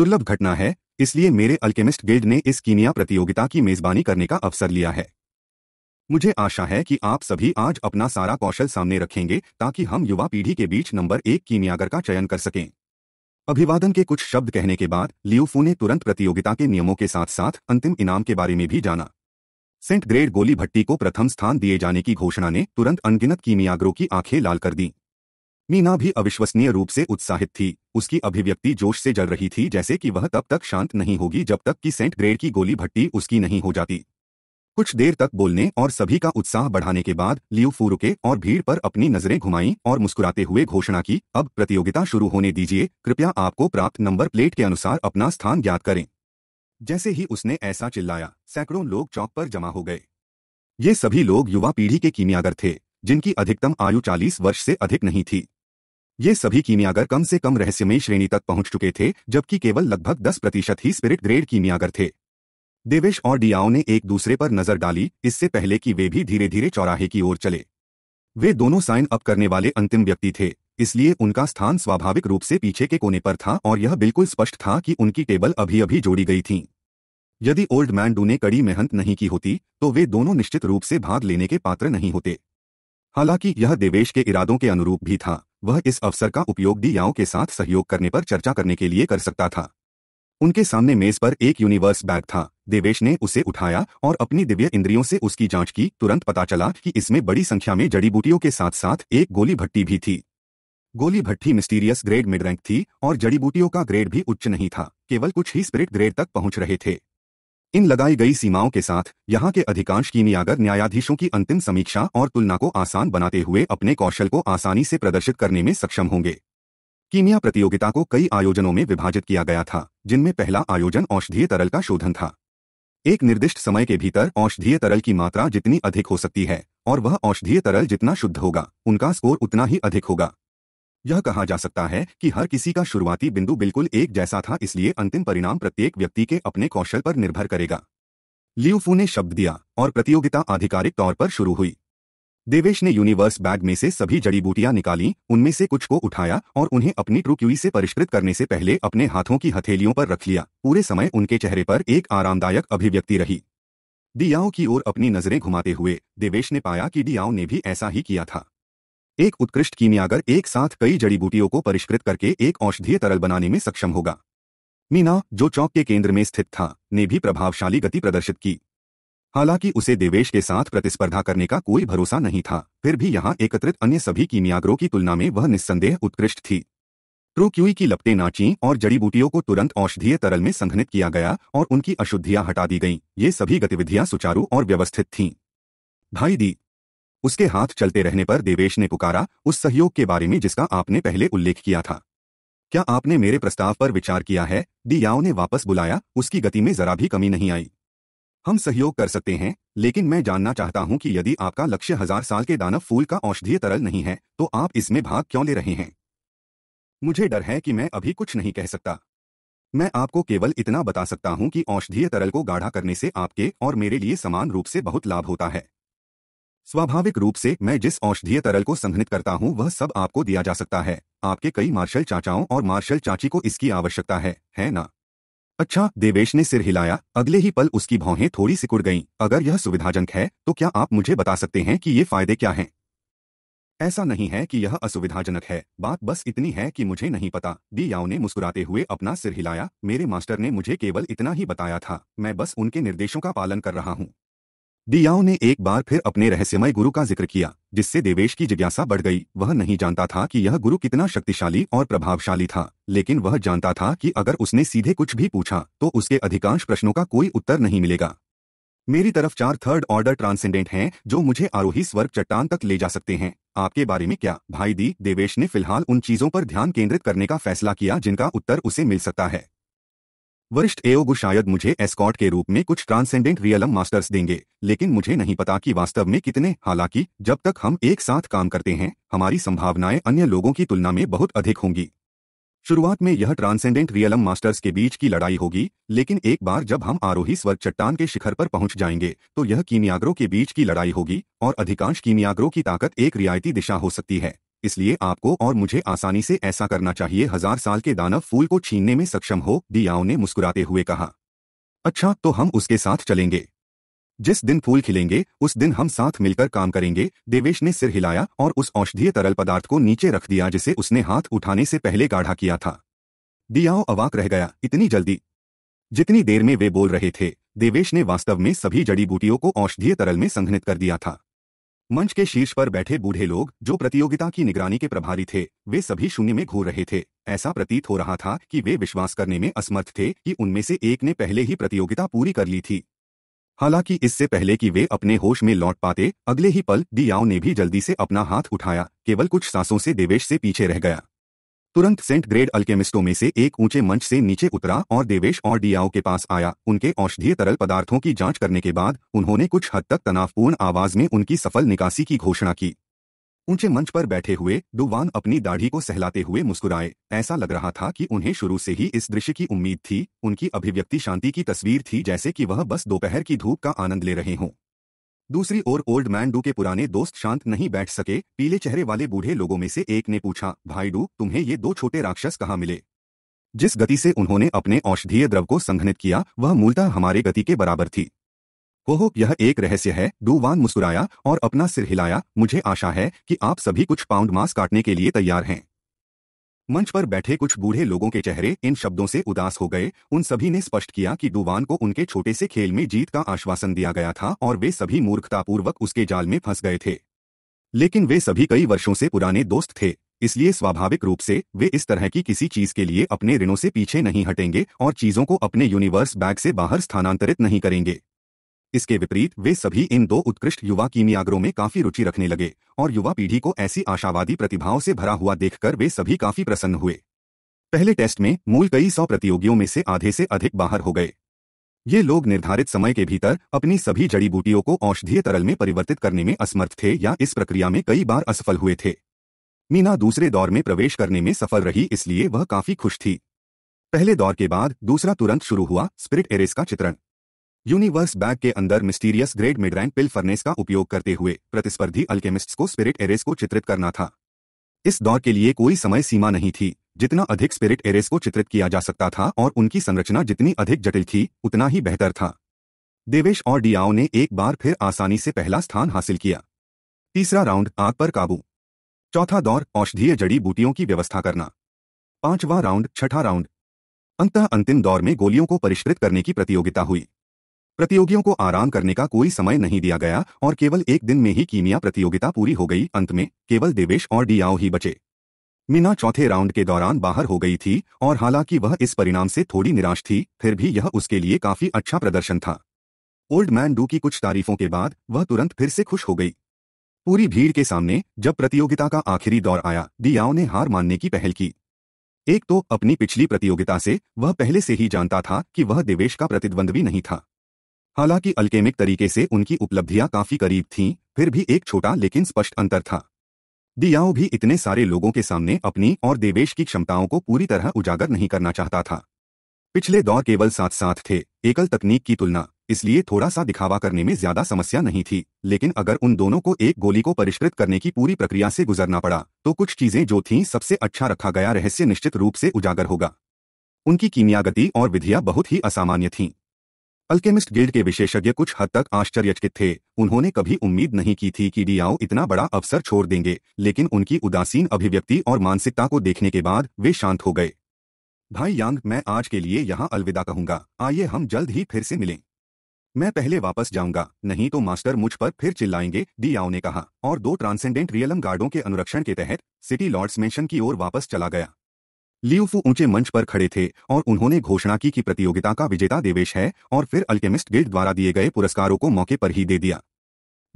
दुर्लभ घटना है इसलिए मेरे अल्केमिस्ट गिल्ड ने इस कीनिया प्रतियोगिता की मेजबानी करने का अवसर लिया है मुझे आशा है कि आप सभी आज अपना सारा कौशल सामने रखेंगे ताकि हम युवा पीढ़ी के बीच नंबर एक कीनियागर का चयन कर सकें अभिवादन के कुछ शब्द कहने के बाद लियोफू ने तुरंत प्रतियोगिता के नियमों के साथ साथ अंतिम इनाम के बारे में भी जाना सेंट ग्रेड गोली भट्टी को प्रथम स्थान दिए जाने की घोषणा ने तुरंत अनगिनत कीमियाग्रो की आंखें लाल कर दी मीना भी अविश्वसनीय रूप से उत्साहित थी उसकी अभिव्यक्ति जोश से जल रही थी जैसे कि वह तब तक शांत नहीं होगी जब तक कि सेंट ग्रेड की गोली भट्टी उसकी नहीं हो जाती कुछ देर तक बोलने और सभी का उत्साह बढ़ाने के बाद लियू फू रुके और भीड़ पर अपनी नजरें घुमाई और मुस्कुराते हुए घोषणा की अब प्रतियोगिता शुरू होने दीजिए कृपया आपको प्राप्त नंबर प्लेट के अनुसार अपना स्थान ज्ञात करें जैसे ही उसने ऐसा चिल्लाया सैकड़ों लोग चौक पर जमा हो गए ये सभी लोग युवा पीढ़ी के कीमियागर थे जिनकी अधिकतम आयु 40 वर्ष से अधिक नहीं थी ये सभी कीमियागर कम से कम रहस्यमय श्रेणी तक पहुंच चुके थे जबकि केवल लगभग 10 प्रतिशत ही स्पिरिट ग्रेड कीमियागर थे देवेश और डियाओ ने एक दूसरे पर नजर डाली इससे पहले कि वे भी धीरे धीरे चौराहे की ओर चले वे दोनों साइन अप करने वाले अंतिम व्यक्ति थे इसलिए उनका स्थान स्वाभाविक रूप से पीछे के कोने पर था और यह बिल्कुल स्पष्ट था कि उनकी टेबल अभी अभी जोड़ी गई थी यदि ओल्ड मैन डू ने कड़ी मेहनत नहीं की होती तो वे दोनों निश्चित रूप से भाग लेने के पात्र नहीं होते हालांकि यह देवेश के इरादों के अनुरूप भी था वह इस अवसर का उपयोग याओं के साथ सहयोग करने पर चर्चा करने के लिए कर सकता था उनके सामने मेज पर एक यूनिवर्स बैग था देवेश ने उसे उठाया और अपनी दिव्य इंद्रियों से उसकी जांच की तुरंत पता चला कि इसमें बड़ी संख्या में जड़ी बूटियों के साथ साथ एक गोली भट्टी भी थी गोली भट्टी मिस्टीरियस ग्रेड मिड रैंक थी और जड़ी बूटियों का ग्रेड भी उच्च नहीं था केवल कुछ ही स्पिरिट ग्रेड तक पहुंच रहे थे इन लगाई गई सीमाओं के साथ यहाँ के अधिकांश कीमियागर न्यायाधीशों की अंतिम समीक्षा और तुलना को आसान बनाते हुए अपने कौशल को आसानी से प्रदर्शित करने में सक्षम होंगे कीमिया प्रतियोगिता को कई आयोजनों में विभाजित किया गया था जिनमें पहला आयोजन औषधीय तरल का शोधन था एक निर्दिष्ट समय के भीतर औषधीय तरल की मात्रा जितनी अधिक हो सकती है और वह औषधीय तरल जितना शुद्ध होगा उनका स्कोर उतना ही अधिक होगा यह कहा जा सकता है कि हर किसी का शुरुआती बिंदु बिल्कुल एक जैसा था इसलिए अंतिम परिणाम प्रत्येक व्यक्ति के अपने कौशल पर निर्भर करेगा लियोफू ने शब्द दिया और प्रतियोगिता आधिकारिक तौर पर शुरू हुई देवेश ने यूनिवर्स बैग में से सभी जड़ी बूटियां निकाली उनमें से कुछ को उठाया और उन्हें अपनी ट्रुक्यूई से परिष्कृत करने से पहले अपने हाथों की हथेलियों पर रख लिया पूरे समय उनके चेहरे पर एक आरामदायक अभिव्यक्ति रही डियाओ की ओर अपनी नजरें घुमाते हुए देवेश ने पाया कि डियाओ ने भी ऐसा ही किया था एक उत्कृष्ट कीमियागर एक साथ कई जड़ी बूटियों को परिष्कृत करके एक औषधीय तरल बनाने में सक्षम होगा मीना जो चौक के केंद्र में स्थित था ने भी प्रभावशाली गति प्रदर्शित की हालांकि उसे देवेश के साथ प्रतिस्पर्धा करने का कोई भरोसा नहीं था फिर भी यहां एकत्रित अन्य सभी कीमियागरों की तुलना में वह निस्संदेह उत्कृष्ट थी ट्रोक्यूई की लपटें नाची और जड़ी बूटियों को तुरंत औषधीय तरल में संघनित किया गया और उनकी अशुद्धियां हटा दी गईं ये सभी गतिविधियां सुचारू और व्यवस्थित थीं भाई दी उसके हाथ चलते रहने पर देवेश ने पुकारा उस सहयोग के बारे में जिसका आपने पहले उल्लेख किया था क्या आपने मेरे प्रस्ताव पर विचार किया है याओ ने वापस बुलाया उसकी गति में जरा भी कमी नहीं आई हम सहयोग कर सकते हैं लेकिन मैं जानना चाहता हूं कि यदि आपका लक्ष्य हजार साल के दानव फूल का औषधीय तरल नहीं है तो आप इसमें भाग क्यों ले रहे हैं मुझे डर है कि मैं अभी कुछ नहीं कह सकता मैं आपको केवल इतना बता सकता हूं कि औषधीय तरल को गाढ़ा करने से आपके और मेरे लिए समान रूप से बहुत लाभ होता है स्वाभाविक रूप से मैं जिस औषधीय तरल को संघनित करता हूँ वह सब आपको दिया जा सकता है आपके कई मार्शल चाचाओं और मार्शल चाची को इसकी आवश्यकता है है ना अच्छा देवेश ने सिर हिलाया अगले ही पल उसकी भौहें थोड़ी सिकुड़ गईं। अगर यह सुविधाजनक है तो क्या आप मुझे बता सकते हैं कि ये फायदे क्या हैं ऐसा नहीं है कि यह असुविधाजनक है बात बस इतनी है कि मुझे नहीं पता डी याओ ने मुस्कुराते हुए अपना सिर हिलाया मेरे मास्टर ने मुझे केवल इतना ही बताया था मैं बस उनके निर्देशों का पालन कर रहा हूँ दियाओ ने एक बार फिर अपने रहस्यमय गुरु का जिक्र किया जिससे देवेश की जिज्ञासा बढ़ गई वह नहीं जानता था कि यह गुरु कितना शक्तिशाली और प्रभावशाली था लेकिन वह जानता था कि अगर उसने सीधे कुछ भी पूछा तो उसके अधिकांश प्रश्नों का कोई उत्तर नहीं मिलेगा मेरी तरफ चार थर्ड ऑर्डर ट्रांसेंडेंट हैं जो मुझे आरोही स्वर्ग चट्टान तक ले जा सकते हैं आपके बारे में क्या भाई दी देवेश ने फिलहाल उन चीजों पर ध्यान केंद्रित करने का फैसला किया जिनका उत्तर उसे मिल सकता है वरिष्ठ एओगु शायद मुझे एस्कॉट के रूप में कुछ ट्रांसेंडेंट रियलम मास्टर्स देंगे लेकिन मुझे नहीं पता कि वास्तव में कितने हालांकि जब तक हम एक साथ काम करते हैं हमारी संभावनाएं अन्य लोगों की तुलना में बहुत अधिक होंगी शुरुआत में यह ट्रांसेंडेंट रियलम मास्टर्स के बीच की लड़ाई होगी लेकिन एक बार जब हम आरोही स्वर्ग चट्टान के शिखर पर पहुंच जाएंगे तो यह कीमियाग्रो के बीच की लड़ाई होगी और अधिकांश कीमियाग्रो की ताकत एक रियायती दिशा हो सकती है इसलिए आपको और मुझे आसानी से ऐसा करना चाहिए हजार साल के दानव फूल को छीनने में सक्षम हो दियाओ ने मुस्कुराते हुए कहा अच्छा तो हम उसके साथ चलेंगे जिस दिन फूल खिलेंगे उस दिन हम साथ मिलकर काम करेंगे देवेश ने सिर हिलाया और उस औषधीय तरल पदार्थ को नीचे रख दिया जिसे उसने हाथ उठाने से पहले गाढ़ा किया था दियाओ अवाक रह गया इतनी जल्दी जितनी देर में वे बोल रहे थे देवेश ने वास्तव में सभी जड़ी बूटियों को औषधीय तरल में संघनित कर दिया था मंच के शीर्ष पर बैठे बूढ़े लोग जो प्रतियोगिता की निगरानी के प्रभारी थे वे सभी शून्य में घूर रहे थे ऐसा प्रतीत हो रहा था कि वे विश्वास करने में असमर्थ थे कि उनमें से एक ने पहले ही प्रतियोगिता पूरी कर ली थी हालांकि इससे पहले कि वे अपने होश में लौट पाते अगले ही पल दियाओ ने भी जल्दी से अपना हाथ उठाया केवल कुछ सांसों से देवेश से पीछे रह गया तुरंत सेंट ग्रेड अल्केमिस्टों में से एक ऊंचे मंच से नीचे उतरा और देवेश और डियाओ के पास आया उनके औषधीय तरल पदार्थों की जांच करने के बाद उन्होंने कुछ हद तक तनावपूर्ण आवाज में उनकी सफल निकासी की घोषणा की ऊंचे मंच पर बैठे हुए डुवान अपनी दाढ़ी को सहलाते हुए मुस्कुराए ऐसा लग रहा था कि उन्हें शुरू से ही इस दृश्य की उम्मीद थी उनकी अभिव्यक्ति शांति की तस्वीर थी जैसे कि वह बस दोपहर की धूप का आनंद ले रहे हों दूसरी ओर ओल्ड मैन डू के पुराने दोस्त शांत नहीं बैठ सके पीले चेहरे वाले बूढ़े लोगों में से एक ने पूछा भाई डू तुम्हें ये दो छोटे राक्षस कहाँ मिले जिस गति से उन्होंने अपने औषधीय द्रव को संघनित किया वह मूलतः हमारे गति के बराबर थी ओहो यह एक रहस्य है डू वान मुस्कुराया और अपना सिर हिलाया मुझे आशा है कि आप सभी कुछ पाउंड मांस काटने के लिए तैयार हैं मंच पर बैठे कुछ बूढ़े लोगों के चेहरे इन शब्दों से उदास हो गए उन सभी ने स्पष्ट किया कि डुवान को उनके छोटे से खेल में जीत का आश्वासन दिया गया था और वे सभी मूर्खतापूर्वक उसके जाल में फंस गए थे लेकिन वे सभी कई वर्षों से पुराने दोस्त थे इसलिए स्वाभाविक रूप से वे इस तरह की किसी चीज के लिए अपने ऋणों से पीछे नहीं हटेंगे और चीजों को अपने यूनिवर्स बैग से बाहर स्थानांतरित नहीं करेंगे इसके विपरीत वे सभी इन दो उत्कृष्ट युवा कीमियागरों में काफी रुचि रखने लगे और युवा पीढ़ी को ऐसी आशावादी प्रतिभाओं से भरा हुआ देखकर वे सभी काफी प्रसन्न हुए पहले टेस्ट में मूल कई सौ प्रतियोगियों में से आधे से अधिक बाहर हो गए ये लोग निर्धारित समय के भीतर अपनी सभी जड़ी बूटियों को औषधीय तरल में परिवर्तित करने में असमर्थ थे या इस प्रक्रिया में कई बार असफल हुए थे मीना दूसरे दौर में प्रवेश करने में सफल रही इसलिए वह काफी खुश थी पहले दौर के बाद दूसरा तुरंत शुरू हुआ स्पिरिट एरेस का चित्रण यूनिवर्स बैग के अंदर mysterious grade mid rank pill furnace का उपयोग करते हुए प्रतिस्पर्धी अल्केमिस्ट्स को स्पिरिट एरेस को चित्रित करना था इस दौर के लिए कोई समय सीमा नहीं थी जितना अधिक स्पिरिट एरेस को चित्रित किया जा सकता था और उनकी संरचना जितनी अधिक जटिल थी उतना ही बेहतर था देवेश और डियाओ ने एक बार फिर आसानी से पहला स्थान हासिल किया तीसरा राउंड आग पर काबू चौथा दौर औषधीय जड़ी बूटियों की व्यवस्था करना पांचवा राउंड छठा राउंड अंत अंतिम दौर में गोलियों को परिष्कृत करने की प्रतियोगिता हुई प्रतियोगियों को आराम करने का कोई समय नहीं दिया गया और केवल एक दिन में ही कीमिया प्रतियोगिता पूरी हो गई अंत में केवल देवेश और डियाओ ही बचे मीना चौथे राउंड के दौरान बाहर हो गई थी और हालांकि वह इस परिणाम से थोड़ी निराश थी फिर भी यह उसके लिए काफी अच्छा प्रदर्शन था ओल्ड मैन डू की कुछ तारीफों के बाद वह तुरंत फिर से खुश हो गई पूरी भीड़ के सामने जब प्रतियोगिता का आखिरी दौर आया डियाओ ने हार मानने की पहल की एक तो अपनी पिछली प्रतियोगिता से वह पहले से ही जानता था कि वह देवेश का प्रतिद्वंद्वी नहीं था हालांकि अल्केमिक तरीके से उनकी उपलब्धियां काफी करीब थीं, फिर भी एक छोटा लेकिन स्पष्ट अंतर था दियाओ भी इतने सारे लोगों के सामने अपनी और देवेश की क्षमताओं को पूरी तरह उजागर नहीं करना चाहता था पिछले दौर केवल साथ साथ थे एकल तकनीक की तुलना इसलिए थोड़ा सा दिखावा करने में ज्यादा समस्या नहीं थी लेकिन अगर उन दोनों को एक गोली को परिष्कृत करने की पूरी प्रक्रिया से गुजरना पड़ा तो कुछ चीजें जो थीं सबसे अच्छा रखा गया रहस्य निश्चित रूप से उजागर होगा उनकी कीमिया गति और विधियां बहुत ही असामान्य थीं अल्केमिस्ट गिल्ड के विशेषज्ञ कुछ हद तक आश्चर्यचकित थे उन्होंने कभी उम्मीद नहीं की थी कि डियाओ इतना बड़ा अवसर छोड़ देंगे लेकिन उनकी उदासीन अभिव्यक्ति और मानसिकता को देखने के बाद वे शांत हो गए भाई यांग मैं आज के लिए यहाँ अलविदा कहूंगा आइए हम जल्द ही फिर से मिलें मैं पहले वापस जाऊंगा नहीं तो मास्टर मुझ पर फिर चिल्लाएंगे डियाओ ने कहा और दो ट्रांसेंडेंट रियलम गार्डों के अनुरक्षण के तहत सिटी लॉर्ड्स मेंशन की ओर वापस चला गया लियूफू ऊंचे मंच पर खड़े थे और उन्होंने घोषणा की कि प्रतियोगिता का विजेता देवेश है और फिर अल्केमिस्ट गिल्ड द्वारा दिए गए पुरस्कारों को मौके पर ही दे दिया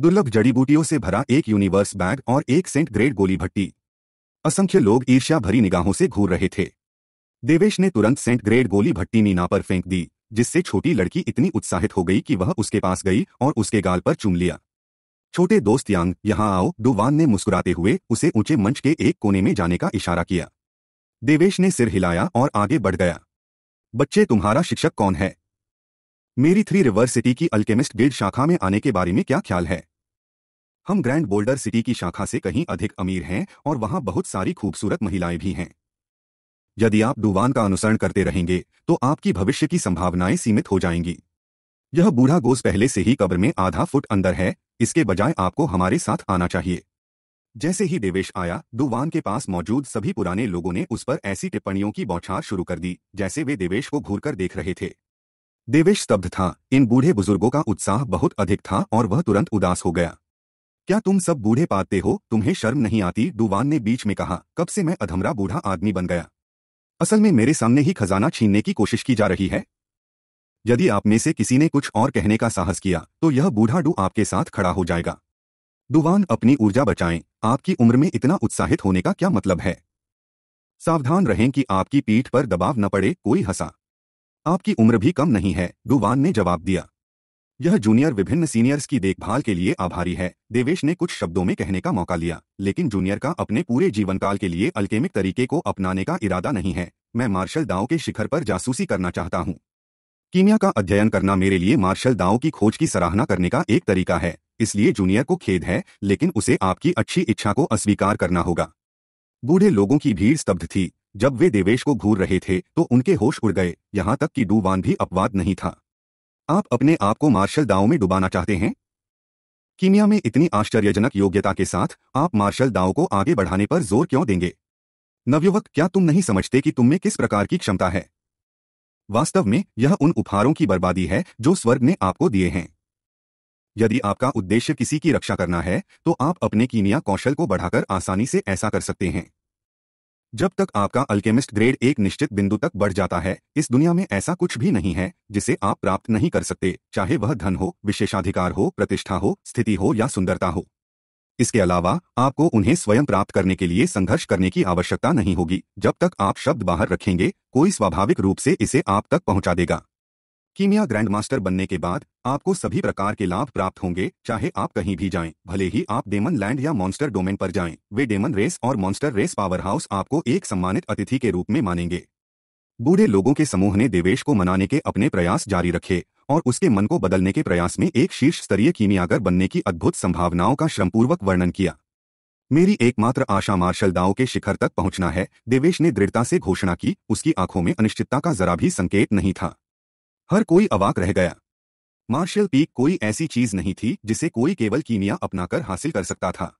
दुर्लभ जड़ी बूटियों से भरा एक यूनिवर्स बैग और एक सेंट ग्रेड गोली भट्टी असंख्य लोग ईर्ष्या भरी निगाहों से घूर रहे थे देवेश ने तुरंत सेंट ग्रेड गोली भट्टी मीना पर फेंक दी जिससे छोटी लड़की इतनी उत्साहित हो गई कि वह उसके पास गई और उसके गाल पर चूम लिया छोटे दोस्त यांग यहां आओ डुवान ने मुस्कुराते हुए उसे ऊंचे मंच के एक कोने में जाने का इशारा किया देवेश ने सिर हिलाया और आगे बढ़ गया बच्चे तुम्हारा शिक्षक कौन है मेरी थ्री रिवर सिटी की अल्केमिस्ट गिल्ड शाखा में आने के बारे में क्या ख्याल है हम ग्रैंड बोल्डर सिटी की शाखा से कहीं अधिक अमीर हैं और वहां बहुत सारी खूबसूरत महिलाएं भी हैं यदि आप डुबान का अनुसरण करते रहेंगे तो आपकी भविष्य की संभावनाएं सीमित हो जाएंगी यह बूढ़ा गोस पहले से ही कब्र में आधा फुट अंदर है इसके बजाय आपको हमारे साथ आना चाहिए जैसे ही देवेश आया दुवान के पास मौजूद सभी पुराने लोगों ने उस पर ऐसी टिप्पणियों की बौछार शुरू कर दी जैसे वे देवेश को घूरकर देख रहे थे देवेश स्तब्ध था इन बूढ़े बुजुर्गों का उत्साह बहुत अधिक था और वह तुरंत उदास हो गया क्या तुम सब बूढ़े पाते हो तुम्हें शर्म नहीं आती दुवान ने बीच में कहा कब से मैं अधमरा बूढ़ा आदमी बन गया असल में मेरे सामने ही खजाना छीनने की कोशिश की जा रही है यदि आप में से किसी ने कुछ और कहने का साहस किया तो यह बूढ़ा डू आपके साथ खड़ा हो जाएगा दुवान अपनी ऊर्जा बचाएं आपकी उम्र में इतना उत्साहित होने का क्या मतलब है सावधान रहें कि आपकी पीठ पर दबाव न पड़े कोई हंसा आपकी उम्र भी कम नहीं है डुवान ने जवाब दिया यह जूनियर विभिन्न सीनियर्स की देखभाल के लिए आभारी है देवेश ने कुछ शब्दों में कहने का मौका लिया लेकिन जूनियर का अपने पूरे जीवनकाल के लिए अल्केमिक तरीके को अपनाने का इरादा नहीं है मैं मार्शल दाव के शिखर पर जासूसी करना चाहता हूँ कीमिया का अध्ययन करना मेरे लिए मार्शल दाव की खोज की सराहना करने का एक तरीका है इसलिए जूनियर को खेद है लेकिन उसे आपकी अच्छी इच्छा को अस्वीकार करना होगा बूढ़े लोगों की भीड़ स्तब्ध थी जब वे देवेश को घूर रहे थे तो उनके होश उड़ गए यहां तक कि डूबान भी अपवाद नहीं था आप अपने आप को मार्शल दाव में डुबाना चाहते हैं कीमिया में इतनी आश्चर्यजनक योग्यता के साथ आप मार्शल दाव को आगे बढ़ाने पर जोर क्यों देंगे नवयुवक क्या तुम नहीं समझते कि तुम में किस प्रकार की क्षमता है वास्तव में यह उन उपहारों की बर्बादी है जो स्वर्ग ने आपको दिए हैं यदि आपका उद्देश्य किसी की रक्षा करना है तो आप अपने कीमिया कौशल को बढ़ाकर आसानी से ऐसा कर सकते हैं जब तक आपका अल्केमिस्ट ग्रेड एक निश्चित बिंदु तक बढ़ जाता है इस दुनिया में ऐसा कुछ भी नहीं है जिसे आप प्राप्त नहीं कर सकते चाहे वह धन हो विशेषाधिकार हो प्रतिष्ठा हो स्थिति हो या सुंदरता हो इसके अलावा आपको उन्हें स्वयं प्राप्त करने के लिए संघर्ष करने की आवश्यकता नहीं होगी जब तक आप शब्द बाहर रखेंगे कोई स्वाभाविक रूप से इसे आप तक पहुंचा देगा कीमिया ग्रैंड मास्टर बनने के बाद आपको सभी प्रकार के लाभ प्राप्त होंगे चाहे आप कहीं भी जाएं, भले ही आप डेमन लैंड या मॉन्स्टर डोमेन पर जाएं, वे डेमन रेस और मॉन्स्टर रेस पावर हाउस आपको एक सम्मानित अतिथि के रूप में मानेंगे बूढ़े लोगों के समूह ने देवेश को मनाने के अपने प्रयास जारी रखे और उसके मन को बदलने के प्रयास में एक शीर्ष स्तरीय कीमियागर बनने की अद्भुत संभावनाओं का श्रमपूर्वक वर्णन किया मेरी एकमात्र आशा मार्शल दाओ के शिखर तक पहुंचना है देवेश ने दृढ़ता से घोषणा की उसकी आंखों में अनिश्चितता का जरा भी संकेत नहीं था हर कोई अवाक रह गया मार्शल पीक कोई ऐसी चीज नहीं थी जिसे कोई केवल कीमिया अपनाकर हासिल कर सकता था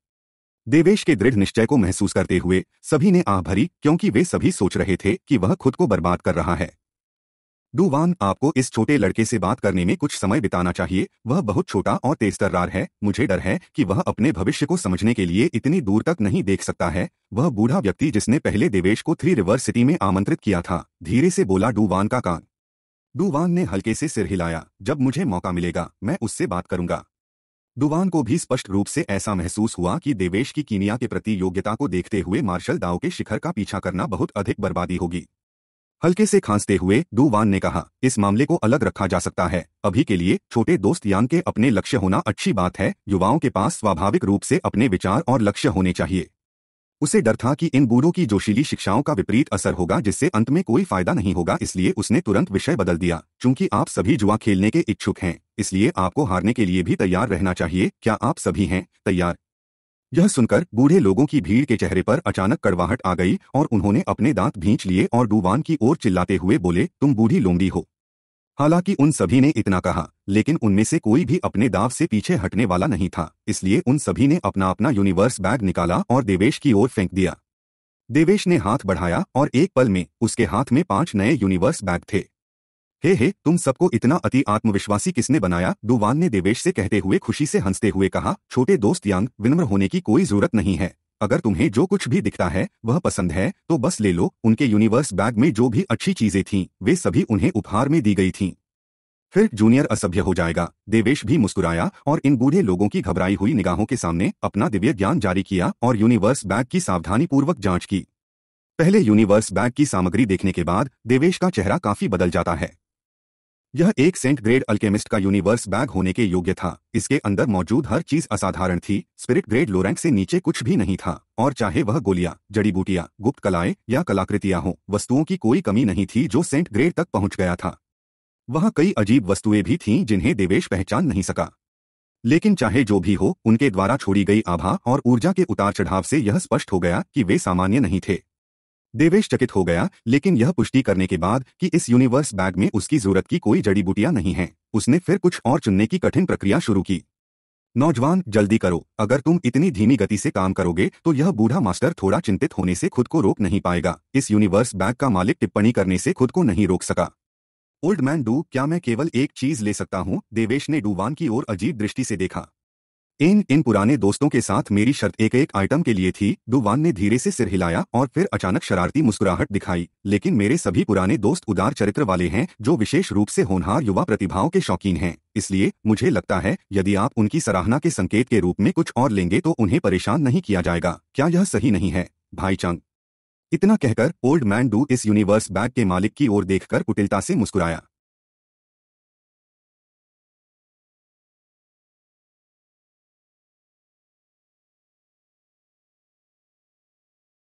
देवेश के दृढ़ निश्चय को महसूस करते हुए सभी ने आह भरी क्योंकि वे सभी सोच रहे थे कि वह खुद को बर्बाद कर रहा है डूवान आपको इस छोटे लड़के से बात करने में कुछ समय बिताना चाहिए वह बहुत छोटा और तेज तर्रार है मुझे डर है कि वह अपने भविष्य को समझने के लिए इतनी दूर तक नहीं देख सकता है वह बूढ़ा व्यक्ति जिसने पहले देवेश को थ्री रिवर्स सिटी में आमंत्रित किया था धीरे से बोला डूवान का कान डुवान ने हल्के से सिर हिलाया जब मुझे मौका मिलेगा मैं उससे बात करूंगा डुवान को भी स्पष्ट रूप से ऐसा महसूस हुआ कि देवेश की कीनिया के प्रति योग्यता को देखते हुए मार्शल दाव के शिखर का पीछा करना बहुत अधिक बर्बादी होगी हल्के से खांसते हुए डुवान ने कहा इस मामले को अलग रखा जा सकता है अभी के लिए छोटे दोस्त यान के अपने लक्ष्य होना अच्छी बात है युवाओं के पास स्वाभाविक रूप से अपने विचार और लक्ष्य होने चाहिए उसे डर था कि इन बूढ़ों की जोशीली शिक्षाओं का विपरीत असर होगा जिससे अंत में कोई फायदा नहीं होगा इसलिए उसने तुरंत विषय बदल दिया चूंकि आप सभी जुआ खेलने के इच्छुक हैं इसलिए आपको हारने के लिए भी तैयार रहना चाहिए क्या आप सभी हैं तैयार यह सुनकर बूढ़े लोगों की भीड़ के चेहरे पर अचानक कड़वाहट आ गई और उन्होंने अपने दांत भींच लिए और डूबान की ओर चिल्लाते हुए बोले तुम बूढ़ी लोमड़ी हो हालांकि उन सभी ने इतना कहा लेकिन उनमें से कोई भी अपने दाव से पीछे हटने वाला नहीं था इसलिए उन सभी ने अपना अपना यूनिवर्स बैग निकाला और देवेश की ओर फेंक दिया देवेश ने हाथ बढ़ाया और एक पल में उसके हाथ में पांच नए यूनिवर्स बैग थे हे हे तुम सबको इतना अति आत्मविश्वासी किसने बनाया डुवान ने देवेश से कहते हुए खुशी से हंसते हुए कहा छोटे दोस्त यांग विनम्र होने की कोई जरूरत नहीं है अगर तुम्हें जो कुछ भी दिखता है वह पसंद है तो बस ले लो उनके यूनिवर्स बैग में जो भी अच्छी चीजें थीं वे सभी उन्हें उपहार में दी गई थीं फिर जूनियर असभ्य हो जाएगा देवेश भी मुस्कुराया और इन बूढ़े लोगों की घबराई हुई निगाहों के सामने अपना दिव्य ज्ञान जारी किया और यूनिवर्स बैग की सावधानीपूर्वक जांच की पहले यूनिवर्स बैग की सामग्री देखने के बाद देवेश का चेहरा काफी बदल जाता है यह एक सेंट ग्रेड अल्केमिस्ट का यूनिवर्स बैग होने के योग्य था इसके अंदर मौजूद हर चीज असाधारण थी स्पिरिट ग्रेड लोरेंक से नीचे कुछ भी नहीं था और चाहे वह गोलियां जड़ी बूटियां गुप्त कलाएं या कलाकृतियां हों वस्तुओं की कोई कमी नहीं थी जो सेंट ग्रेड तक पहुंच गया था वह कई अजीब वस्तुएं भी थीं जिन्हें देवेश पहचान नहीं सका लेकिन चाहे जो भी हो उनके द्वारा छोड़ी गई आभा और ऊर्जा के उतार चढ़ाव से यह स्पष्ट हो गया कि वे सामान्य नहीं थे देवेश चकित हो गया लेकिन यह पुष्टि करने के बाद कि इस यूनिवर्स बैग में उसकी जरूरत की कोई जड़ी बूटियां नहीं है उसने फिर कुछ और चुनने की कठिन प्रक्रिया शुरू की नौजवान जल्दी करो अगर तुम इतनी धीमी गति से काम करोगे तो यह बूढ़ा मास्टर थोड़ा चिंतित होने से खुद को रोक नहीं पाएगा इस यूनिवर्स बैग का मालिक टिप्पणी करने से खुद को नहीं रोक सका ओल्ड मैन डू क्या मैं केवल एक चीज ले सकता हूँ देवेश ने डूवान की ओर अजीब दृष्टि से देखा इन इन पुराने दोस्तों के साथ मेरी शर्त एक एक आइटम के लिए थी दुवान ने धीरे से सिर हिलाया और फिर अचानक शरारती मुस्कुराहट दिखाई लेकिन मेरे सभी पुराने दोस्त उदार चरित्र वाले हैं जो विशेष रूप से होनहार युवा प्रतिभाओं के शौकीन हैं इसलिए मुझे लगता है यदि आप उनकी सराहना के संकेत के रूप में कुछ और लेंगे तो उन्हें परेशान नहीं किया जाएगा क्या यह सही नहीं है भाई चंग इतना कहकर ओल्ड मैन डू इस यूनिवर्स बैग के मालिक की ओर देखकर कुटिलता से मुस्कुराया